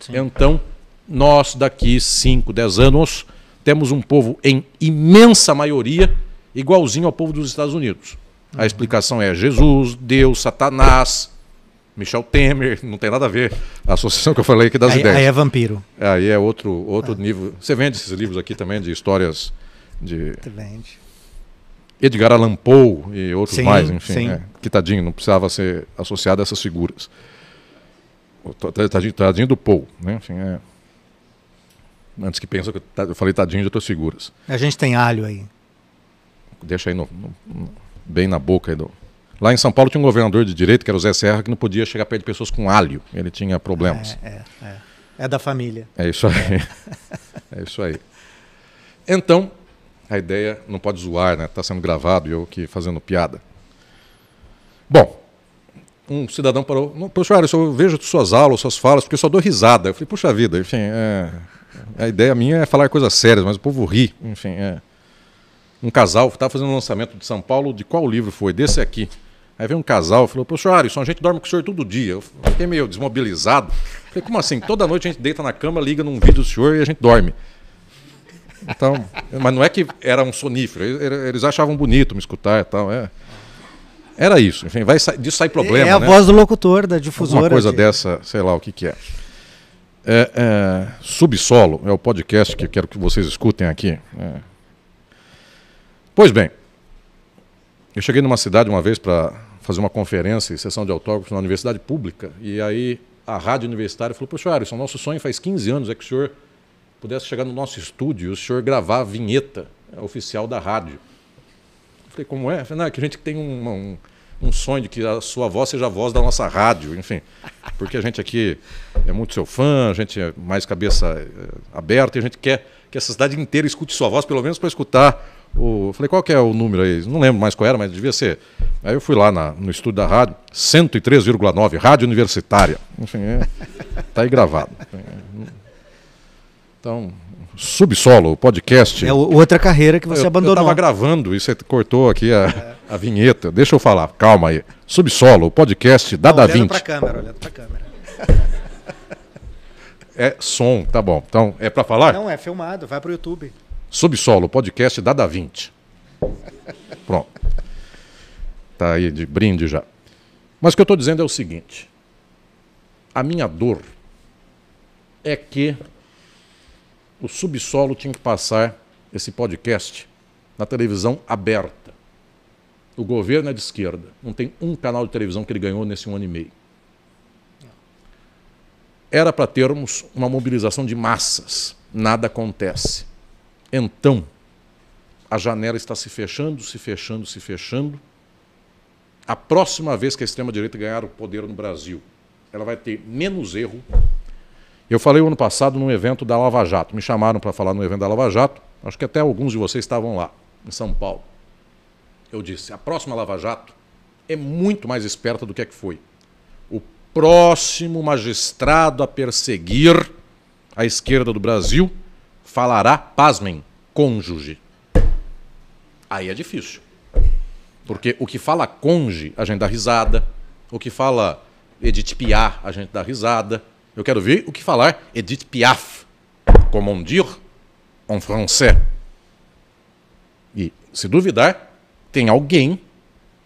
Sim. Então, nós daqui 5, 10 anos, temos um povo em imensa maioria igualzinho ao povo dos Estados Unidos. A explicação é Jesus, Deus, Satanás, Michel Temer, não tem nada a ver a associação que eu falei aqui das aí, ideias. Aí é vampiro. Aí é outro, outro ah. nível. Você vende esses livros aqui também de histórias de. Vende. Edgar Allan Poe e outros sim, mais, enfim. Sim. É, que tadinho, não precisava ser associado a essas figuras. Tadinho, do Poe, né? Enfim, é. Antes que pensa que eu falei tadinho de outras figuras. A gente tem alho aí deixa aí no, no, bem na boca aí do. Lá em São Paulo tinha um governador de direito, que era o Zé Serra, que não podia chegar perto de pessoas com alho. Ele tinha problemas. É, é, é. é da família. É isso aí. É. é isso aí. Então, a ideia não pode zoar, né? Está sendo gravado e eu aqui fazendo piada. Bom, um cidadão parou. Puxa, Alisson, eu vejo suas aulas, suas falas, porque eu só dou risada. Eu falei, puxa vida, enfim, é... a ideia minha é falar coisas sérias, mas o povo ri, enfim. É um casal, estava fazendo um lançamento de São Paulo, de qual livro foi? Desse aqui. Aí veio um casal, falou, professor Alisson, a gente dorme com o senhor todo dia. Eu fiquei meio desmobilizado. Falei, como assim? Toda noite a gente deita na cama, liga num vídeo do senhor e a gente dorme. Então, mas não é que era um sonífero, eles achavam bonito me escutar e tal. É. Era isso, enfim, vai, disso sai problema. É a né? voz do locutor, da difusora. Uma coisa de... dessa, sei lá o que, que é. É, é. Subsolo é o podcast que eu quero que vocês escutem aqui. É Pois bem, eu cheguei numa cidade uma vez para fazer uma conferência e sessão de autógrafos na universidade pública, e aí a rádio universitária falou, isso é o nosso sonho faz 15 anos é que o senhor pudesse chegar no nosso estúdio e o senhor gravar a vinheta oficial da rádio. Eu falei, como é? Eu falei, não, é que a gente tem um, um, um sonho de que a sua voz seja a voz da nossa rádio, enfim, porque a gente aqui é muito seu fã, a gente é mais cabeça eh, aberta e a gente quer que essa cidade inteira escute sua voz, pelo menos para escutar o, falei, qual que é o número aí? Não lembro mais qual era, mas devia ser. Aí eu fui lá na, no estúdio da rádio, 103,9, Rádio Universitária. Enfim, é, tá aí gravado. Então, Subsolo, podcast. É outra carreira que você eu, abandonou. Eu estava gravando e você cortou aqui a, a vinheta. Deixa eu falar, calma aí. Subsolo, podcast da Da Vinci. Olhando para a câmera, olhando para a câmera. É som, tá bom. Então, é para falar? Não, é filmado, vai para o YouTube. Subsolo, podcast da Da 20. Pronto. Tá aí de brinde já. Mas o que eu estou dizendo é o seguinte: a minha dor é que o subsolo tinha que passar esse podcast na televisão aberta. O governo é de esquerda. Não tem um canal de televisão que ele ganhou nesse um ano e meio. Era para termos uma mobilização de massas. Nada acontece. Então, a janela está se fechando, se fechando, se fechando. A próxima vez que a extrema-direita ganhar o poder no Brasil, ela vai ter menos erro. Eu falei ano passado num evento da Lava Jato. Me chamaram para falar no evento da Lava Jato. Acho que até alguns de vocês estavam lá, em São Paulo. Eu disse: a próxima Lava Jato é muito mais esperta do que é que foi. O próximo magistrado a perseguir a esquerda do Brasil falará, pasmem, cônjuge. Aí é difícil. Porque o que fala conge, a gente dá risada. O que fala Edith Piaf, a gente dá risada. Eu quero ver o que falar Edith Piaf. Como on dire en français. E, se duvidar, tem alguém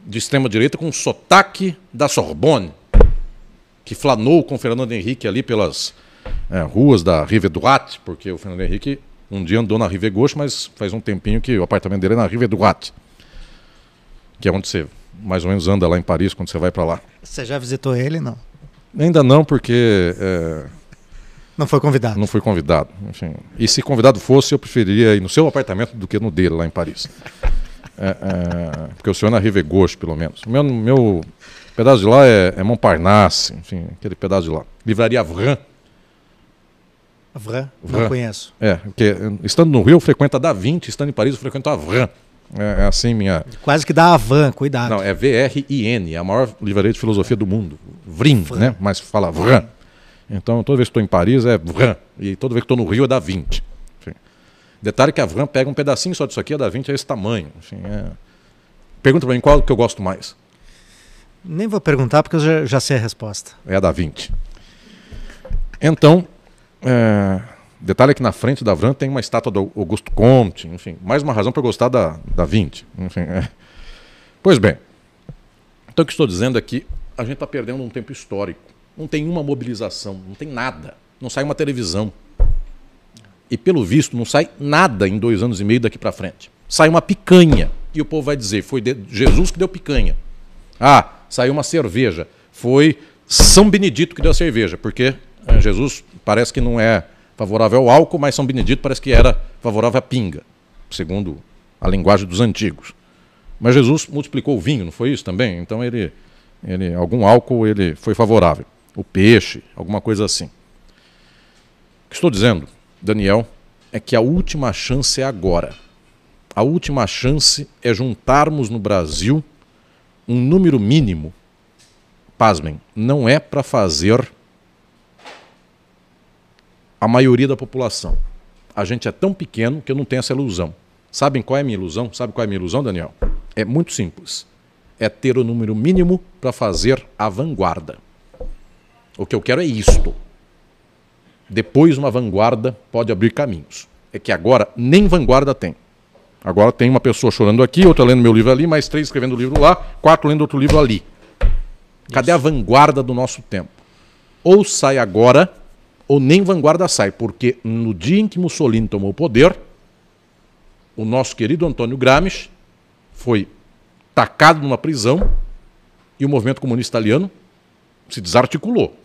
de extrema-direita com sotaque da Sorbonne que flanou com Fernando Henrique ali pelas é, ruas da Rive Duarte, porque o Fernando Henrique um dia andou na Rive Gauche, mas faz um tempinho que o apartamento dele é na Rive Duarte, que é onde você mais ou menos anda lá em Paris quando você vai para lá. Você já visitou ele, não? Ainda não, porque... É... Não foi convidado. Não fui convidado. Enfim. E se convidado fosse, eu preferiria ir no seu apartamento do que no dele, lá em Paris. é, é, porque o senhor é na Rive Gauche, pelo menos. O meu, meu pedaço de lá é, é Montparnasse, enfim, aquele pedaço de lá. Livraria Vran. Avran, não conheço. É, porque eh, estando no Rio, frequenta da 20, estando em Paris, eu frequento Avran. É, é assim minha. Quase que dá Vran, cuidado. Não, é V-R-I-N, é a maior livraria de filosofia do mundo. Vrim, Vran. né? Mas fala Vran. Então, toda vez que estou em Paris é Vran. E toda vez que estou no Rio é da 20. Enfim. Detalhe que a Vran pega um pedacinho só disso aqui, a é da 20 é esse tamanho. Enfim, é... Pergunta para mim qual que eu gosto mais. Nem vou perguntar porque eu já, já sei a resposta. É a da 20. Então, é... Detalhe é que na frente da Vran tem uma estátua do Augusto Comte, enfim, mais uma razão para gostar da, da 20. Enfim, é. Pois bem, então o que estou dizendo é que a gente está perdendo um tempo histórico. Não tem uma mobilização, não tem nada. Não sai uma televisão. E pelo visto, não sai nada em dois anos e meio daqui para frente. Sai uma picanha. E o povo vai dizer: foi Jesus que deu picanha. Ah, saiu uma cerveja. Foi São Benedito que deu a cerveja, porque eh, Jesus parece que não é favorável ao álcool, mas São Benedito parece que era favorável à pinga, segundo a linguagem dos antigos. Mas Jesus multiplicou o vinho, não foi isso também? Então ele, ele algum álcool ele foi favorável. O peixe, alguma coisa assim. O que estou dizendo, Daniel, é que a última chance é agora. A última chance é juntarmos no Brasil um número mínimo. Pasmem, não é para fazer a maioria da população. A gente é tão pequeno que eu não tenho essa ilusão. Sabem qual é a minha ilusão? Sabe qual é a minha ilusão, Daniel? É muito simples. É ter o número mínimo para fazer a vanguarda. O que eu quero é isto. Depois uma vanguarda pode abrir caminhos. É que agora nem vanguarda tem. Agora tem uma pessoa chorando aqui, outra lendo meu livro ali, mais três escrevendo o livro lá, quatro lendo outro livro ali. Cadê a vanguarda do nosso tempo? Ou sai agora ou nem vanguarda sai, porque no dia em que Mussolini tomou o poder, o nosso querido Antônio Gramsci foi tacado numa prisão e o movimento comunista italiano se desarticulou.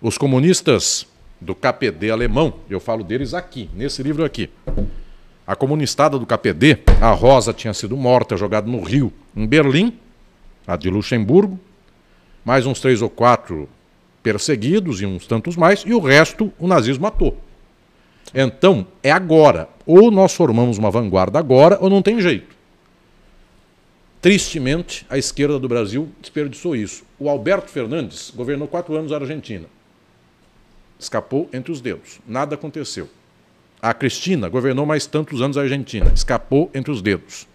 Os comunistas do KPD alemão, eu falo deles aqui, nesse livro aqui. A comunistada do KPD, a Rosa tinha sido morta, jogada no Rio, em Berlim, a de Luxemburgo, mais uns três ou quatro perseguidos e uns tantos mais, e o resto o nazismo matou. Então, é agora. Ou nós formamos uma vanguarda agora, ou não tem jeito. Tristemente, a esquerda do Brasil desperdiçou isso. O Alberto Fernandes governou quatro anos a Argentina. Escapou entre os dedos. Nada aconteceu. A Cristina governou mais tantos anos a Argentina. Escapou entre os dedos.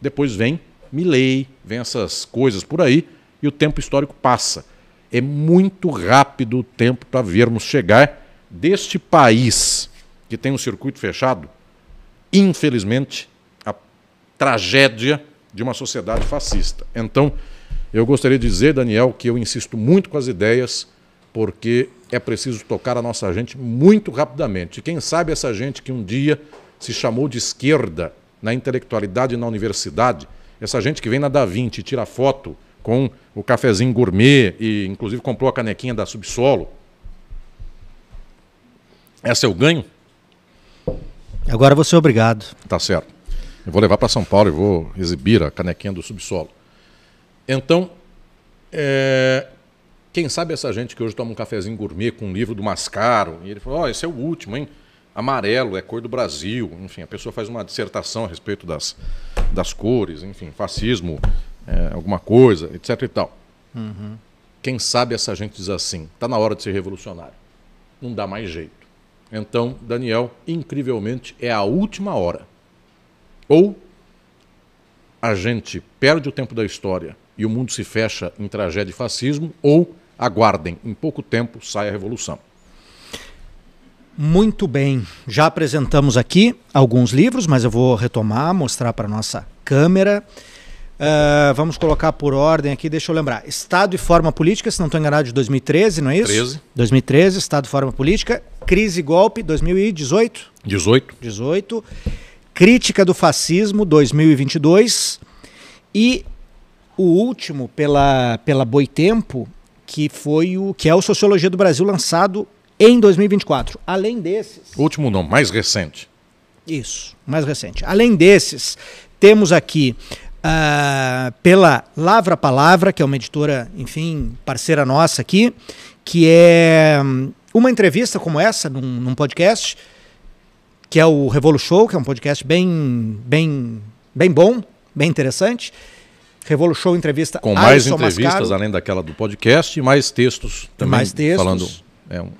Depois vem Milley, vem essas coisas por aí, e o tempo histórico passa. É muito rápido o tempo para vermos chegar deste país que tem um circuito fechado, infelizmente, a tragédia de uma sociedade fascista. Então, eu gostaria de dizer, Daniel, que eu insisto muito com as ideias, porque é preciso tocar a nossa gente muito rapidamente. E quem sabe essa gente que um dia se chamou de esquerda na intelectualidade e na universidade, essa gente que vem na Da Vinci, tira foto com o cafezinho gourmet e inclusive comprou a canequinha da Subsolo. Esse é o ganho? Agora você é obrigado. Tá certo. Eu vou levar para São Paulo e vou exibir a canequinha do Subsolo. Então, é... quem sabe essa gente que hoje toma um cafezinho gourmet com um livro do Mascaro, e ele falou ó, oh, esse é o último, hein? Amarelo é cor do Brasil. Enfim, a pessoa faz uma dissertação a respeito das, das cores, enfim, fascismo, é, alguma coisa, etc. e tal. Uhum. Quem sabe essa gente diz assim: está na hora de ser revolucionário. Não dá mais jeito. Então, Daniel, incrivelmente, é a última hora. Ou a gente perde o tempo da história e o mundo se fecha em tragédia e fascismo, ou aguardem, em pouco tempo sai a revolução. Muito bem, já apresentamos aqui alguns livros, mas eu vou retomar, mostrar para nossa câmera. Uh, vamos colocar por ordem aqui, deixa eu lembrar. Estado e forma política, se não estou enganado, de 2013, não é isso? 13. 2013, Estado e forma política. Crise e golpe, 2018? 18. 18. Crítica do fascismo, 2022. E o último, pela, pela Boitempo, que foi o que é o Sociologia do Brasil lançado em 2024. Além desses. O último não, mais recente. Isso, mais recente. Além desses, temos aqui uh, pela Lavra Palavra, que é uma editora, enfim, parceira nossa aqui, que é hum, uma entrevista como essa, num, num podcast, que é o Revolu Show, que é um podcast bem, bem, bem bom, bem interessante. Revolu Show entrevista com mais Alisson entrevistas Mascaro. além daquela do podcast e mais textos também mais textos. falando é um...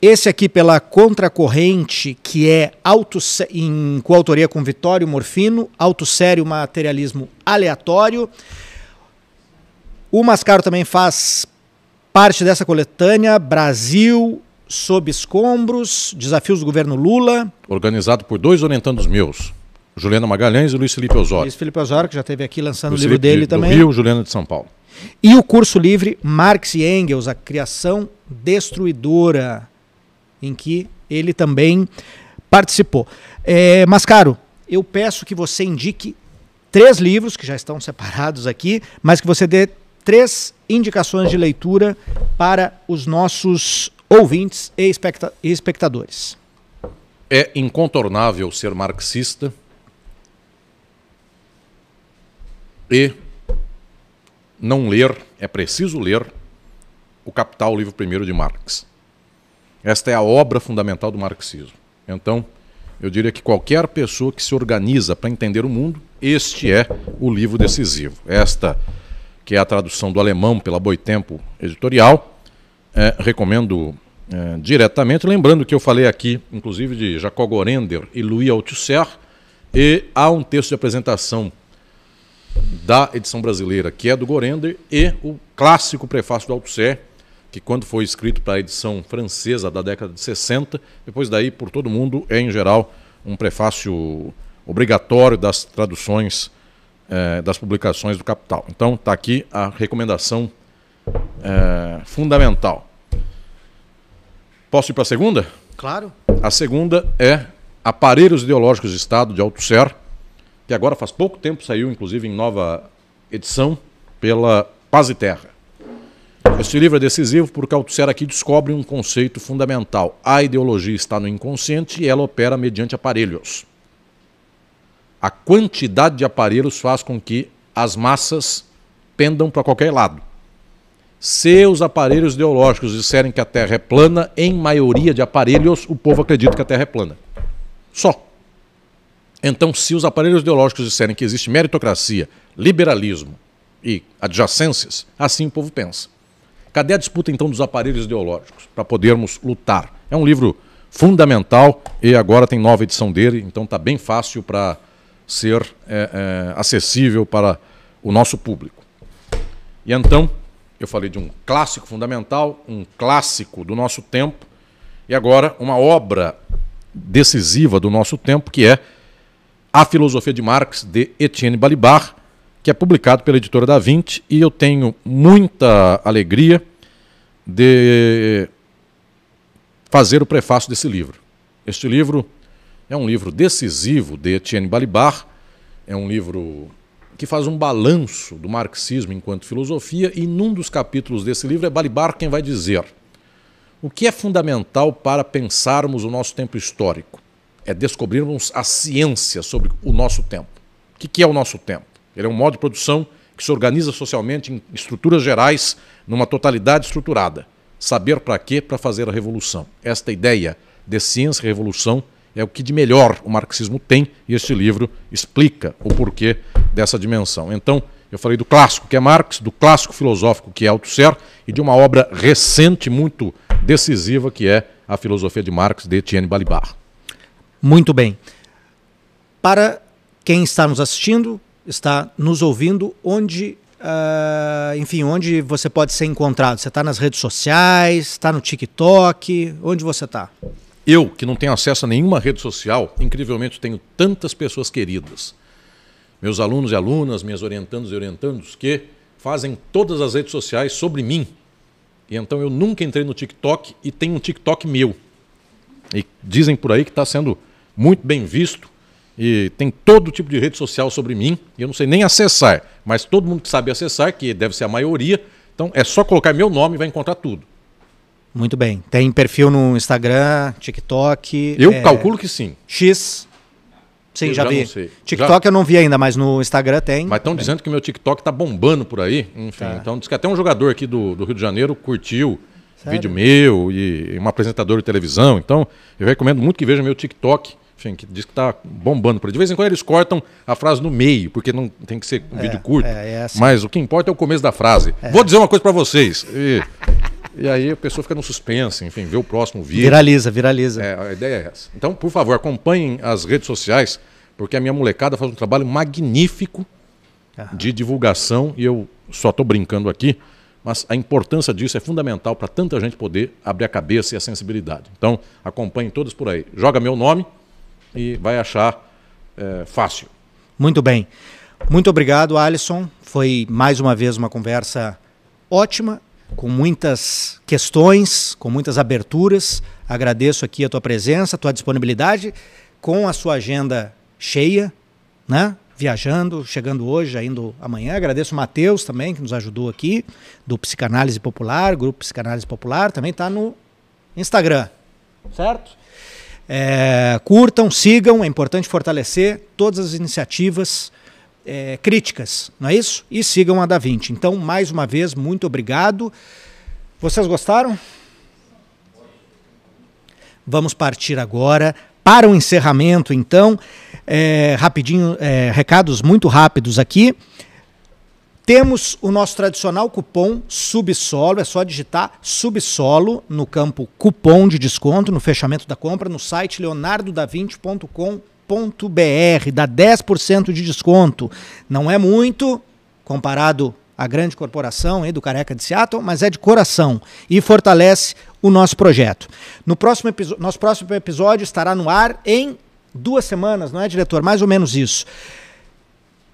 Esse aqui pela Contracorrente, que é auto, em coautoria com Vitório Morfino, sério Materialismo Aleatório. O Mascaro também faz parte dessa coletânea, Brasil sob escombros, desafios do governo Lula. Organizado por dois orientandos meus, Juliana Magalhães e Luiz Felipe Osório. Luiz Felipe Osório, que já esteve aqui lançando Luiz o livro Felipe dele de, também. Do Rio, Juliana de São Paulo. E o curso livre Marx e Engels, a criação destruidora em que ele também participou. É, Mascaro, eu peço que você indique três livros que já estão separados aqui, mas que você dê três indicações de leitura para os nossos ouvintes e espectadores. É incontornável ser marxista e não ler, é preciso ler, o Capital, o livro primeiro de Marx. Esta é a obra fundamental do marxismo. Então, eu diria que qualquer pessoa que se organiza para entender o mundo, este é o livro decisivo. Esta, que é a tradução do alemão pela Boitempo Editorial, é, recomendo é, diretamente. Lembrando que eu falei aqui, inclusive, de Jacob Gorender e Louis Althusser, e há um texto de apresentação da edição brasileira, que é do Gorender, e o clássico prefácio do Althusser, que quando foi escrito para a edição francesa da década de 60, depois daí por todo mundo é em geral um prefácio obrigatório das traduções é, das publicações do Capital. Então está aqui a recomendação é, fundamental. Posso ir para a segunda? Claro. A segunda é Aparelhos Ideológicos de Estado de Althusser, que agora faz pouco tempo saiu, inclusive em nova edição, pela Paz e Terra. Este livro é decisivo porque Althusser aqui descobre um conceito fundamental. A ideologia está no inconsciente e ela opera mediante aparelhos. A quantidade de aparelhos faz com que as massas pendam para qualquer lado. Se os aparelhos ideológicos disserem que a Terra é plana, em maioria de aparelhos, o povo acredita que a Terra é plana. Só. Então, se os aparelhos ideológicos disserem que existe meritocracia, liberalismo e adjacências, assim o povo pensa. Cadê a disputa, então, dos aparelhos ideológicos para podermos lutar? É um livro fundamental e agora tem nova edição dele, então está bem fácil para ser é, é, acessível para o nosso público. E então, eu falei de um clássico fundamental, um clássico do nosso tempo, e agora uma obra decisiva do nosso tempo, que é A Filosofia de Marx, de Etienne Balibar, que é publicado pela editora da Vinte, e eu tenho muita alegria de fazer o prefácio desse livro. Este livro é um livro decisivo de Etienne Balibar, é um livro que faz um balanço do marxismo enquanto filosofia, e num dos capítulos desse livro é Balibar quem vai dizer o que é fundamental para pensarmos o nosso tempo histórico. É descobrirmos a ciência sobre o nosso tempo. O que é o nosso tempo? Ele é um modo de produção que se organiza socialmente em estruturas gerais, numa totalidade estruturada. Saber para quê? Para fazer a revolução. Esta ideia de ciência e revolução é o que de melhor o marxismo tem e este livro explica o porquê dessa dimensão. Então, eu falei do clássico que é Marx, do clássico filosófico que é Althusser e de uma obra recente muito decisiva que é A Filosofia de Marx de Etienne Balibar. Muito bem. Para quem está nos assistindo, está nos ouvindo, onde, uh, enfim, onde você pode ser encontrado? Você está nas redes sociais, está no TikTok, onde você está? Eu, que não tenho acesso a nenhuma rede social, incrivelmente tenho tantas pessoas queridas. Meus alunos e alunas, minhas orientandos e orientandos, que fazem todas as redes sociais sobre mim. E então eu nunca entrei no TikTok e tem um TikTok meu. E dizem por aí que está sendo muito bem visto e tem todo tipo de rede social sobre mim, e eu não sei nem acessar, mas todo mundo que sabe acessar, que deve ser a maioria, então é só colocar meu nome e vai encontrar tudo. Muito bem. Tem perfil no Instagram, TikTok. Eu é... calculo que sim. X. Sim, eu já, já vi. TikTok já... eu não vi ainda, mas no Instagram tem. Mas estão dizendo que meu TikTok tá bombando por aí. Enfim, tá. então diz que até um jogador aqui do, do Rio de Janeiro curtiu Sério? vídeo meu e uma apresentadora de televisão. Então eu recomendo muito que veja meu TikTok enfim, que diz que está bombando por aí. De vez em quando eles cortam a frase no meio, porque não tem que ser um é, vídeo curto. É, é assim. Mas o que importa é o começo da frase. É. Vou dizer uma coisa para vocês. E, e, aí a pessoa fica no suspense, enfim, vê o próximo vídeo. Viraliza, viraliza. é a ideia é essa. Então, por favor, acompanhem as redes sociais, porque a minha molecada faz um trabalho magnífico Aham. de divulgação e eu só estou brincando aqui. Mas a importância disso é fundamental para tanta gente poder abrir a cabeça e a sensibilidade. Então, acompanhem todos por aí. Joga meu nome, e vai achar é, fácil. Muito bem. Muito obrigado, Alisson. Foi mais uma vez uma conversa ótima, com muitas questões, com muitas aberturas. Agradeço aqui a tua presença, a tua disponibilidade, com a sua agenda cheia, né? Viajando, chegando hoje, indo amanhã. Agradeço o Matheus também, que nos ajudou aqui, do Psicanálise Popular, Grupo Psicanálise Popular, também está no Instagram, certo? É, curtam, sigam, é importante fortalecer todas as iniciativas é, críticas, não é isso? E sigam a da 20. Então, mais uma vez, muito obrigado. Vocês gostaram? Vamos partir agora para o encerramento, então. É, rapidinho, é, recados muito rápidos aqui. Temos o nosso tradicional cupom Subsolo, é só digitar Subsolo no campo cupom de desconto no fechamento da compra no site leonardodavinte.com.br, dá 10% de desconto. Não é muito comparado à grande corporação do Careca de Seattle, mas é de coração e fortalece o nosso projeto. No próximo nosso próximo episódio estará no ar em duas semanas, não é, diretor? Mais ou menos isso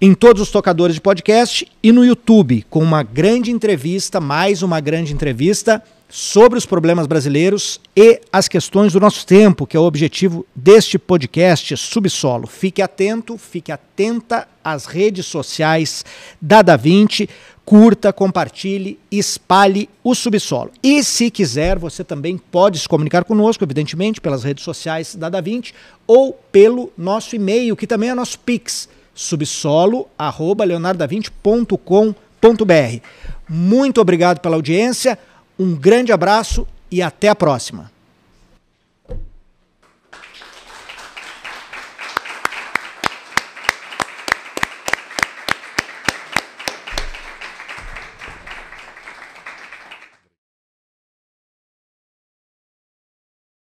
em todos os tocadores de podcast e no YouTube, com uma grande entrevista, mais uma grande entrevista sobre os problemas brasileiros e as questões do nosso tempo, que é o objetivo deste podcast Subsolo. Fique atento, fique atenta às redes sociais da Da20, curta, compartilhe, espalhe o Subsolo. E se quiser, você também pode se comunicar conosco, evidentemente, pelas redes sociais da Da20 ou pelo nosso e-mail, que também é nosso Pix subsolo@leonardoavinte.com.br. Muito obrigado pela audiência, um grande abraço e até a próxima.